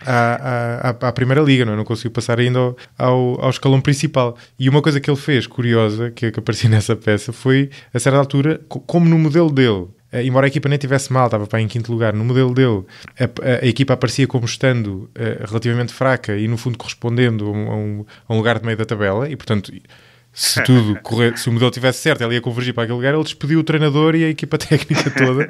à, à, à, primeira liga, não, é? não conseguiu passar ainda ao, ao, escalão principal. E uma coisa que ele fez, curiosa, que, que aparecia (laughs) nessa peça, foi a certa altura, como no modelo dele, Uh, embora a equipa nem tivesse mal, estava para em quinto lugar, no modelo dele, a, a, a equipa aparecia como estando uh, relativamente fraca e, no fundo, correspondendo a um, a, um, a um, lugar de meio da tabela. E, portanto, se tudo (laughs) correr, se o modelo tivesse certo, ele ia convergir para aquele lugar. Ele despediu o treinador e a equipa (laughs) técnica toda,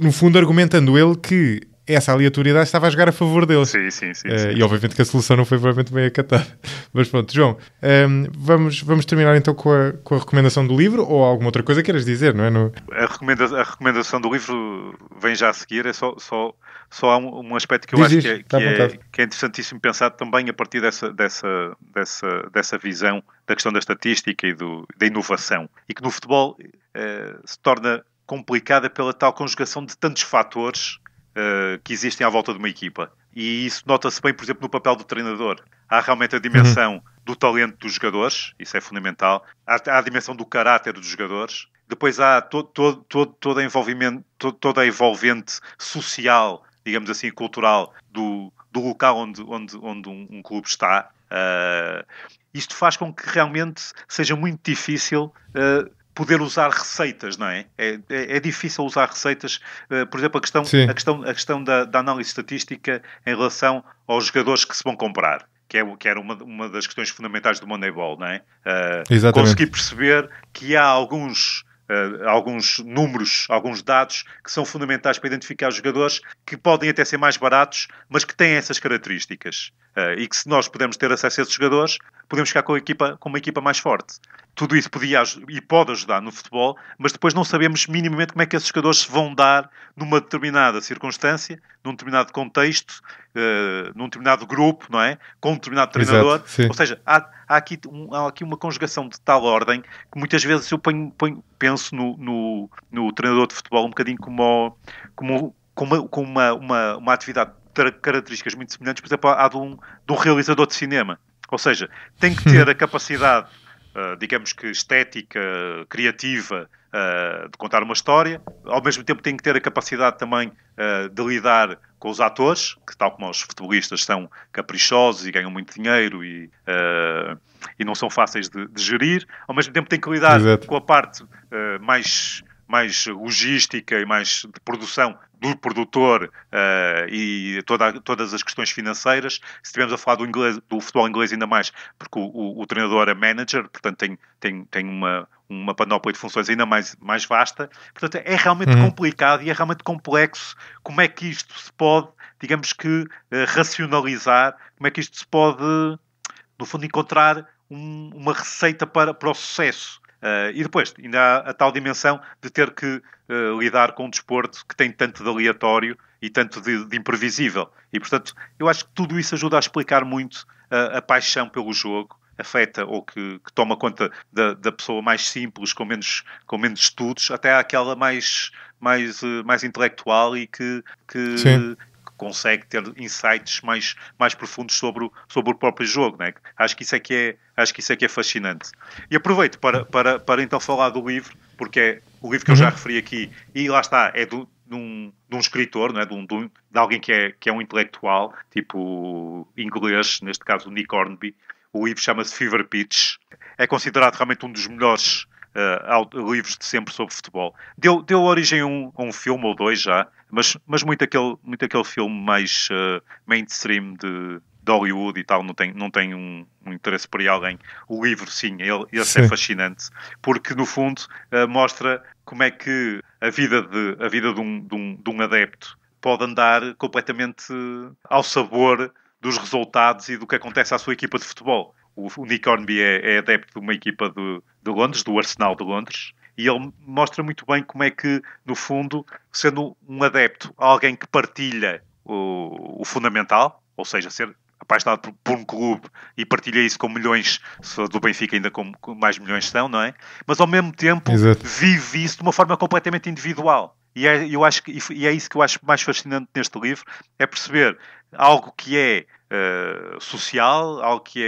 no fundo, argumentando ele que essa aleatoriedade estava a jogar a favor dele. Sim, sim, sim, uh, sim, E obviamente que a solução não foi provavelmente bem acatada. (laughs) Mas pronto, João, um, ehm, vamos, vamos terminar então com a, com a recomendação do livro ou alguma outra coisa queiras dizer, não é? No... A, recomenda a recomendação do livro vem já a seguir, é só, só, só há um, um aspecto que eu Diz acho que é, que, é, que é, interessantíssimo pensar também a partir dessa, dessa, dessa, dessa visão da questão da estatística e do, da inovação. E que no futebol uh, se torna complicada pela tal conjugação de tantos fatores uh, que existem à volta de uma equipa. E isso nota-se bem, por exemplo, no papel do treinador. Há realmente a dimensão uhum. do talento dos jogadores, isso é fundamental. Há, há, a dimensão do caráter dos jogadores. Depois há todo, todo, todo, todo envolvimento, todo, toda a envolvente social, digamos assim, cultural do, do local onde, onde, onde um, um clube está. Uh, isto faz com que realmente seja muito difícil uh, poder usar receitas, não é? É, é, é difícil usar receitas, uh, por exemplo, a questão, a questão, a questão da, da, análise estatística em relação aos jogadores que se vão comprar. Que, é, que era uma, uma das questões fundamentais do Moneyball, não é? Uh, eh, conseguir perceber que há alguns Uh, alguns números, alguns dados que são fundamentais para identificar os jogadores que podem até ser mais baratos, mas que têm essas características. Uh, e que se nós pudermos ter acesso a esses jogadores, podemos ficar com, equipa, com uma equipa mais forte tudo isso podia e pode ajudar no futebol, mas depois não sabemos minimamente como é que esses jogadores se vão dar numa determinada circunstância, num determinado contexto, uh, num determinado grupo, não é? Com um determinado treinador. Exato, Ou seja, há, há, aqui um, há, aqui, uma conjugação de tal ordem que muitas vezes eu ponho, ponho, penso no, no, no, treinador de futebol um bocadinho como, como, como, uma, uma, uma, atividade de características muito semelhantes, por exemplo, à de um, de um realizador de cinema. Ou seja, tem que (laughs) ter a capacidade eh, digamos que estética, criativa, uh, de contar uma história. Ao mesmo tempo tem que ter a capacidade também uh, de lidar com os atores, que tal como os futebolistas são caprichosos e ganham muito dinheiro e, e não são fáceis de, de, gerir. Ao mesmo tempo tem que lidar Exato. com a parte mais mais logística e mais de produção do produtor uh, e toda, todas as questões financeiras. Se estivermos a falar do, inglês, do, futebol inglês ainda mais, porque o, o, o treinador é manager, portanto tem, tem, tem uma, uma panóplia de funções ainda mais, mais vasta. Portanto, é realmente uhum. complicado e é realmente complexo como é que isto se pode, digamos que, uh, racionalizar, como é que isto se pode, no fundo, encontrar um, uma receita para, para o sucesso. Uh, e depois, ainda há a tal dimensão de ter que uh, lidar com um desporto que tem tanto de aleatório e tanto de, de, imprevisível. E, portanto, eu acho que tudo isso ajuda a explicar muito a, a paixão pelo jogo afeta ou que, que toma conta da, da, pessoa mais simples, com menos, com menos estudos, até àquela mais, mais, eh, mais intelectual e que, que, consegue ter insights mais, mais profundos sobre o, sobre o próprio jogo. Né? Acho, que isso é que é, acho que isso é que é fascinante. E aproveito para, para, para então falar do livro, porque é o livro que eu já uhum. referi aqui, e lá está, é do, de um, de um, escritor, não é? de, um, de, um, de, alguém que é, que é um intelectual, tipo inglês, neste caso o Nick Hornby. O livro chama-se Fever Pitch. É considerado realmente um dos melhores uh, livros de sempre sobre futebol. Deu, deu origem a um, a um filme ou dois já, mas, mas muito, aquele, muito aquele filme mais uh, mainstream de, de Hollywood e tal, não tem, não tem um, um interesse por aí além. O livro, sim, ele, esse é sim. é fascinante, porque no fundo uh, mostra como é que a vida de, a vida de, um, de, um, de um adepto pode andar completamente ao sabor dos resultados e do que acontece à sua equipa de futebol. O, o Nick Hornby é, é adepto de uma equipa de, de Londres, do Arsenal de Londres, e ele mostra muito bem como é que, no fundo, sendo um adepto, alguém que partilha o, o fundamental, ou seja, ser apaixonado por, por, um clube e partilha isso com milhões, do Benfica ainda com, com, mais milhões são, não é? Mas ao mesmo tempo Exato. vive isso de uma forma completamente individual. E é, eu acho que, e é isso que eu acho mais fascinante neste livro, é perceber algo que é uh, social, algo que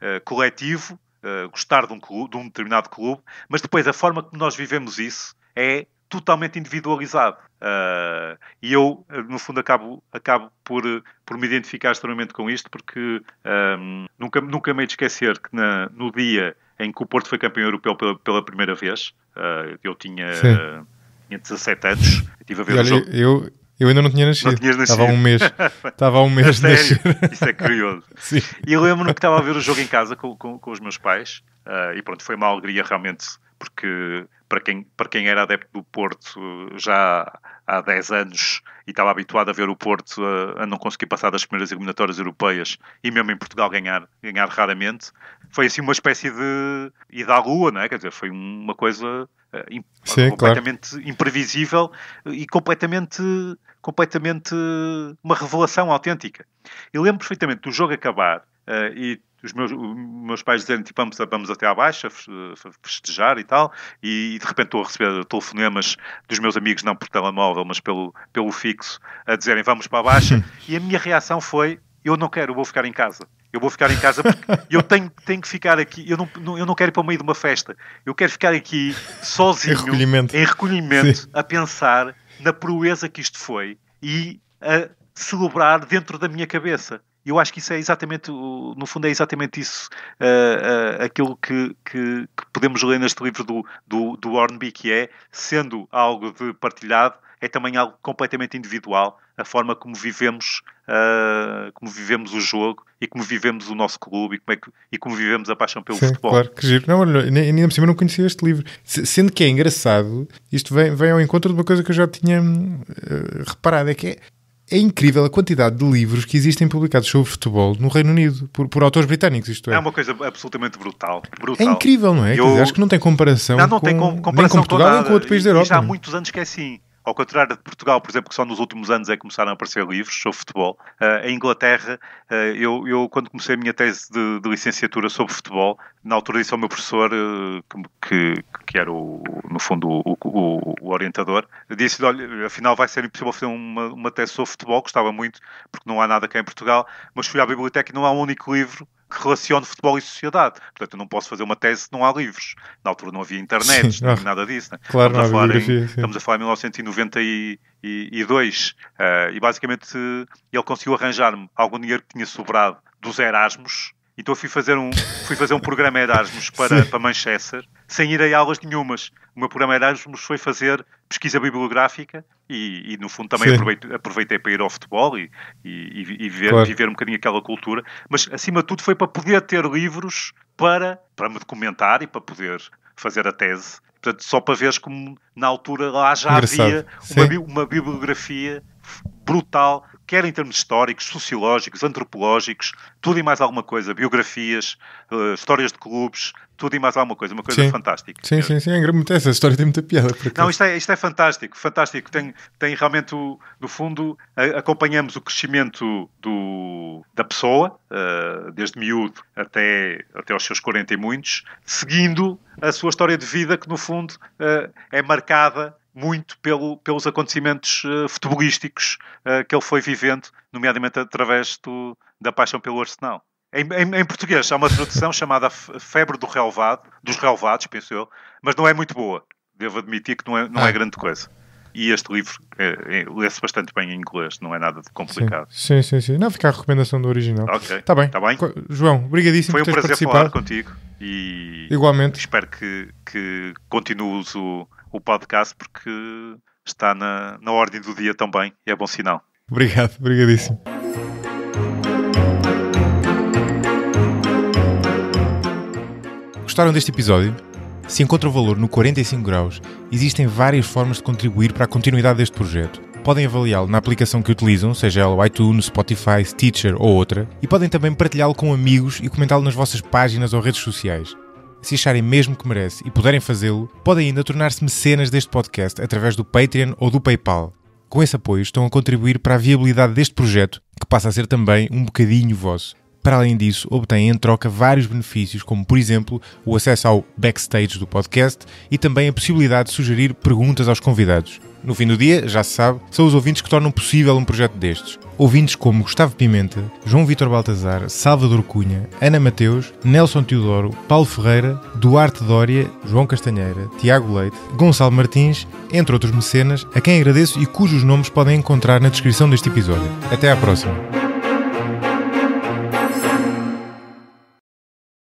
é uh, coletivo, eh, gostar de um, clube, de um determinado clube, mas depois a forma como nós vivemos isso é totalmente individualizado. Uh, e eu, eh, no fundo, acabo, acabo por, por me identificar extremamente com isto, porque um, ehm, nunca, nunca me hei de esquecer que na, no dia em que o Porto foi campeão europeu pela, pela primeira vez, uh, eu tinha, uh, tinha 17 anos, estive a ver o jogo. Eu, eu ainda não tinha nascido. Não nascido. Estava um mês. Estava (laughs) um mês de nascer. Isso é curioso. (laughs) Sim. E eu lembro-me que estava a ver o jogo em casa com, com, com os meus pais uh, e pronto, foi uma alegria realmente, porque para quem, para quem era adepto do Porto já há 10 anos e estava habituado a ver o Porto a, a, não conseguir passar das primeiras eliminatórias europeias e mesmo em Portugal ganhar, ganhar raramente, foi assim uma espécie de ida à lua, não é? Quer dizer, foi uma coisa ah, Sim, completamente claro. imprevisível e completamente completamente uma revelação autêntica. Eu lembro perfeitamente do jogo acabar uh, e os meus, meus pais dizendo tipo, vamos, vamos até à baixa eh, festejar e tal, e, e, de repente estou a receber telefonemas dos meus amigos, não por telemóvel, mas pelo, pelo fixo, a dizerem vamos para a baixa, (laughs) e a minha reação foi eu não quero, eu vou ficar em casa. Eu vou ficar em casa porque eu tenho, tenho que ficar aqui. Eu não, não, eu não quero ir para o meio de uma festa. Eu quero ficar aqui sozinho, em recolhimento, em recolhimento a pensar na proeza que isto foi e a celebrar dentro da minha cabeça. Eu acho que isso é exatamente, no fundo, é exatamente isso, uh, uh, aquilo que, que, que, podemos ler neste livro do, do, do Hornby, que é, sendo algo de partilhado, é também algo completamente individual, a forma como vivemos, uh, como vivemos o jogo e como vivemos o nosso clube e como, é que, e como vivemos a paixão pelo Sim, futebol. Claro, que giro. Não, nem, nem por cima não conhecia este livro. Sendo que é engraçado, isto vem, vem ao encontro de uma coisa que eu já tinha uh, reparado, é que é, é incrível a quantidade de livros que existem publicados sobre futebol no Reino Unido, por, por autores britânicos, isto é. É uma coisa absolutamente brutal. É brutal. É incrível, não é? Eu... acho que não tem comparação. Não, não com, tem comparação nem com Portugal, com nada. nem com outro país da Europa. já há muitos anos que é assim. Ao contrário de Portugal, por exemplo, que só nos últimos anos é que começaram a aparecer livros sobre futebol, uh, em Inglaterra, uh, eu, eu, quando comecei a minha tese de, de, licenciatura sobre futebol, na altura disse ao meu professor, uh, que, que, era, o, no fundo, o, o, o orientador, disse-lhe, olha, afinal vai ser impossível fazer uma, uma tese sobre futebol, gostava muito, porque não há nada cá em Portugal, mas fui à biblioteca e não há um único livro que relaciona futebol e sociedade. Portanto, eu não posso fazer uma tese se não há livros. Na altura não havia internet, Sim, não, havia nada disso. Né? Claro, estamos, não a falar em, estamos a falar em 1992. Uh, eh, e basicamente eh, ele conseguiu arranjar-me algum dinheiro que tinha sobrado dos Erasmus então fui fazer um, fui fazer um programa Erasmus para, para Manchester, sem ir a aulas nenhumas. O meu programa Erasmus foi fazer pesquisa bibliográfica e, e no fundo, também aproveitei, aproveitei, para ir ao futebol e, e, e claro. viver um bocadinho aquela cultura. Mas, acima de tudo, foi para poder ter livros para, para me documentar e para poder fazer a tese. Portanto, só para veres como na altura lá já Engraçado. havia uma, uma bibliografia brutal quer em termos históricos, sociológicos, antropológicos, tudo e mais alguma coisa, biografias, uh, histórias de clubes, tudo e mais alguma coisa, uma coisa sim. fantástica. Sim, sim, sim, é muito essa história tem muita piada. Porque... Não, isto é, isto é fantástico, fantástico. Tem, tem realmente, o, no fundo, a, acompanhamos o crescimento do, da pessoa, uh, desde miúdo até, até aos seus 40 e muitos, seguindo a sua história de vida, que no fundo uh, é marcada muito pelo, pelos acontecimentos uh, futebolísticos uh, que ele foi vivendo, nomeadamente através do, da paixão pelo Arsenal. Em, em, em, português há uma tradução chamada Febre do Relvado, dos Relvados, penso eu, mas não é muito boa. Devo admitir que não é, não é ah. é grande coisa. E este livro é, é, lê-se bastante bem em inglês, não é nada de complicado. Sim, sim, sim. sim. Não, fica a recomendação do original. Ok. Está bem. Tá bem. João, obrigadíssimo Foi um teres prazer participado. falar contigo. E Igualmente. Espero que, que continues o o podcast, porque está na, na ordem do dia também. É bom sinal. Obrigado, obrigadíssimo. Gostaram deste episódio? Se encontram valor no 45 Graus, existem várias formas de contribuir para a continuidade deste projeto. Podem avaliá-lo na aplicação que utilizam, seja ela o iTunes, Spotify, Stitcher ou outra, e podem também partilhá-lo com amigos e comentá-lo nas vossas páginas ou redes sociais se acharem mesmo que merece e puderem fazê-lo, podem ainda tornar-se mecenas deste podcast através do Patreon ou do PayPal. Com esse apoio, estão a contribuir para a viabilidade deste projeto, que passa a ser também um bocadinho vosso. Para além disso, obtêm em troca vários benefícios, como por exemplo o acesso ao backstage do podcast e também a possibilidade de sugerir perguntas aos convidados. No fim do dia, já se sabe, são os ouvintes que tornam possível um projeto destes. Ouvintes como Gustavo Pimenta, João Vitor Baltazar, Salvador Cunha, Ana Mateus, Nelson Teodoro, Paulo Ferreira, Duarte Dória, João Castanheira, Tiago Leite, Gonçalo Martins, entre outros mecenas, a quem agradeço e cujos nomes podem encontrar na descrição deste episódio. Até à próxima!